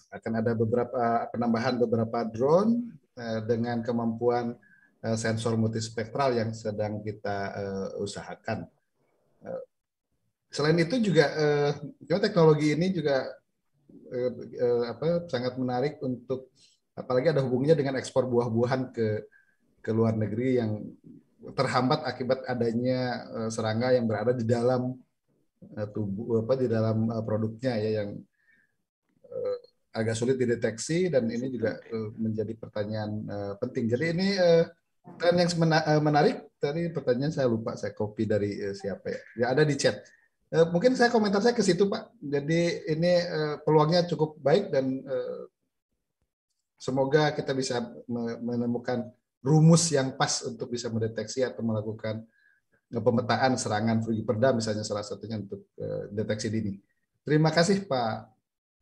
Akan ada beberapa penambahan beberapa drone dengan kemampuan sensor multispektral yang sedang kita usahakan. Selain itu juga teknologi ini juga apa sangat menarik untuk apalagi ada hubungannya dengan ekspor buah-buahan ke ke luar negeri yang terhambat akibat adanya eh, serangga yang berada di dalam eh, tubuh apa di dalam eh, produknya ya yang agak sulit dideteksi dan ini juga menjadi pertanyaan penting. Jadi ini tren yang menarik tadi pertanyaan saya lupa saya copy dari siapa ya. Ya ada di chat. Mungkin saya komentar saya ke situ Pak. Jadi ini peluangnya cukup baik dan Semoga kita bisa menemukan rumus yang pas untuk bisa mendeteksi atau melakukan pemetaan serangan fungi perda misalnya salah satunya untuk eh, deteksi dini. Terima kasih Pak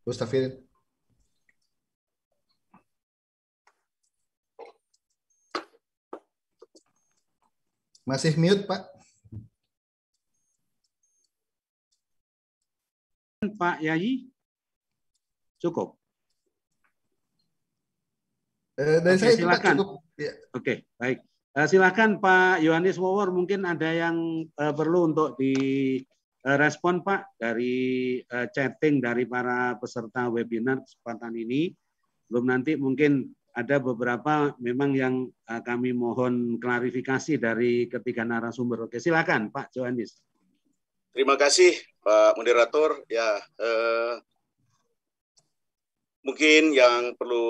Gustafir. Masih mute Pak. Pak Yayi cukup. Eh, saya silakan. Ya. Oke, baik. Eh, silakan Pak Yohanes Wawor mungkin ada yang eh, perlu untuk direspon Pak dari chatting dari para peserta webinar kesempatan ini. Belum nanti mungkin ada beberapa memang yang kami mohon klarifikasi dari ketiga narasumber. Oke, silakan Pak Yohanes. Terima kasih Pak Moderator. Ya, eh, Mungkin yang perlu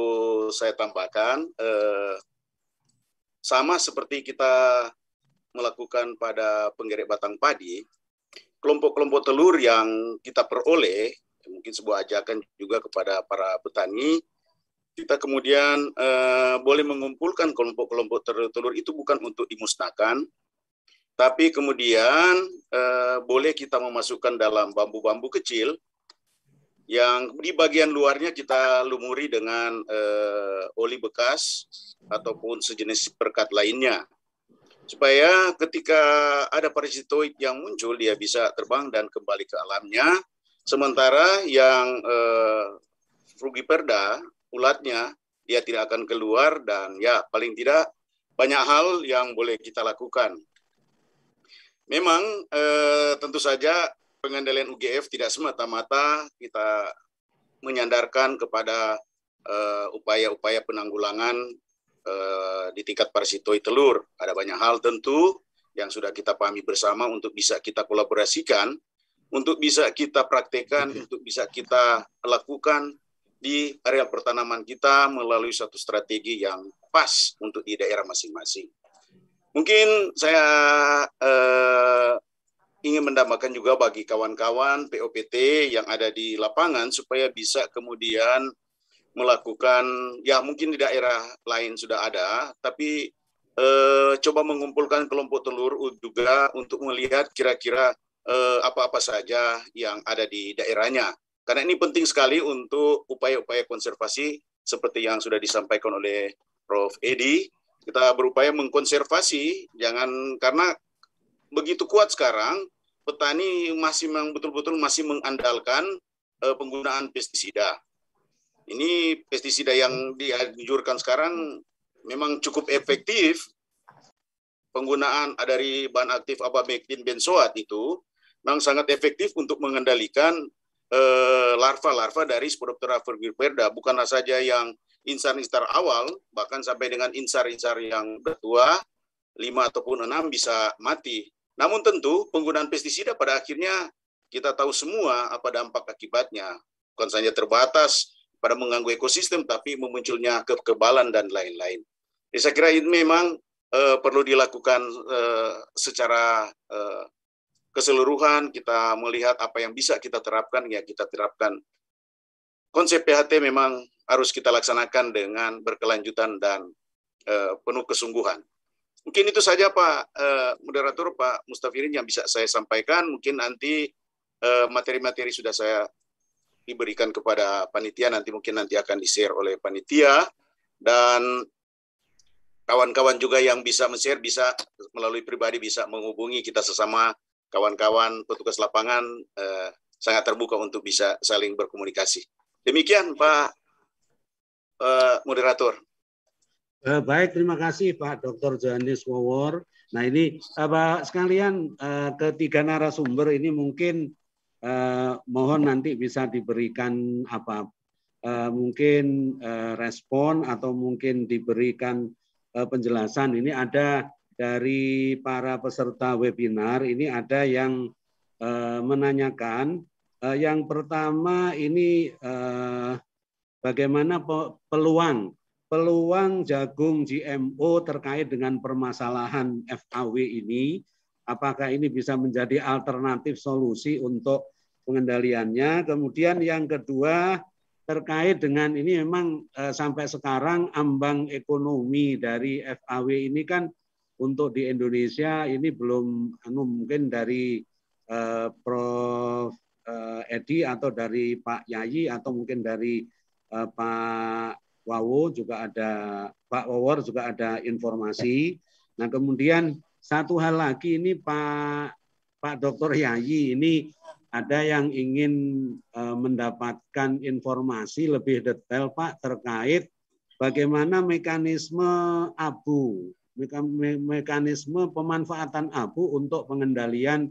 saya tambahkan, eh, sama seperti kita melakukan pada penggerek batang padi, kelompok-kelompok telur yang kita peroleh, mungkin sebuah ajakan juga kepada para petani, kita kemudian eh, boleh mengumpulkan kelompok-kelompok telur itu bukan untuk dimusnahkan, tapi kemudian eh, boleh kita memasukkan dalam bambu-bambu kecil yang di bagian luarnya kita lumuri dengan uh, oli bekas ataupun sejenis perkat lainnya supaya ketika ada parasitoid yang muncul dia bisa terbang dan kembali ke alamnya sementara yang eh, frugiperda ulatnya dia tidak akan keluar dan ya paling tidak banyak hal yang boleh kita lakukan memang eh, tentu saja pengendalian UGF tidak semata-mata kita menyandarkan kepada upaya eh, upaya-upaya penanggulangan uh, di tingkat parasitoid telur. Ada banyak hal tentu yang sudah kita pahami bersama untuk bisa kita kolaborasikan, untuk bisa kita praktekkan, untuk bisa kita lakukan di area pertanaman kita melalui satu strategi yang pas untuk di daerah masing-masing. Mungkin saya eh, ingin mendamakan juga bagi kawan-kawan POPT yang ada di lapangan supaya bisa kemudian melakukan ya mungkin di daerah lain sudah ada tapi eh, coba mengumpulkan kelompok telur juga untuk melihat kira-kira apa eh, apa-apa saja yang ada di daerahnya karena ini penting sekali untuk upaya-upaya konservasi seperti yang sudah disampaikan oleh Prof. Edi kita berupaya mengkonservasi jangan karena begitu kuat sekarang petani masih memang betul-betul masih mengandalkan uh, penggunaan pestisida. Ini pestisida yang dianjurkan sekarang memang cukup efektif. Penggunaan dari bahan aktif abamectin benzoat itu memang sangat efektif untuk mengendalikan eh, larva-larva dari Spodoptera virgiverda, bukanlah saja yang insar-insar awal, bahkan sampai dengan insar-insar yang berdua lima ataupun enam bisa mati namun tentu penggunaan pestisida pada akhirnya kita tahu semua apa dampak akibatnya. Bukan saja terbatas pada mengganggu ekosistem, tapi memunculnya kekebalan dan lain-lain. Jadi saya kira ini memang uh, perlu dilakukan uh, secara uh, keseluruhan. Kita melihat apa yang bisa kita terapkan, ya kita terapkan. Konsep PHT memang harus kita laksanakan dengan berkelanjutan dan penuh kesungguhan. Mungkin itu saja Pak eh, moderator Pak Mustafirin yang bisa saya sampaikan. Mungkin nanti eh, materi-materi eh, sudah saya diberikan kepada panitia nanti mungkin nanti akan di-share oleh panitia dan kawan-kawan juga yang bisa men-share bisa melalui pribadi bisa menghubungi kita sesama kawan-kawan petugas lapangan eh, sangat terbuka untuk bisa saling berkomunikasi. Demikian Pak eh, moderator. Eh, baik, terima kasih Pak Dr. Johannes Wawor. Nah ini eh, sekalian eh, ketiga narasumber ini mungkin eh, mohon nanti bisa diberikan apa eh, mungkin eh, respon atau mungkin diberikan eh, penjelasan. Ini ada dari para peserta webinar ini ada yang eh, menanyakan. Eh, yang pertama ini eh, bagaimana peluang peluang jagung GMO terkait dengan permasalahan FAW ini, apakah ini bisa menjadi alternatif solusi untuk pengendaliannya. Kemudian yang kedua terkait dengan ini memang eh, sampai sekarang ambang ekonomi dari FAW ini kan untuk di Indonesia ini belum anu, mungkin dari eh, Prof eh, Edi atau dari Pak Yayi atau mungkin dari Pak Wawo juga ada Pak Wawor juga ada informasi. Nah kemudian satu hal lagi ini Pak Pak Dokter Yayi ini ada yang ingin uh, mendapatkan informasi lebih detail Pak terkait bagaimana mekanisme abu, mekanisme pemanfaatan abu untuk pengendalian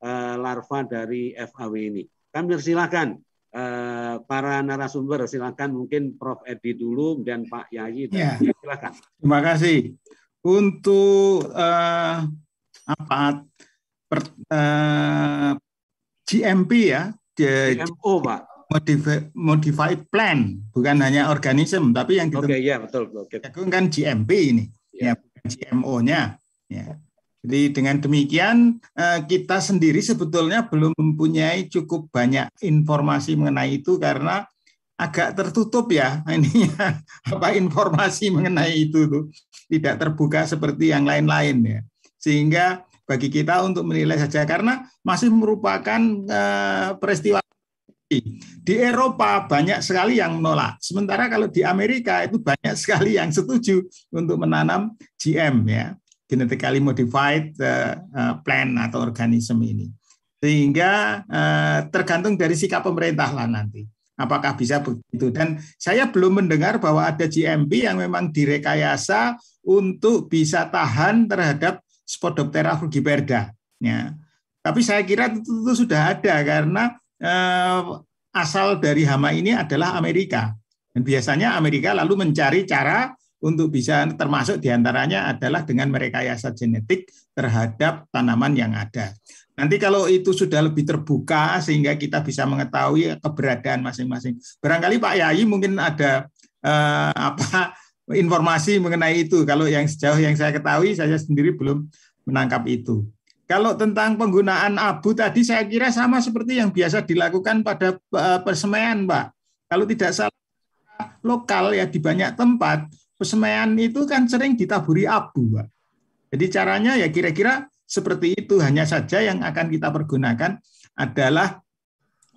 uh, larva dari FAW ini. Kami silakan Eh, para narasumber. Silakan mungkin Prof. Edi dulu dan Pak Yayi. Dan ya. Silakan. Terima kasih. Untuk uh, apa per, uh, eh, GMP ya, GMO Pak. modified plan bukan hanya organisme tapi yang kita okay, ya, betul, betul. kan GMP ini ya ya GMO-nya ya jadi dengan demikian eh, kita sendiri sebetulnya belum mempunyai cukup banyak informasi mengenai itu karena agak tertutup ya ini ya. [laughs] apa informasi mengenai itu tuh tidak terbuka seperti yang lain-lain ya. Sehingga bagi kita untuk menilai saja karena masih merupakan eh, peristiwa di Eropa banyak sekali yang menolak. Sementara kalau di Amerika itu banyak sekali yang setuju untuk menanam GM ya genetically modified uh, eh, uh, eh, plant atau organisme ini. Sehingga uh, tergantung dari sikap pemerintah lah nanti. Apakah bisa begitu? Dan saya belum mendengar bahwa ada GMP yang memang direkayasa untuk bisa tahan terhadap Spodoptera frugiperda. Ya. Tapi saya kira itu, itu sudah ada karena eh, asal dari hama ini adalah Amerika. Dan biasanya Amerika lalu mencari cara untuk bisa termasuk diantaranya adalah dengan merekayasa genetik terhadap tanaman yang ada. Nanti kalau itu sudah lebih terbuka sehingga kita bisa mengetahui keberadaan masing-masing. Barangkali Pak Yai mungkin ada eh, apa informasi mengenai itu. Kalau yang sejauh yang saya ketahui saya sendiri belum menangkap itu. Kalau tentang penggunaan abu tadi saya kira sama seperti yang biasa dilakukan pada eh, persemaian, Pak. Kalau tidak salah lokal ya di banyak tempat Pesemaian itu kan sering ditaburi abu, Pak. Jadi caranya ya kira-kira seperti itu. Hanya saja yang akan kita pergunakan adalah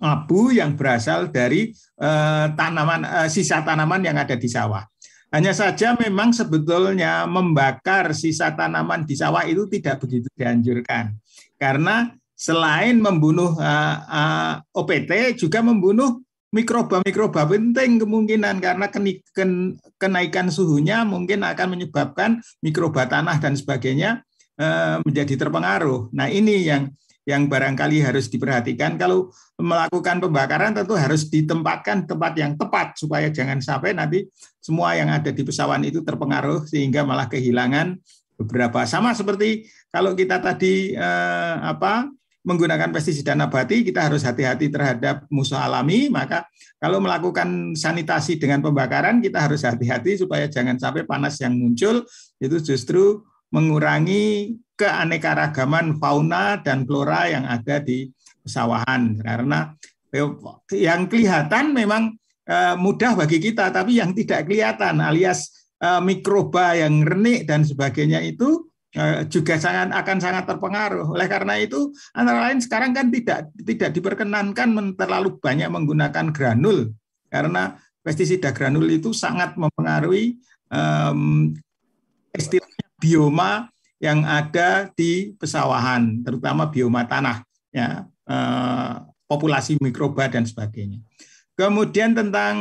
abu yang berasal dari eh, tanaman eh, sisa tanaman yang ada di sawah. Hanya saja memang sebetulnya membakar sisa tanaman di sawah itu tidak begitu dianjurkan. Karena selain membunuh uh, eh, uh, eh, OPT juga membunuh mikroba-mikroba penting kemungkinan karena kenaikan suhunya mungkin akan menyebabkan mikroba tanah dan sebagainya eh, menjadi terpengaruh. Nah, ini yang yang barangkali harus diperhatikan kalau melakukan pembakaran tentu harus ditempatkan tempat yang tepat supaya jangan sampai nanti semua yang ada di pesawat itu terpengaruh sehingga malah kehilangan beberapa sama seperti kalau kita tadi eh, apa menggunakan pestisida nabati kita harus hati-hati terhadap musuh alami maka kalau melakukan sanitasi dengan pembakaran kita harus hati-hati supaya jangan sampai panas yang muncul itu justru mengurangi keanekaragaman fauna dan flora yang ada di pesawahan karena yang kelihatan memang eh, mudah bagi kita tapi yang tidak kelihatan alias eh, mikroba yang renik dan sebagainya itu Eh, juga sangat akan sangat terpengaruh. Oleh karena itu, antara lain sekarang kan tidak tidak diperkenankan terlalu banyak menggunakan granul karena pestisida granul itu sangat mempengaruhi um, istilahnya bioma yang ada di pesawahan, terutama bioma tanah, ya, uh, populasi mikroba dan sebagainya. Kemudian tentang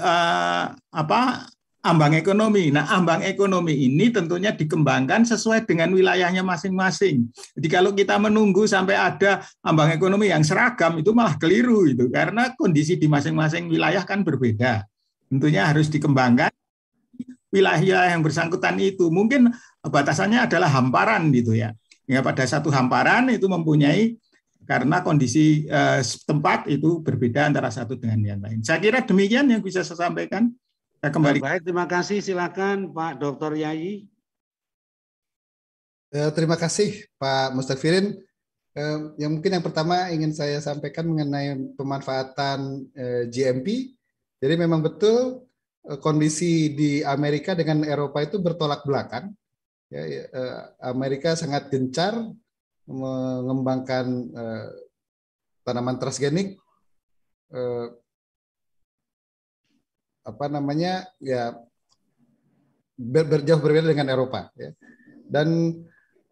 uh, apa ambang ekonomi. Nah, ambang ekonomi ini tentunya dikembangkan sesuai dengan wilayahnya masing-masing. Jadi kalau kita menunggu sampai ada ambang ekonomi yang seragam itu malah keliru itu karena kondisi di masing-masing wilayah kan berbeda. Tentunya harus dikembangkan wilayah yang bersangkutan itu. Mungkin batasannya adalah hamparan gitu ya. Ya pada satu hamparan itu mempunyai karena kondisi eh, tempat itu berbeda antara satu dengan yang lain. Saya kira demikian yang bisa saya sampaikan. Saya eh, kembali. Baik, terima kasih. Silakan Pak Dr. Yayi. Eh, terima kasih Pak Mustafirin. Eh, yang mungkin yang pertama ingin saya sampaikan mengenai pemanfaatan GMP. Jadi memang betul kondisi di Amerika dengan Eropa itu bertolak belakang. Ya, ya, Amerika sangat gencar mengembangkan tanaman transgenik apa namanya ya ber, berjauh berbeda dengan Eropa ya. dan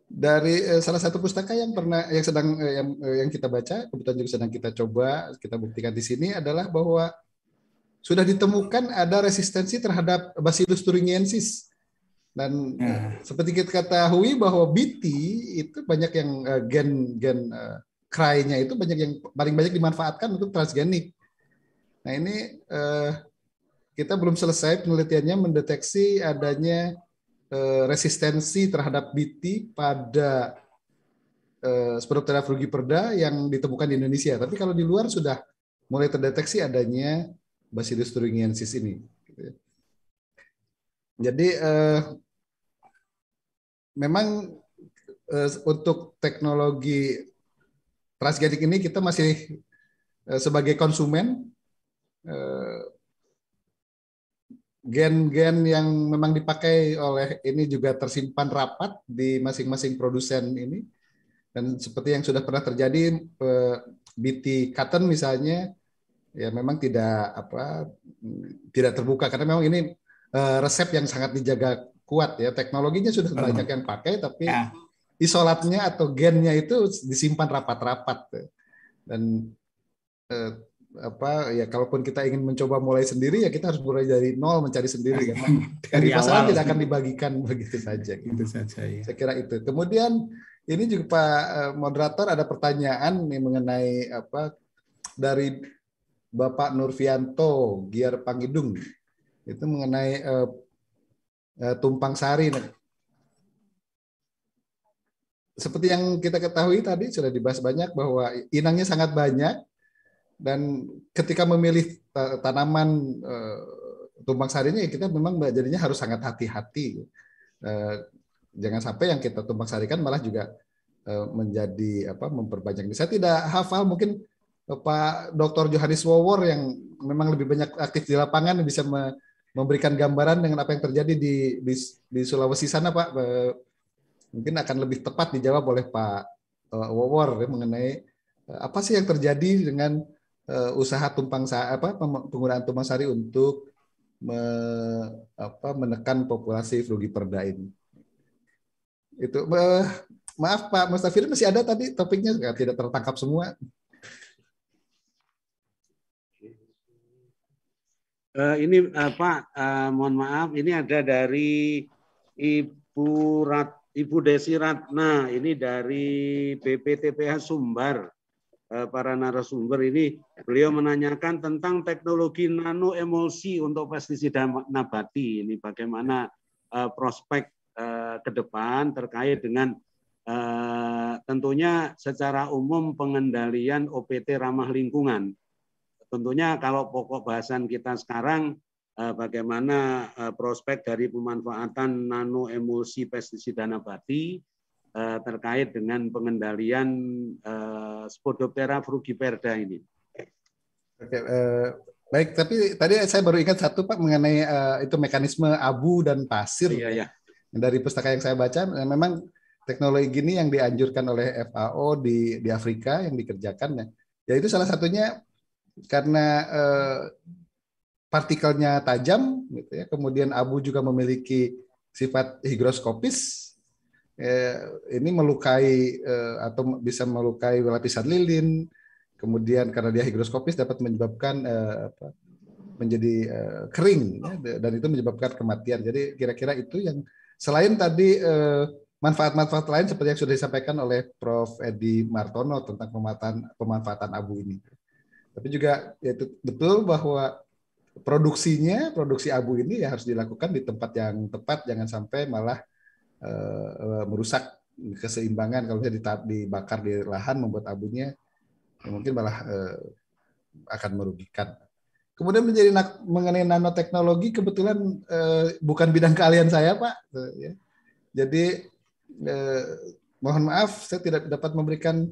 dari eh, salah satu pustaka yang pernah yang sedang eh, yang eh, yang kita baca kebetulan juga sedang kita coba kita buktikan di sini adalah bahwa sudah ditemukan ada resistensi terhadap Bacillus thuringiensis dan ya. seperti kita ketahui bahwa BT itu banyak yang eh, gen gen eh, cry-nya itu banyak yang paling banyak dimanfaatkan untuk transgenik. Nah ini eh, kita belum selesai penelitiannya mendeteksi adanya eh, resistensi terhadap BT pada eh, frugi frugiperda yang ditemukan di Indonesia. Tapi kalau di luar sudah mulai terdeteksi adanya Bacillus thuringiensis ini. Gitu ya. Jadi eh, memang eh, untuk teknologi transgenik ini kita masih eh, sebagai konsumen eh, gen-gen yang memang dipakai oleh ini juga tersimpan rapat di masing-masing produsen ini dan seperti yang sudah pernah terjadi BT cotton misalnya ya memang tidak apa tidak terbuka karena memang ini eh, resep yang sangat dijaga kuat ya teknologinya sudah banyak yang pakai tapi ya. isolatnya atau gennya itu disimpan rapat-rapat dan eh, apa ya kalaupun kita ingin mencoba mulai sendiri ya kita harus mulai dari nol mencari sendiri kan [laughs] dari masalah awal. tidak akan dibagikan [laughs] begitu saja gitu saja ya. saya kira itu kemudian ini juga Pak eh, moderator ada pertanyaan nih mengenai apa dari Bapak Nurfianto Giar Pangidung itu mengenai uh, uh, tumpang sari seperti yang kita ketahui tadi sudah dibahas banyak bahwa inangnya sangat banyak dan ketika memilih tanaman eh, tumbang sarinya ya kita memang jadinya harus sangat hati-hati. Eh, jangan sampai yang kita tumbang sarikan malah juga eh, menjadi apa memperbanyak. Saya tidak hafal mungkin Pak Dr. Johannes Wower yang memang lebih banyak aktif di lapangan bisa me memberikan gambaran dengan apa yang terjadi di, di, di Sulawesi sana Pak. Mungkin akan lebih tepat dijawab oleh Pak Wower ya, mengenai apa sih yang terjadi dengan uh, usaha tumpang apa penggunaan tumpang sari untuk me, apa, menekan populasi frugiperda ini. Itu uh, maaf Pak Mustafir masih ada tadi topiknya ya, tidak tertangkap semua. Uh, ini uh, Pak, uh, mohon maaf, ini ada dari Ibu Rat, Ibu Desi Ratna, ini dari BPTPH Sumbar. Eh, para narasumber ini beliau menanyakan tentang teknologi nano emulsi untuk pestisida nabati ini bagaimana eh, prospek eh, ke depan terkait dengan tentunya secara umum pengendalian OPT ramah lingkungan. Tentunya kalau pokok bahasan kita sekarang bagaimana prospek dari pemanfaatan nano emulsi pestisida nabati Eh, terkait dengan pengendalian eh, Spodoptera frugiperda ini. Oke, eh, baik. Tapi tadi saya baru ingat satu Pak mengenai eh, itu mekanisme abu dan pasir. Iya, iya. Dari pustaka yang saya baca, eh, memang teknologi ini yang dianjurkan oleh FAO di di Afrika yang dikerjakan ya, ya itu salah satunya karena eh, partikelnya tajam gitu ya kemudian abu juga memiliki sifat higroskopis Eh, ini melukai eh, atau bisa melukai lapisan lilin. Kemudian karena dia higroskopis dapat menyebabkan eh, apa, menjadi kering ya, dan itu menyebabkan kematian. Jadi kira-kira itu yang selain tadi manfaat-manfaat lain seperti yang sudah disampaikan oleh Prof. Edi Martono tentang pemanfaatan, pemanfaatan abu ini. Tapi juga yaitu betul bahwa produksinya, produksi abu ini ya harus dilakukan di tempat yang tepat, jangan sampai malah Eh, eh, merusak keseimbangan kalau misalnya dibakar di lahan membuat abunya ya mungkin malah eh, akan merugikan. Kemudian menjadi mengenai nanoteknologi kebetulan bukan bidang keahlian saya pak, ya. jadi mohon maaf saya tidak dapat memberikan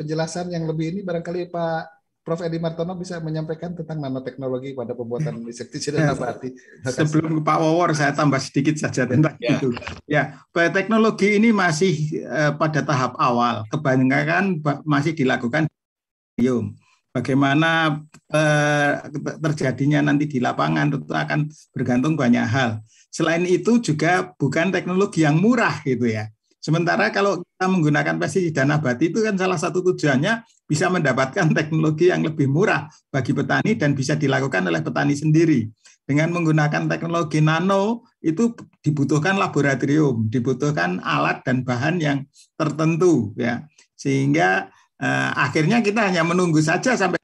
penjelasan yang lebih ini barangkali pak Prof. Edi Martono bisa menyampaikan tentang nanoteknologi pada pembuatan insektisida hmm. ya, nabati. Sebelum Pak Wawor saya tambah sedikit saja tentang ya. itu. Ya, bioteknologi ini masih eh, pada tahap awal. Kebanyakan masih dilakukan di Bagaimana eh, terjadinya nanti di lapangan tentu akan bergantung banyak hal. Selain itu juga bukan teknologi yang murah gitu ya. Sementara kalau kita menggunakan pestisida nabati itu kan salah satu tujuannya bisa mendapatkan teknologi yang lebih murah bagi petani dan bisa dilakukan oleh petani sendiri. Dengan menggunakan teknologi nano itu dibutuhkan laboratorium, dibutuhkan alat dan bahan yang tertentu ya. Sehingga eh, akhirnya kita hanya menunggu saja sampai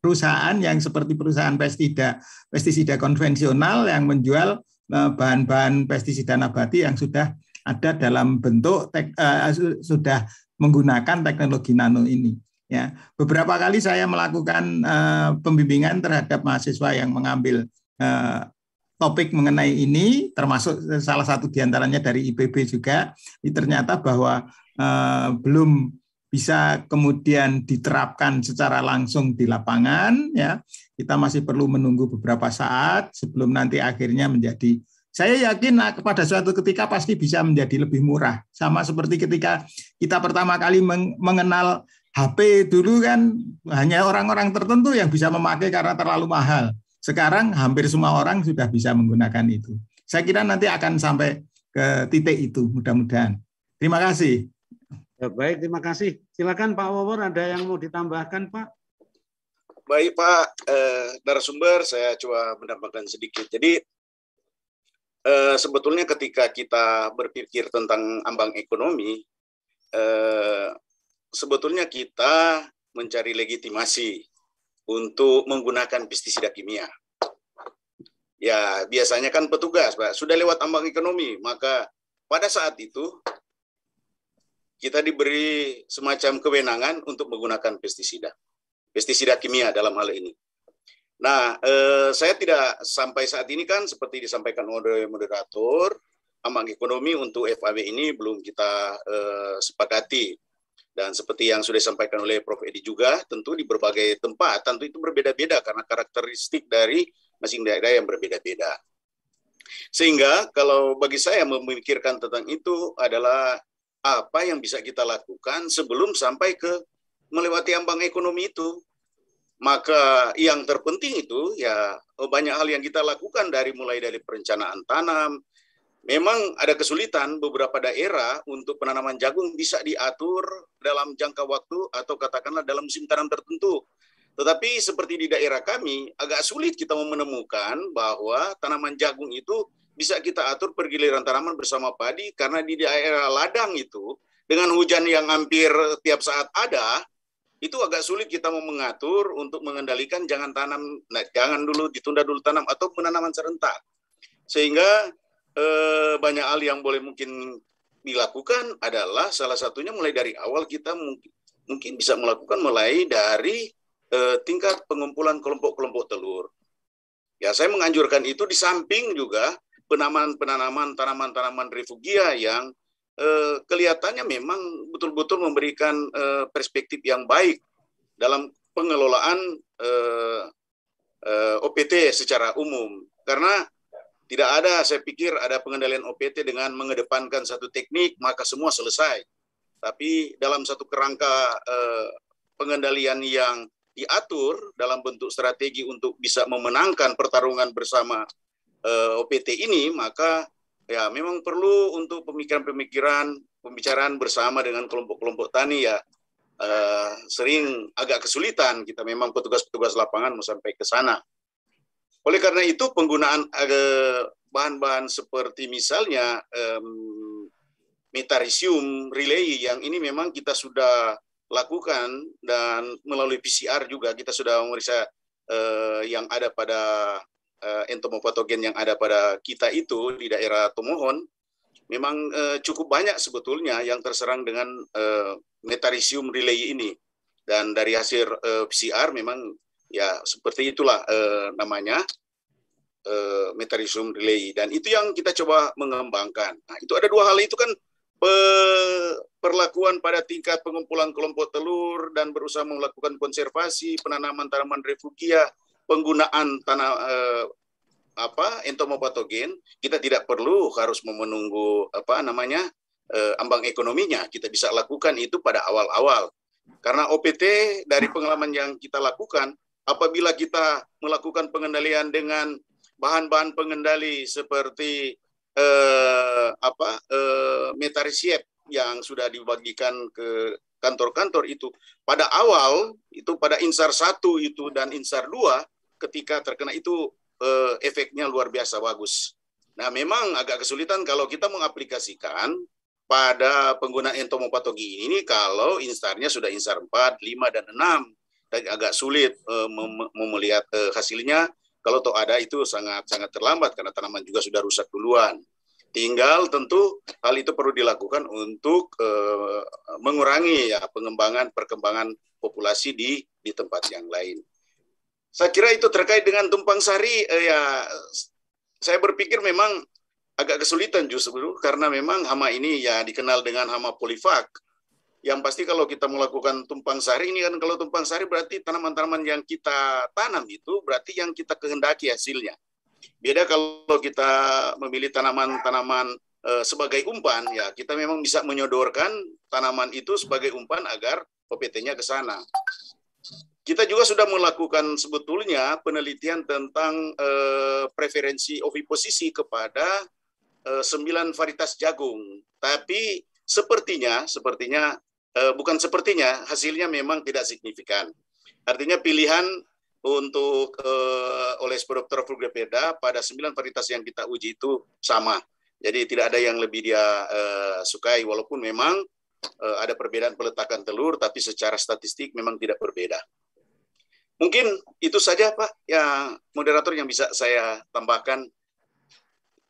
perusahaan yang seperti perusahaan pestisida pestisida konvensional yang menjual eh, bahan-bahan pestisida nabati yang sudah ada dalam bentuk tek, uh, sudah menggunakan teknologi nano ini. Ya, beberapa kali saya melakukan uh, pembimbingan terhadap mahasiswa yang mengambil uh, topik mengenai ini, termasuk salah satu diantaranya dari IPB juga, ini ternyata bahwa uh, belum bisa kemudian diterapkan secara langsung di lapangan. Ya, kita masih perlu menunggu beberapa saat sebelum nanti akhirnya menjadi saya yakin pada suatu ketika pasti bisa menjadi lebih murah. Sama seperti ketika kita pertama kali mengenal HP dulu kan hanya orang-orang tertentu yang bisa memakai karena terlalu mahal. Sekarang hampir semua orang sudah bisa menggunakan itu. Saya kira nanti akan sampai ke titik itu mudah-mudahan. Terima kasih. Ya, baik, terima kasih. Silakan Pak Wawor ada yang mau ditambahkan Pak? Baik Pak, eh, narasumber saya coba menambahkan sedikit. Jadi Eh, sebetulnya ketika kita berpikir tentang ambang ekonomi, eh, sebetulnya kita mencari legitimasi untuk menggunakan pestisida kimia. Ya, biasanya kan petugas, Pak, sudah lewat ambang ekonomi, maka pada saat itu kita diberi semacam kewenangan untuk menggunakan pestisida. Pestisida kimia dalam hal ini. Nah, eh, saya tidak sampai saat ini kan seperti disampaikan oleh moderator, amang ekonomi untuk FAB ini belum kita eh, sepakati. Dan seperti yang sudah disampaikan oleh Prof. Edi juga, tentu di berbagai tempat, tentu itu berbeda-beda karena karakteristik dari masing daerah yang berbeda-beda. Sehingga kalau bagi saya memikirkan tentang itu adalah apa yang bisa kita lakukan sebelum sampai ke melewati ambang ekonomi itu maka yang terpenting itu ya oh, banyak hal yang kita lakukan dari mulai dari perencanaan tanam. Memang ada kesulitan beberapa daerah untuk penanaman jagung bisa diatur dalam jangka waktu atau katakanlah dalam musim tanam tertentu. Tetapi seperti di daerah kami agak sulit kita menemukan bahwa tanaman jagung itu bisa kita atur pergiliran tanaman bersama padi karena di daerah ladang itu dengan hujan yang hampir tiap saat ada itu agak sulit kita mau mengatur untuk mengendalikan jangan tanam nah, jangan dulu ditunda dulu tanam atau penanaman serentak sehingga eh, banyak hal yang boleh mungkin dilakukan adalah salah satunya mulai dari awal kita mungkin, mungkin bisa melakukan mulai dari eh, tingkat pengumpulan kelompok-kelompok telur ya saya menganjurkan itu di samping juga penanaman penanaman tanaman-tanaman refugia yang Eh, kelihatannya memang betul-betul memberikan eh, perspektif yang baik dalam pengelolaan eh, OPT secara umum karena tidak ada saya pikir ada pengendalian OPT dengan mengedepankan satu teknik maka semua selesai tapi dalam satu kerangka pengendalian yang diatur dalam bentuk strategi untuk bisa memenangkan pertarungan bersama OPT ini maka ya memang perlu untuk pemikiran-pemikiran pembicaraan bersama dengan kelompok-kelompok tani ya eh, sering agak kesulitan kita memang petugas-petugas lapangan mau sampai ke sana. Oleh karena itu penggunaan eh, bahan-bahan eh, seperti misalnya eh, metarisium relay yang ini memang kita sudah lakukan dan melalui PCR juga kita sudah memeriksa eh, yang ada pada uh, eh, entomopatogen yang ada pada kita itu di daerah Tomohon memang uh, cukup banyak sebetulnya yang terserang dengan uh, metarisium relay ini dan dari hasil uh, PCR memang ya seperti itulah uh, namanya uh, metarisium relay dan itu yang kita coba mengembangkan. Nah, itu ada dua hal itu kan pe perlakuan pada tingkat pengumpulan kelompok telur dan berusaha melakukan konservasi penanaman tanaman refugia penggunaan tanah eh, apa entomopatogen kita tidak perlu harus menunggu apa namanya eh, ambang ekonominya kita bisa lakukan itu pada awal-awal karena OPT dari pengalaman yang kita lakukan apabila kita melakukan pengendalian dengan bahan-bahan pengendali seperti eh, apa eh, metarisiep yang sudah dibagikan ke kantor-kantor itu pada awal itu pada insar satu itu dan insar dua ketika terkena itu eh, efeknya luar biasa bagus. Nah, memang agak kesulitan kalau kita mengaplikasikan pada pengguna entomopatogi ini kalau instarnya sudah instar 4, 5, dan 6. Dan agak sulit eh, mem melihat eh, hasilnya. Kalau toh ada itu sangat-sangat terlambat karena tanaman juga sudah rusak duluan. Tinggal tentu hal itu perlu dilakukan untuk eh, mengurangi ya pengembangan perkembangan populasi di di tempat yang lain. Saya kira itu terkait dengan tumpang sari eh, ya saya berpikir memang agak kesulitan justru karena memang hama ini ya dikenal dengan hama polifak. Yang pasti kalau kita melakukan tumpang sari ini kan kalau tumpang sari berarti tanaman-tanaman yang kita tanam itu berarti yang kita kehendaki hasilnya. Beda kalau kita memilih tanaman-tanaman e, sebagai umpan ya kita memang bisa menyodorkan tanaman itu sebagai umpan agar opt nya ke sana. Kita juga sudah melakukan sebetulnya penelitian tentang eh, preferensi oviposisi kepada eh, sembilan varietas jagung. Tapi sepertinya, sepertinya eh, bukan sepertinya, hasilnya memang tidak signifikan. Artinya pilihan untuk eh, oleh Sporoptera fulgrepeda pada sembilan varietas yang kita uji itu sama. Jadi tidak ada yang lebih dia eh, sukai walaupun memang eh, ada perbedaan peletakan telur tapi secara statistik memang tidak berbeda. Mungkin itu saja Pak yang moderator yang bisa saya tambahkan.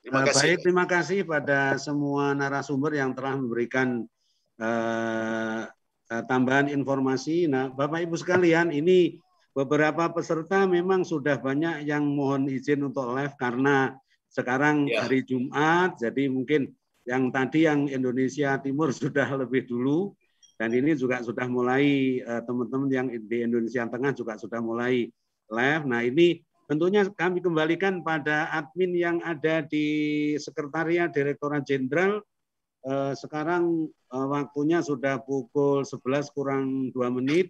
Terima nah, kasih. Baik, terima kasih pada semua narasumber yang telah memberikan eh, eh, tambahan informasi. Nah, Bapak Ibu sekalian, ini beberapa peserta memang sudah banyak yang mohon izin untuk live karena sekarang ya. hari Jumat, jadi mungkin yang tadi yang Indonesia Timur [laughs] sudah lebih dulu. Dan ini juga sudah mulai eh, teman-teman yang di Indonesia Tengah juga sudah mulai live. Nah ini tentunya kami kembalikan pada admin yang ada di Sekretariat Direktorat Jenderal. Eh, sekarang eh, waktunya sudah pukul 11 kurang 2 menit.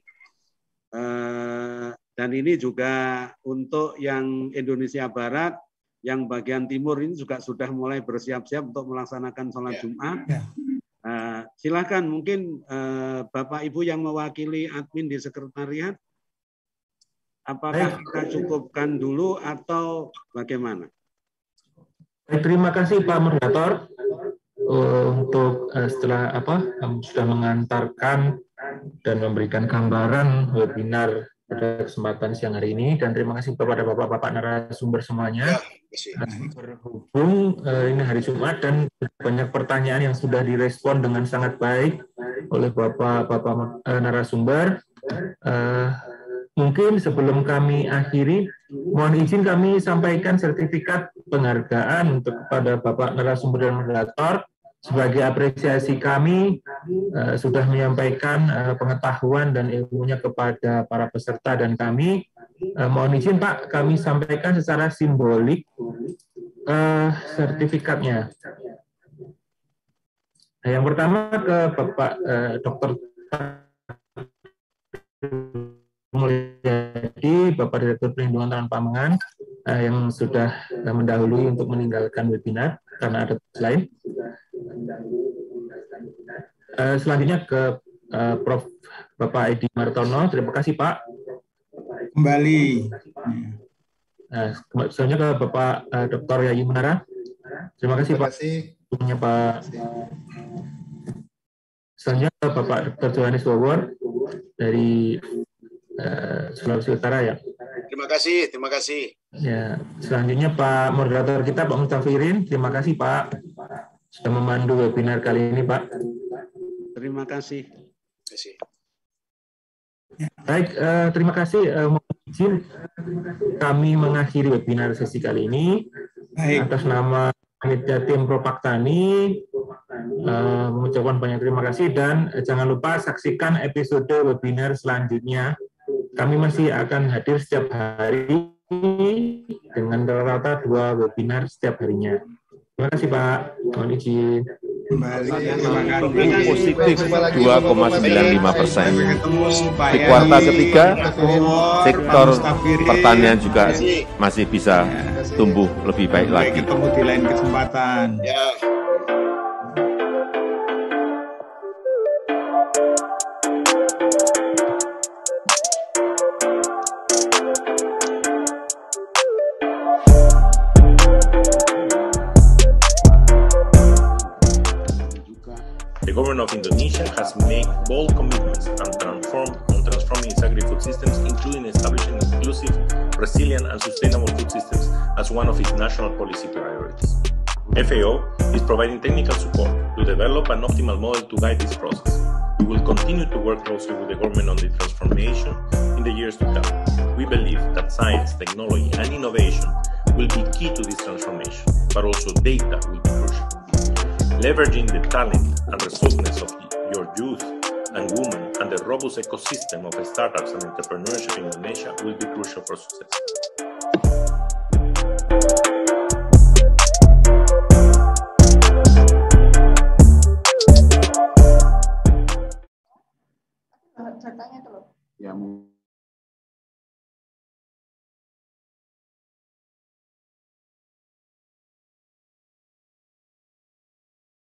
Dan ini juga untuk yang Indonesia Barat, yang bagian timur ini juga sudah mulai bersiap-siap untuk melaksanakan sholat ya. Jumat. Ya. Eh, silakan mungkin uh, Bapak Ibu yang mewakili admin di sekretariat, apakah Baik. kita cukupkan dulu atau bagaimana? Terima kasih Pak Moderator untuk eh, setelah apa sudah mengantarkan dan memberikan gambaran webinar pada kesempatan siang hari ini dan terima kasih kepada bapak-bapak narasumber semuanya ya, nah, berhubung eh, ini hari Jumat dan banyak pertanyaan yang sudah direspon dengan sangat baik oleh bapak-bapak eh, narasumber. Eh, mungkin sebelum kami akhiri, mohon izin kami sampaikan sertifikat penghargaan untuk kepada bapak narasumber dan moderator sebagai apresiasi kami uh, sudah menyampaikan uh, pengetahuan dan ilmunya kepada para peserta dan kami. Uh, mohon izin Pak, kami sampaikan secara simbolik uh, sertifikatnya. Nah, yang pertama ke Bapak uh, Dr. Mulyadi, Bapak Direktur Perlindungan Tangan Pamengan yang sudah mendahului untuk meninggalkan webinar karena ada lain. Eh, selanjutnya ke uh, Prof. Bapak Edi Martono. Terima kasih Pak. Kembali. Nah, selanjutnya ke Bapak uh, eh, Dr. Yayu Menara. Terima kasih Terima kasih. Pak. Selanjutnya ke Bapak Dr. Johannes Wawor dari uh, Sulawesi Utara ya. Terima kasih, terima kasih. Ya, selanjutnya Pak moderator kita Pak Mustafirin, terima kasih Pak sudah memandu webinar kali ini, Pak. Terima kasih. Ya, baik, uh, terima kasih. Eh, izin kami mengakhiri webinar sesi kali ini Baik. atas nama panitia tim Propaktani. Uh, eh, mengucapkan banyak terima kasih dan jangan lupa saksikan episode webinar selanjutnya. Kami masih akan hadir setiap hari dengan rata-rata dua webinar setiap harinya. Terima kasih Pak. Mohon izin. positif 2,95 persen. Di kuartal ketiga, sektor pertanian juga masih bisa tumbuh lebih baik lagi. Ketemu di lain kesempatan. The government of Indonesia has made bold commitments and transformed on transforming its agri-food systems, including establishing inclusive, resilient, and sustainable food systems as one of its national policy priorities. FAO is providing technical support to develop an optimal model to guide this process. We will continue to work closely with the government on the transformation in the years to come. We believe that science, technology, and innovation will be key to this transformation, but also data will be crucial leveraging the talent and resources of your youth and women and the robust ecosystem of startups and entrepreneurship in Indonesia will be crucial for success. Eh, ya, mungkin.